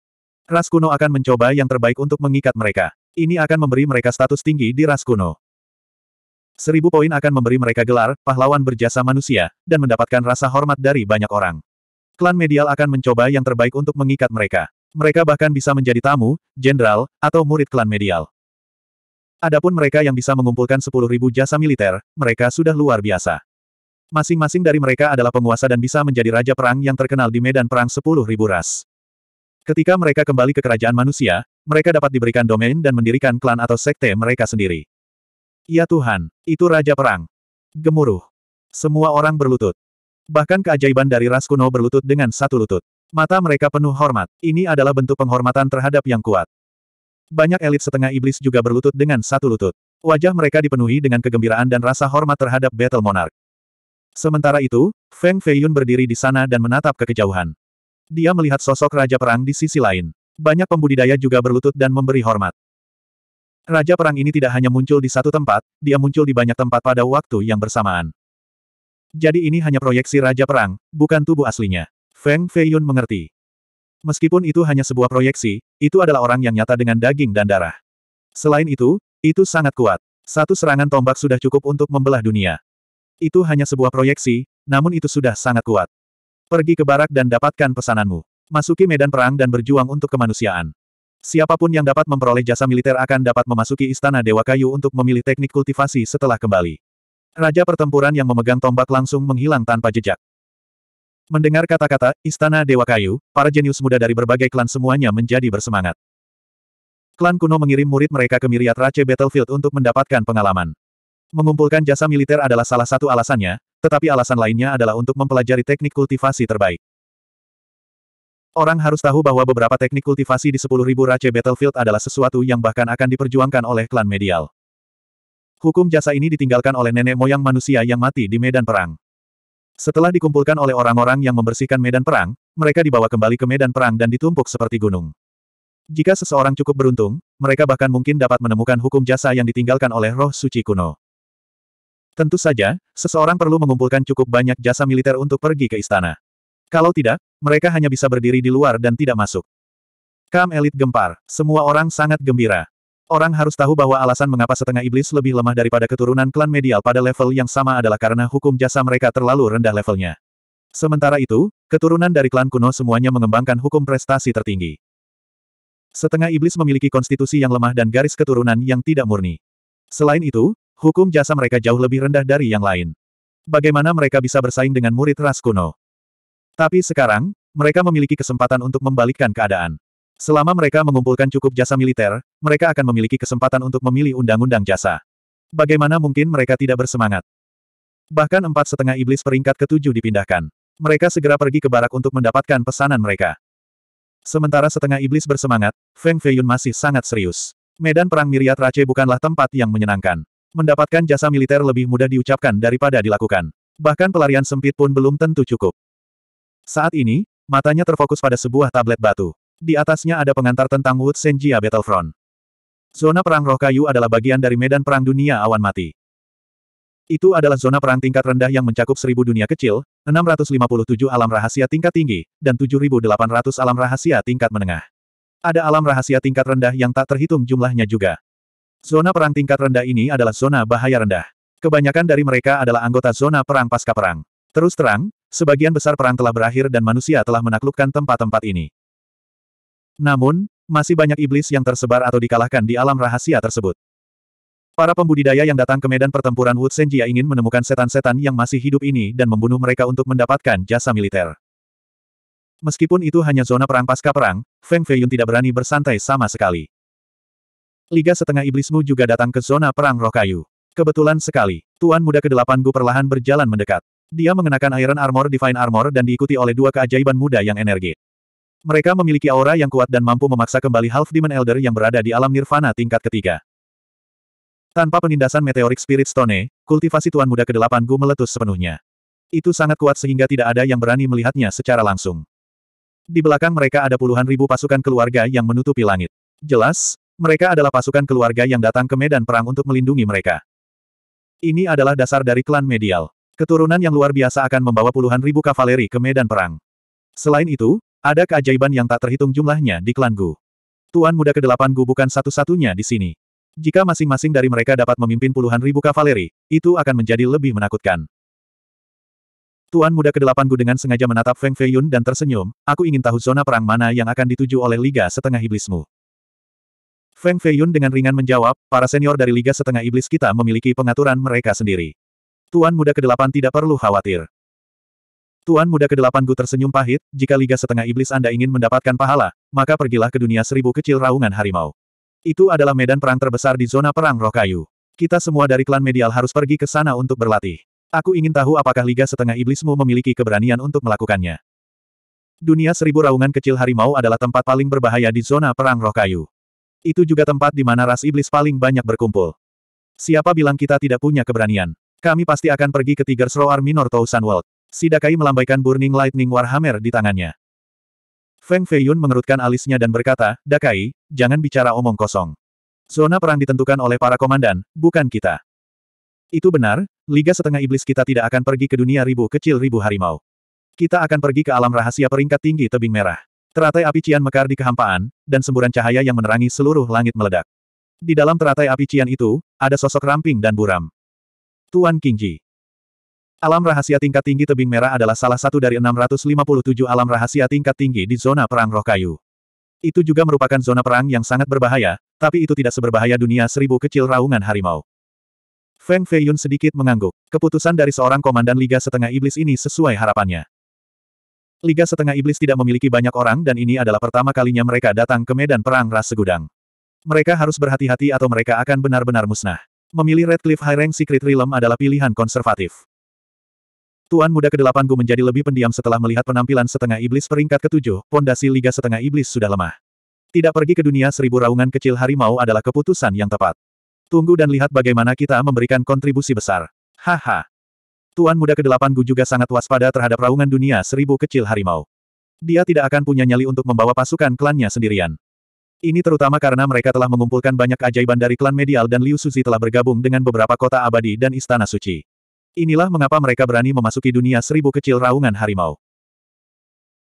Ras kuno akan mencoba yang terbaik untuk mengikat mereka. Ini akan memberi mereka status tinggi di ras kuno. Seribu poin akan memberi mereka gelar, pahlawan berjasa manusia, dan mendapatkan rasa hormat dari banyak orang. Klan medial akan mencoba yang terbaik untuk mengikat mereka. Mereka bahkan bisa menjadi tamu, jenderal, atau murid klan medial. Adapun mereka yang bisa mengumpulkan 10.000 jasa militer, mereka sudah luar biasa. Masing-masing dari mereka adalah penguasa dan bisa menjadi raja perang yang terkenal di medan perang 10.000 ras. Ketika mereka kembali ke kerajaan manusia, mereka dapat diberikan domain dan mendirikan klan atau sekte mereka sendiri. Ya Tuhan, itu Raja Perang. Gemuruh. Semua orang berlutut. Bahkan keajaiban dari ras kuno berlutut dengan satu lutut. Mata mereka penuh hormat. Ini adalah bentuk penghormatan terhadap yang kuat. Banyak elit setengah iblis juga berlutut dengan satu lutut. Wajah mereka dipenuhi dengan kegembiraan dan rasa hormat terhadap Battle Monarch. Sementara itu, Feng Feiyun berdiri di sana dan menatap ke kejauhan. Dia melihat sosok Raja Perang di sisi lain. Banyak pembudidaya juga berlutut dan memberi hormat. Raja Perang ini tidak hanya muncul di satu tempat, dia muncul di banyak tempat pada waktu yang bersamaan. Jadi ini hanya proyeksi Raja Perang, bukan tubuh aslinya. Feng Feiyun mengerti. Meskipun itu hanya sebuah proyeksi, itu adalah orang yang nyata dengan daging dan darah. Selain itu, itu sangat kuat. Satu serangan tombak sudah cukup untuk membelah dunia. Itu hanya sebuah proyeksi, namun itu sudah sangat kuat. Pergi ke barak dan dapatkan pesananmu. Masuki medan perang dan berjuang untuk kemanusiaan. Siapapun yang dapat memperoleh jasa militer akan dapat memasuki Istana Dewa Kayu untuk memilih teknik kultivasi setelah kembali. Raja pertempuran yang memegang tombak langsung menghilang tanpa jejak. Mendengar kata-kata, Istana Dewa Kayu, para jenius muda dari berbagai klan semuanya menjadi bersemangat. Klan kuno mengirim murid mereka ke Miriat Rache Battlefield untuk mendapatkan pengalaman. Mengumpulkan jasa militer adalah salah satu alasannya, tetapi alasan lainnya adalah untuk mempelajari teknik kultivasi terbaik. Orang harus tahu bahwa beberapa teknik kultivasi di 10.000 Race Battlefield adalah sesuatu yang bahkan akan diperjuangkan oleh klan medial. Hukum jasa ini ditinggalkan oleh nenek moyang manusia yang mati di medan perang. Setelah dikumpulkan oleh orang-orang yang membersihkan medan perang, mereka dibawa kembali ke medan perang dan ditumpuk seperti gunung. Jika seseorang cukup beruntung, mereka bahkan mungkin dapat menemukan hukum jasa yang ditinggalkan oleh roh suci kuno. Tentu saja, seseorang perlu mengumpulkan cukup banyak jasa militer untuk pergi ke istana. Kalau tidak, mereka hanya bisa berdiri di luar dan tidak masuk. Kam elit gempar, semua orang sangat gembira. Orang harus tahu bahwa alasan mengapa setengah iblis lebih lemah daripada keturunan klan medial pada level yang sama adalah karena hukum jasa mereka terlalu rendah levelnya. Sementara itu, keturunan dari klan kuno semuanya mengembangkan hukum prestasi tertinggi. Setengah iblis memiliki konstitusi yang lemah dan garis keturunan yang tidak murni. Selain itu, Hukum jasa mereka jauh lebih rendah dari yang lain. Bagaimana mereka bisa bersaing dengan murid ras kuno? Tapi sekarang, mereka memiliki kesempatan untuk membalikkan keadaan. Selama mereka mengumpulkan cukup jasa militer, mereka akan memiliki kesempatan untuk memilih undang-undang jasa. Bagaimana mungkin mereka tidak bersemangat? Bahkan empat setengah iblis peringkat ketujuh dipindahkan. Mereka segera pergi ke barak untuk mendapatkan pesanan mereka. Sementara setengah iblis bersemangat, Feng Feiyun masih sangat serius. Medan perang Miriat Rache bukanlah tempat yang menyenangkan. Mendapatkan jasa militer lebih mudah diucapkan daripada dilakukan. Bahkan pelarian sempit pun belum tentu cukup. Saat ini, matanya terfokus pada sebuah tablet batu. Di atasnya ada pengantar tentang Wood Senjia Battlefront. Zona perang roh kayu adalah bagian dari medan perang dunia awan mati. Itu adalah zona perang tingkat rendah yang mencakup 1000 dunia kecil, 657 alam rahasia tingkat tinggi, dan 7800 alam rahasia tingkat menengah. Ada alam rahasia tingkat rendah yang tak terhitung jumlahnya juga. Zona perang tingkat rendah ini adalah zona bahaya rendah. Kebanyakan dari mereka adalah anggota zona perang pasca perang. Terus terang, sebagian besar perang telah berakhir dan manusia telah menaklukkan tempat-tempat ini. Namun, masih banyak iblis yang tersebar atau dikalahkan di alam rahasia tersebut. Para pembudidaya yang datang ke medan pertempuran Wu ingin menemukan setan-setan yang masih hidup ini dan membunuh mereka untuk mendapatkan jasa militer. Meskipun itu hanya zona perang pasca perang, Feng Feiyun tidak berani bersantai sama sekali. Liga setengah iblismu juga datang ke zona perang roh kayu. Kebetulan sekali, Tuan Muda ke-8 Gu perlahan berjalan mendekat. Dia mengenakan Iron Armor Divine Armor dan diikuti oleh dua keajaiban muda yang energi. Mereka memiliki aura yang kuat dan mampu memaksa kembali Half Demon Elder yang berada di alam nirvana tingkat ketiga. Tanpa penindasan Meteoric Spirit Stone, kultivasi Tuan Muda ke-8 Gu meletus sepenuhnya. Itu sangat kuat sehingga tidak ada yang berani melihatnya secara langsung. Di belakang mereka ada puluhan ribu pasukan keluarga yang menutupi langit. Jelas, mereka adalah pasukan keluarga yang datang ke medan perang untuk melindungi mereka. Ini adalah dasar dari klan medial. Keturunan yang luar biasa akan membawa puluhan ribu kavaleri ke medan perang. Selain itu, ada keajaiban yang tak terhitung jumlahnya di klan Gu. Tuan muda ke-8 Gu bukan satu-satunya di sini. Jika masing-masing dari mereka dapat memimpin puluhan ribu kavaleri, itu akan menjadi lebih menakutkan. Tuan muda ke-8 Gu dengan sengaja menatap Feng Feiyun dan tersenyum, aku ingin tahu zona perang mana yang akan dituju oleh Liga Setengah Iblismu. Feng Feiyun dengan ringan menjawab, para senior dari Liga Setengah Iblis kita memiliki pengaturan mereka sendiri. Tuan Muda Kedelapan tidak perlu khawatir. Tuan Muda Kedelapan Gu tersenyum pahit, jika Liga Setengah Iblis Anda ingin mendapatkan pahala, maka pergilah ke dunia seribu kecil raungan harimau. Itu adalah medan perang terbesar di zona perang roh kayu. Kita semua dari klan medial harus pergi ke sana untuk berlatih. Aku ingin tahu apakah Liga Setengah Iblismu memiliki keberanian untuk melakukannya. Dunia seribu raungan kecil harimau adalah tempat paling berbahaya di zona perang roh kayu. Itu juga tempat di mana ras iblis paling banyak berkumpul. Siapa bilang kita tidak punya keberanian? Kami pasti akan pergi ke Tiger Roar Minor Tousan World. Sidakai melambaikan Burning Lightning Warhammer di tangannya. Feng Feiyun mengerutkan alisnya dan berkata, Dakai, jangan bicara omong kosong. Zona perang ditentukan oleh para komandan, bukan kita. Itu benar, Liga Setengah Iblis kita tidak akan pergi ke dunia ribu kecil ribu harimau. Kita akan pergi ke alam rahasia peringkat tinggi tebing merah. Teratai api Cian mekar di kehampaan, dan semburan cahaya yang menerangi seluruh langit meledak. Di dalam teratai api Cian itu, ada sosok ramping dan buram. Tuan Kingji. Alam rahasia tingkat tinggi tebing merah adalah salah satu dari 657 alam rahasia tingkat tinggi di zona perang roh kayu. Itu juga merupakan zona perang yang sangat berbahaya, tapi itu tidak seberbahaya dunia seribu kecil raungan harimau. Feng Feiyun sedikit mengangguk. Keputusan dari seorang komandan Liga Setengah Iblis ini sesuai harapannya. Liga Setengah Iblis tidak memiliki banyak orang dan ini adalah pertama kalinya mereka datang ke medan perang ras segudang. Mereka harus berhati-hati atau mereka akan benar-benar musnah. Memilih Red Cliff High Rank Secret Realm adalah pilihan konservatif. Tuan muda ke-8 Gu menjadi lebih pendiam setelah melihat penampilan setengah iblis peringkat ke-7, pondasi Liga Setengah Iblis sudah lemah. Tidak pergi ke dunia seribu raungan kecil harimau adalah keputusan yang tepat. Tunggu dan lihat bagaimana kita memberikan kontribusi besar. Haha. Tuan Muda ke-8 Gu juga sangat waspada terhadap raungan dunia seribu kecil harimau. Dia tidak akan punya nyali untuk membawa pasukan klannya sendirian. Ini terutama karena mereka telah mengumpulkan banyak ajaiban dari klan medial dan Liu Suzi telah bergabung dengan beberapa kota abadi dan istana suci. Inilah mengapa mereka berani memasuki dunia seribu kecil raungan harimau.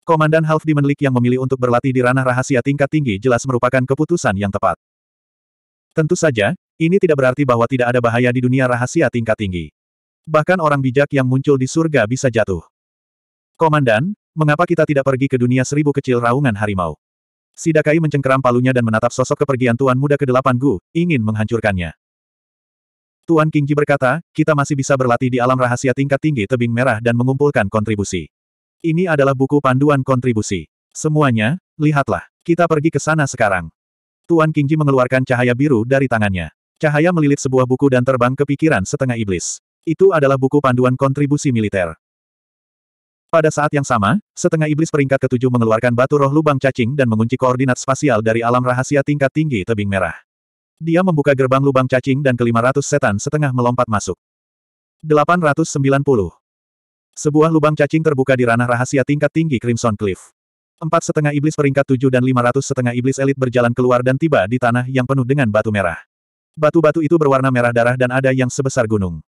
Komandan Half Demon League yang memilih untuk berlatih di ranah rahasia tingkat tinggi jelas merupakan keputusan yang tepat. Tentu saja, ini tidak berarti bahwa tidak ada bahaya di dunia rahasia tingkat tinggi bahkan orang bijak yang muncul di surga bisa jatuh. Komandan, mengapa kita tidak pergi ke dunia seribu kecil raungan harimau? Sidakai mencengkeram palunya dan menatap sosok kepergian Tuan Muda ke-8 Gu, ingin menghancurkannya. Tuan Kingji berkata, kita masih bisa berlatih di alam rahasia tingkat tinggi tebing merah dan mengumpulkan kontribusi. Ini adalah buku panduan kontribusi. Semuanya, lihatlah. Kita pergi ke sana sekarang. Tuan Kingji mengeluarkan cahaya biru dari tangannya. Cahaya melilit sebuah buku dan terbang ke pikiran setengah iblis. Itu adalah buku panduan kontribusi militer. Pada saat yang sama, setengah iblis peringkat ketujuh mengeluarkan batu roh lubang cacing dan mengunci koordinat spasial dari alam rahasia tingkat tinggi tebing merah. Dia membuka gerbang lubang cacing dan kelima ratus setan setengah melompat masuk. 890. Sebuah lubang cacing terbuka di ranah rahasia tingkat tinggi Crimson Cliff. Empat setengah iblis peringkat tujuh dan lima ratus setengah iblis elit berjalan keluar dan tiba di tanah yang penuh dengan batu merah. Batu-batu itu berwarna merah darah dan ada yang sebesar gunung.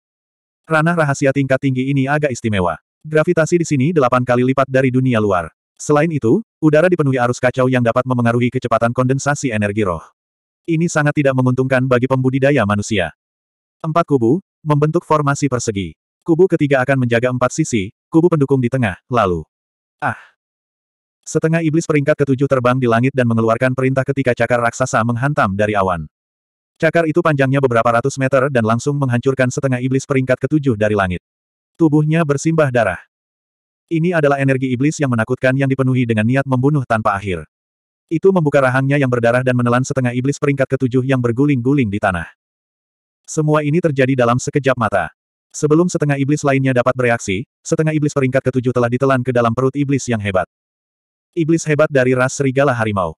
Ranah rahasia tingkat tinggi ini agak istimewa. Gravitasi di sini delapan kali lipat dari dunia luar. Selain itu, udara dipenuhi arus kacau yang dapat memengaruhi kecepatan kondensasi energi roh. Ini sangat tidak menguntungkan bagi pembudidaya manusia. Empat kubu, membentuk formasi persegi. Kubu ketiga akan menjaga empat sisi, kubu pendukung di tengah, lalu. Ah! Setengah iblis peringkat ketujuh terbang di langit dan mengeluarkan perintah ketika cakar raksasa menghantam dari awan. Cakar itu panjangnya beberapa ratus meter dan langsung menghancurkan setengah iblis peringkat ketujuh dari langit. Tubuhnya bersimbah darah. Ini adalah energi iblis yang menakutkan yang dipenuhi dengan niat membunuh tanpa akhir. Itu membuka rahangnya yang berdarah dan menelan setengah iblis peringkat ketujuh yang berguling-guling di tanah. Semua ini terjadi dalam sekejap mata. Sebelum setengah iblis lainnya dapat bereaksi, setengah iblis peringkat ketujuh telah ditelan ke dalam perut iblis yang hebat. Iblis hebat dari ras serigala harimau.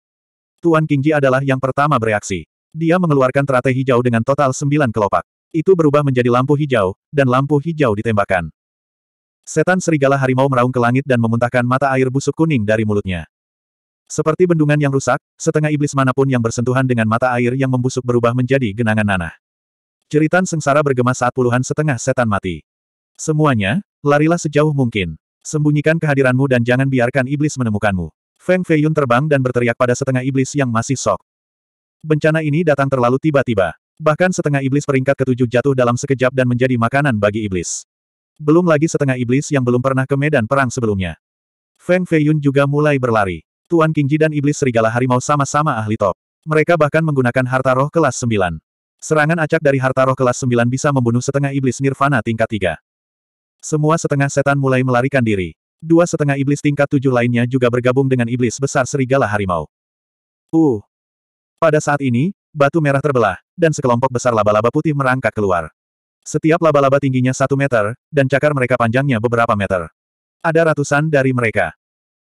Tuan Kingji adalah yang pertama bereaksi. Dia mengeluarkan teratai hijau dengan total sembilan kelopak. Itu berubah menjadi lampu hijau, dan lampu hijau ditembakkan. Setan serigala harimau meraung ke langit dan memuntahkan mata air busuk kuning dari mulutnya. Seperti bendungan yang rusak, setengah iblis manapun yang bersentuhan dengan mata air yang membusuk berubah menjadi genangan nanah. Ceritan sengsara bergema saat puluhan setengah setan mati. Semuanya, larilah sejauh mungkin. Sembunyikan kehadiranmu dan jangan biarkan iblis menemukanmu. Feng Feiyun terbang dan berteriak pada setengah iblis yang masih sok. Bencana ini datang terlalu tiba-tiba. Bahkan setengah iblis peringkat ketujuh jatuh dalam sekejap dan menjadi makanan bagi iblis. Belum lagi setengah iblis yang belum pernah ke medan perang sebelumnya. Feng Feiyun juga mulai berlari. Tuan Kingji dan iblis serigala harimau sama-sama ahli top. Mereka bahkan menggunakan harta roh kelas sembilan. Serangan acak dari harta roh kelas sembilan bisa membunuh setengah iblis nirvana tingkat tiga. Semua setengah setan mulai melarikan diri. Dua setengah iblis tingkat tujuh lainnya juga bergabung dengan iblis besar serigala harimau. Uh, pada saat ini, batu merah terbelah, dan sekelompok besar laba-laba putih merangkak keluar. Setiap laba-laba tingginya satu meter, dan cakar mereka panjangnya beberapa meter. Ada ratusan dari mereka.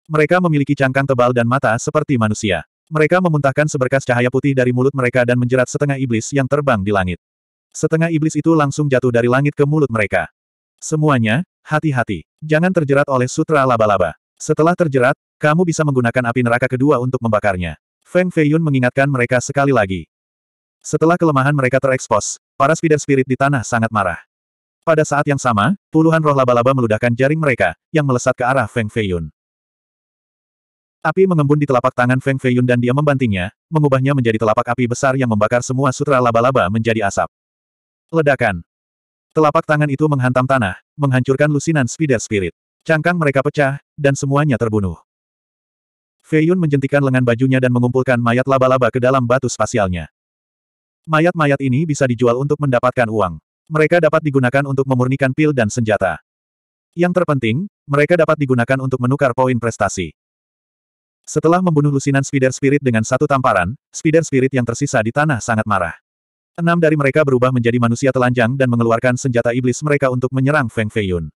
Mereka memiliki cangkang tebal dan mata seperti manusia. Mereka memuntahkan seberkas cahaya putih dari mulut mereka dan menjerat setengah iblis yang terbang di langit. Setengah iblis itu langsung jatuh dari langit ke mulut mereka. Semuanya, hati-hati. Jangan terjerat oleh sutra laba-laba. Setelah terjerat, kamu bisa menggunakan api neraka kedua untuk membakarnya. Feng Feiyun mengingatkan mereka sekali lagi. Setelah kelemahan mereka terekspos, para spider spirit di tanah sangat marah. Pada saat yang sama, puluhan roh laba-laba meludahkan jaring mereka, yang melesat ke arah Feng Feiyun. Api mengembun di telapak tangan Feng Feiyun dan dia membantingnya, mengubahnya menjadi telapak api besar yang membakar semua sutra laba-laba menjadi asap. Ledakan. Telapak tangan itu menghantam tanah, menghancurkan lusinan spider spirit. Cangkang mereka pecah, dan semuanya terbunuh. Feiyun menjentikan lengan bajunya dan mengumpulkan mayat laba-laba ke dalam batu spasialnya. Mayat-mayat ini bisa dijual untuk mendapatkan uang. Mereka dapat digunakan untuk memurnikan pil dan senjata. Yang terpenting, mereka dapat digunakan untuk menukar poin prestasi. Setelah membunuh lusinan Spider Spirit dengan satu tamparan, Spider Spirit yang tersisa di tanah sangat marah. Enam dari mereka berubah menjadi manusia telanjang dan mengeluarkan senjata iblis mereka untuk menyerang Feng Feiyun.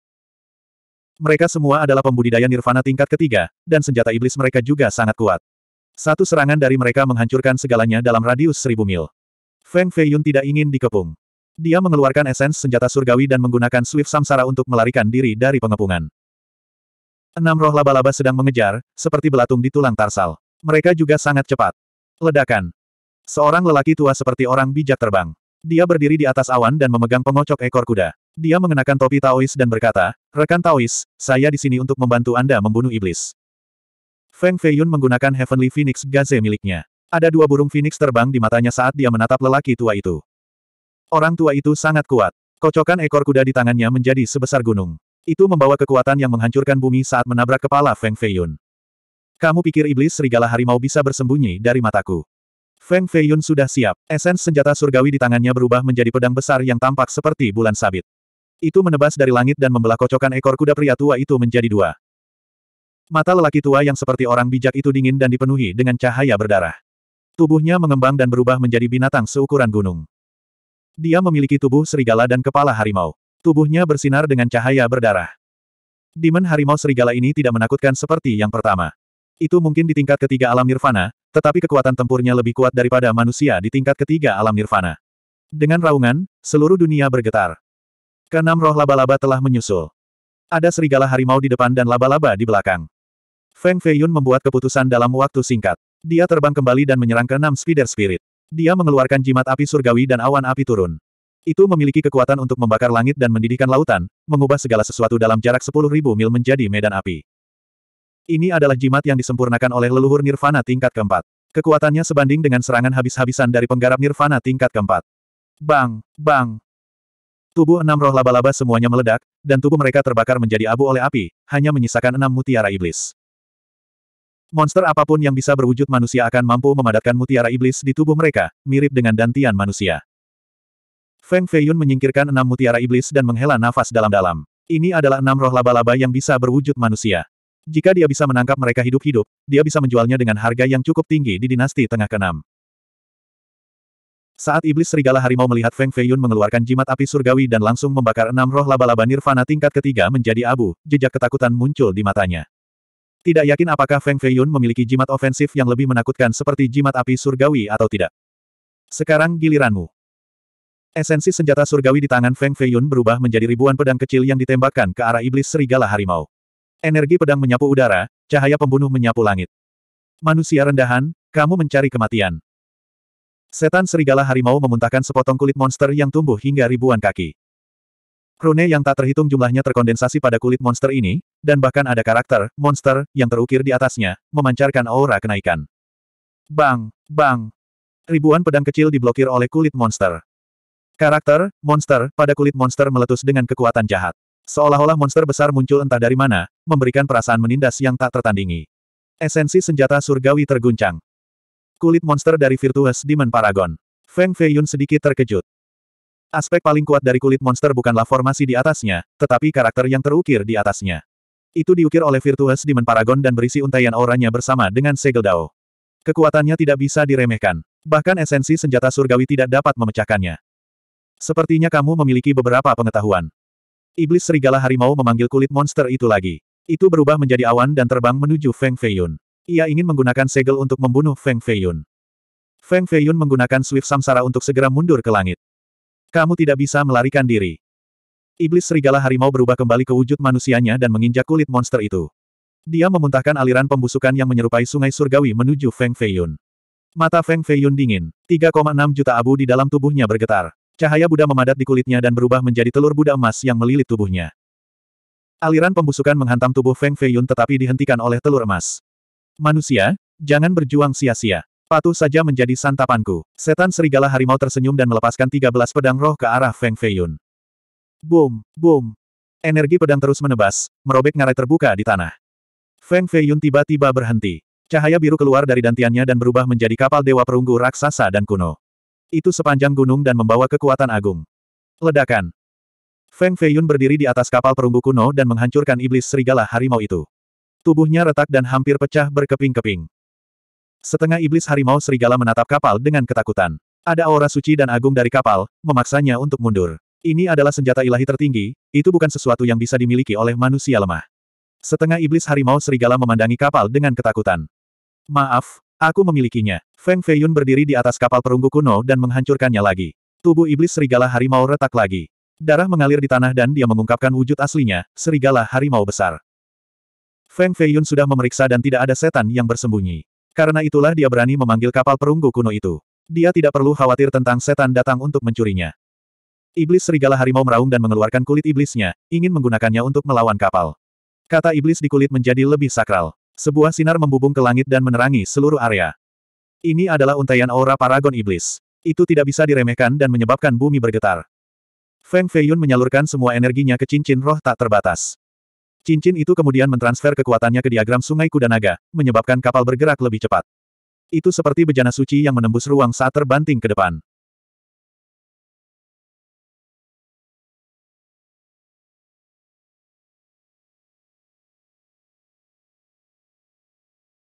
Mereka semua adalah pembudidaya nirvana tingkat ketiga, dan senjata iblis mereka juga sangat kuat. Satu serangan dari mereka menghancurkan segalanya dalam radius seribu mil. Feng Feiyun tidak ingin dikepung. Dia mengeluarkan esens senjata surgawi dan menggunakan swift samsara untuk melarikan diri dari pengepungan. Enam roh laba-laba sedang mengejar, seperti belatung di tulang tarsal. Mereka juga sangat cepat. Ledakan. Seorang lelaki tua seperti orang bijak terbang. Dia berdiri di atas awan dan memegang pengocok ekor kuda. Dia mengenakan topi Taois dan berkata, Rekan Taois, saya di sini untuk membantu Anda membunuh iblis. Feng Feiyun menggunakan Heavenly Phoenix Gaze miliknya. Ada dua burung phoenix terbang di matanya saat dia menatap lelaki tua itu. Orang tua itu sangat kuat. Kocokan ekor kuda di tangannya menjadi sebesar gunung. Itu membawa kekuatan yang menghancurkan bumi saat menabrak kepala Feng Feiyun. Kamu pikir iblis serigala harimau bisa bersembunyi dari mataku? Feng Feiyun sudah siap. Esens senjata surgawi di tangannya berubah menjadi pedang besar yang tampak seperti bulan sabit. Itu menebas dari langit dan membelah kocokan ekor kuda pria tua itu menjadi dua. Mata lelaki tua yang seperti orang bijak itu dingin dan dipenuhi dengan cahaya berdarah. Tubuhnya mengembang dan berubah menjadi binatang seukuran gunung. Dia memiliki tubuh serigala dan kepala harimau. Tubuhnya bersinar dengan cahaya berdarah. Demon harimau serigala ini tidak menakutkan seperti yang pertama. Itu mungkin di tingkat ketiga alam nirvana, tetapi kekuatan tempurnya lebih kuat daripada manusia di tingkat ketiga alam nirvana. Dengan raungan, seluruh dunia bergetar. Keenam roh laba-laba telah menyusul. Ada serigala harimau di depan dan laba-laba di belakang. Feng Feiyun membuat keputusan dalam waktu singkat. Dia terbang kembali dan menyerang keenam Spider Spirit. Dia mengeluarkan jimat api surgawi dan awan api turun. Itu memiliki kekuatan untuk membakar langit dan mendidihkan lautan, mengubah segala sesuatu dalam jarak 10.000 mil menjadi medan api. Ini adalah jimat yang disempurnakan oleh leluhur Nirvana tingkat keempat. Kekuatannya sebanding dengan serangan habis-habisan dari penggarap Nirvana tingkat keempat. Bang, bang, Tubuh enam roh laba-laba semuanya meledak, dan tubuh mereka terbakar menjadi abu oleh api, hanya menyisakan enam mutiara iblis. Monster apapun yang bisa berwujud manusia akan mampu memadatkan mutiara iblis di tubuh mereka, mirip dengan dantian manusia. Feng Feiyun menyingkirkan enam mutiara iblis dan menghela nafas dalam-dalam. Ini adalah enam roh laba-laba yang bisa berwujud manusia. Jika dia bisa menangkap mereka hidup-hidup, dia bisa menjualnya dengan harga yang cukup tinggi di dinasti tengah keenam. Saat iblis serigala harimau melihat Feng Feiyun mengeluarkan jimat api surgawi dan langsung membakar enam roh laba-laba nirvana tingkat ketiga menjadi abu, jejak ketakutan muncul di matanya. Tidak yakin apakah Feng Feiyun memiliki jimat ofensif yang lebih menakutkan seperti jimat api surgawi atau tidak. Sekarang giliranmu. Esensi senjata surgawi di tangan Feng Feiyun berubah menjadi ribuan pedang kecil yang ditembakkan ke arah iblis serigala harimau. Energi pedang menyapu udara, cahaya pembunuh menyapu langit. Manusia rendahan, kamu mencari kematian. Setan serigala harimau memuntahkan sepotong kulit monster yang tumbuh hingga ribuan kaki. Rune yang tak terhitung jumlahnya terkondensasi pada kulit monster ini, dan bahkan ada karakter, monster, yang terukir di atasnya, memancarkan aura kenaikan. Bang! Bang! Ribuan pedang kecil diblokir oleh kulit monster. Karakter, monster, pada kulit monster meletus dengan kekuatan jahat. Seolah-olah monster besar muncul entah dari mana, memberikan perasaan menindas yang tak tertandingi. Esensi senjata surgawi terguncang. Kulit monster dari Virtuous Demon Paragon. Feng Feiyun sedikit terkejut. Aspek paling kuat dari kulit monster bukanlah formasi di atasnya, tetapi karakter yang terukir di atasnya. Itu diukir oleh Virtuous Demon Paragon dan berisi untaian auranya bersama dengan segel dao. Kekuatannya tidak bisa diremehkan. Bahkan esensi senjata surgawi tidak dapat memecahkannya. Sepertinya kamu memiliki beberapa pengetahuan. Iblis serigala harimau memanggil kulit monster itu lagi. Itu berubah menjadi awan dan terbang menuju Feng Feiyun. Ia ingin menggunakan segel untuk membunuh Feng Feiyun. Feng Feiyun menggunakan swift samsara untuk segera mundur ke langit. Kamu tidak bisa melarikan diri. Iblis serigala harimau berubah kembali ke wujud manusianya dan menginjak kulit monster itu. Dia memuntahkan aliran pembusukan yang menyerupai sungai surgawi menuju Feng Feiyun. Mata Feng Feiyun dingin. 3,6 juta abu di dalam tubuhnya bergetar. Cahaya Buddha memadat di kulitnya dan berubah menjadi telur Buddha emas yang melilit tubuhnya. Aliran pembusukan menghantam tubuh Feng Feiyun tetapi dihentikan oleh telur emas. Manusia, jangan berjuang sia-sia. Patuh saja menjadi santapanku. Setan serigala harimau tersenyum dan melepaskan 13 pedang roh ke arah Feng Feiyun. Boom, boom. Energi pedang terus menebas, merobek ngarai terbuka di tanah. Feng Feiyun tiba-tiba berhenti. Cahaya biru keluar dari dantiannya dan berubah menjadi kapal dewa perunggu raksasa dan kuno. Itu sepanjang gunung dan membawa kekuatan agung. Ledakan. Feng Feiyun berdiri di atas kapal perunggu kuno dan menghancurkan iblis serigala harimau itu. Tubuhnya retak dan hampir pecah berkeping-keping. Setengah iblis harimau serigala menatap kapal dengan ketakutan. Ada aura suci dan agung dari kapal, memaksanya untuk mundur. Ini adalah senjata ilahi tertinggi, itu bukan sesuatu yang bisa dimiliki oleh manusia lemah. Setengah iblis harimau serigala memandangi kapal dengan ketakutan. Maaf, aku memilikinya. Feng Feiyun berdiri di atas kapal perunggu kuno dan menghancurkannya lagi. Tubuh iblis serigala harimau retak lagi. Darah mengalir di tanah dan dia mengungkapkan wujud aslinya, serigala harimau besar. Feng Feiyun sudah memeriksa dan tidak ada setan yang bersembunyi. Karena itulah dia berani memanggil kapal perunggu kuno itu. Dia tidak perlu khawatir tentang setan datang untuk mencurinya. Iblis serigala harimau meraung dan mengeluarkan kulit iblisnya, ingin menggunakannya untuk melawan kapal. Kata iblis di kulit menjadi lebih sakral. Sebuah sinar membubung ke langit dan menerangi seluruh area. Ini adalah untaian aura paragon iblis. Itu tidak bisa diremehkan dan menyebabkan bumi bergetar. Feng Feiyun menyalurkan semua energinya ke cincin roh tak terbatas. Cincin itu kemudian mentransfer kekuatannya ke diagram sungai kuda naga, menyebabkan kapal bergerak lebih cepat. Itu seperti bejana suci yang menembus ruang saat terbanting ke depan.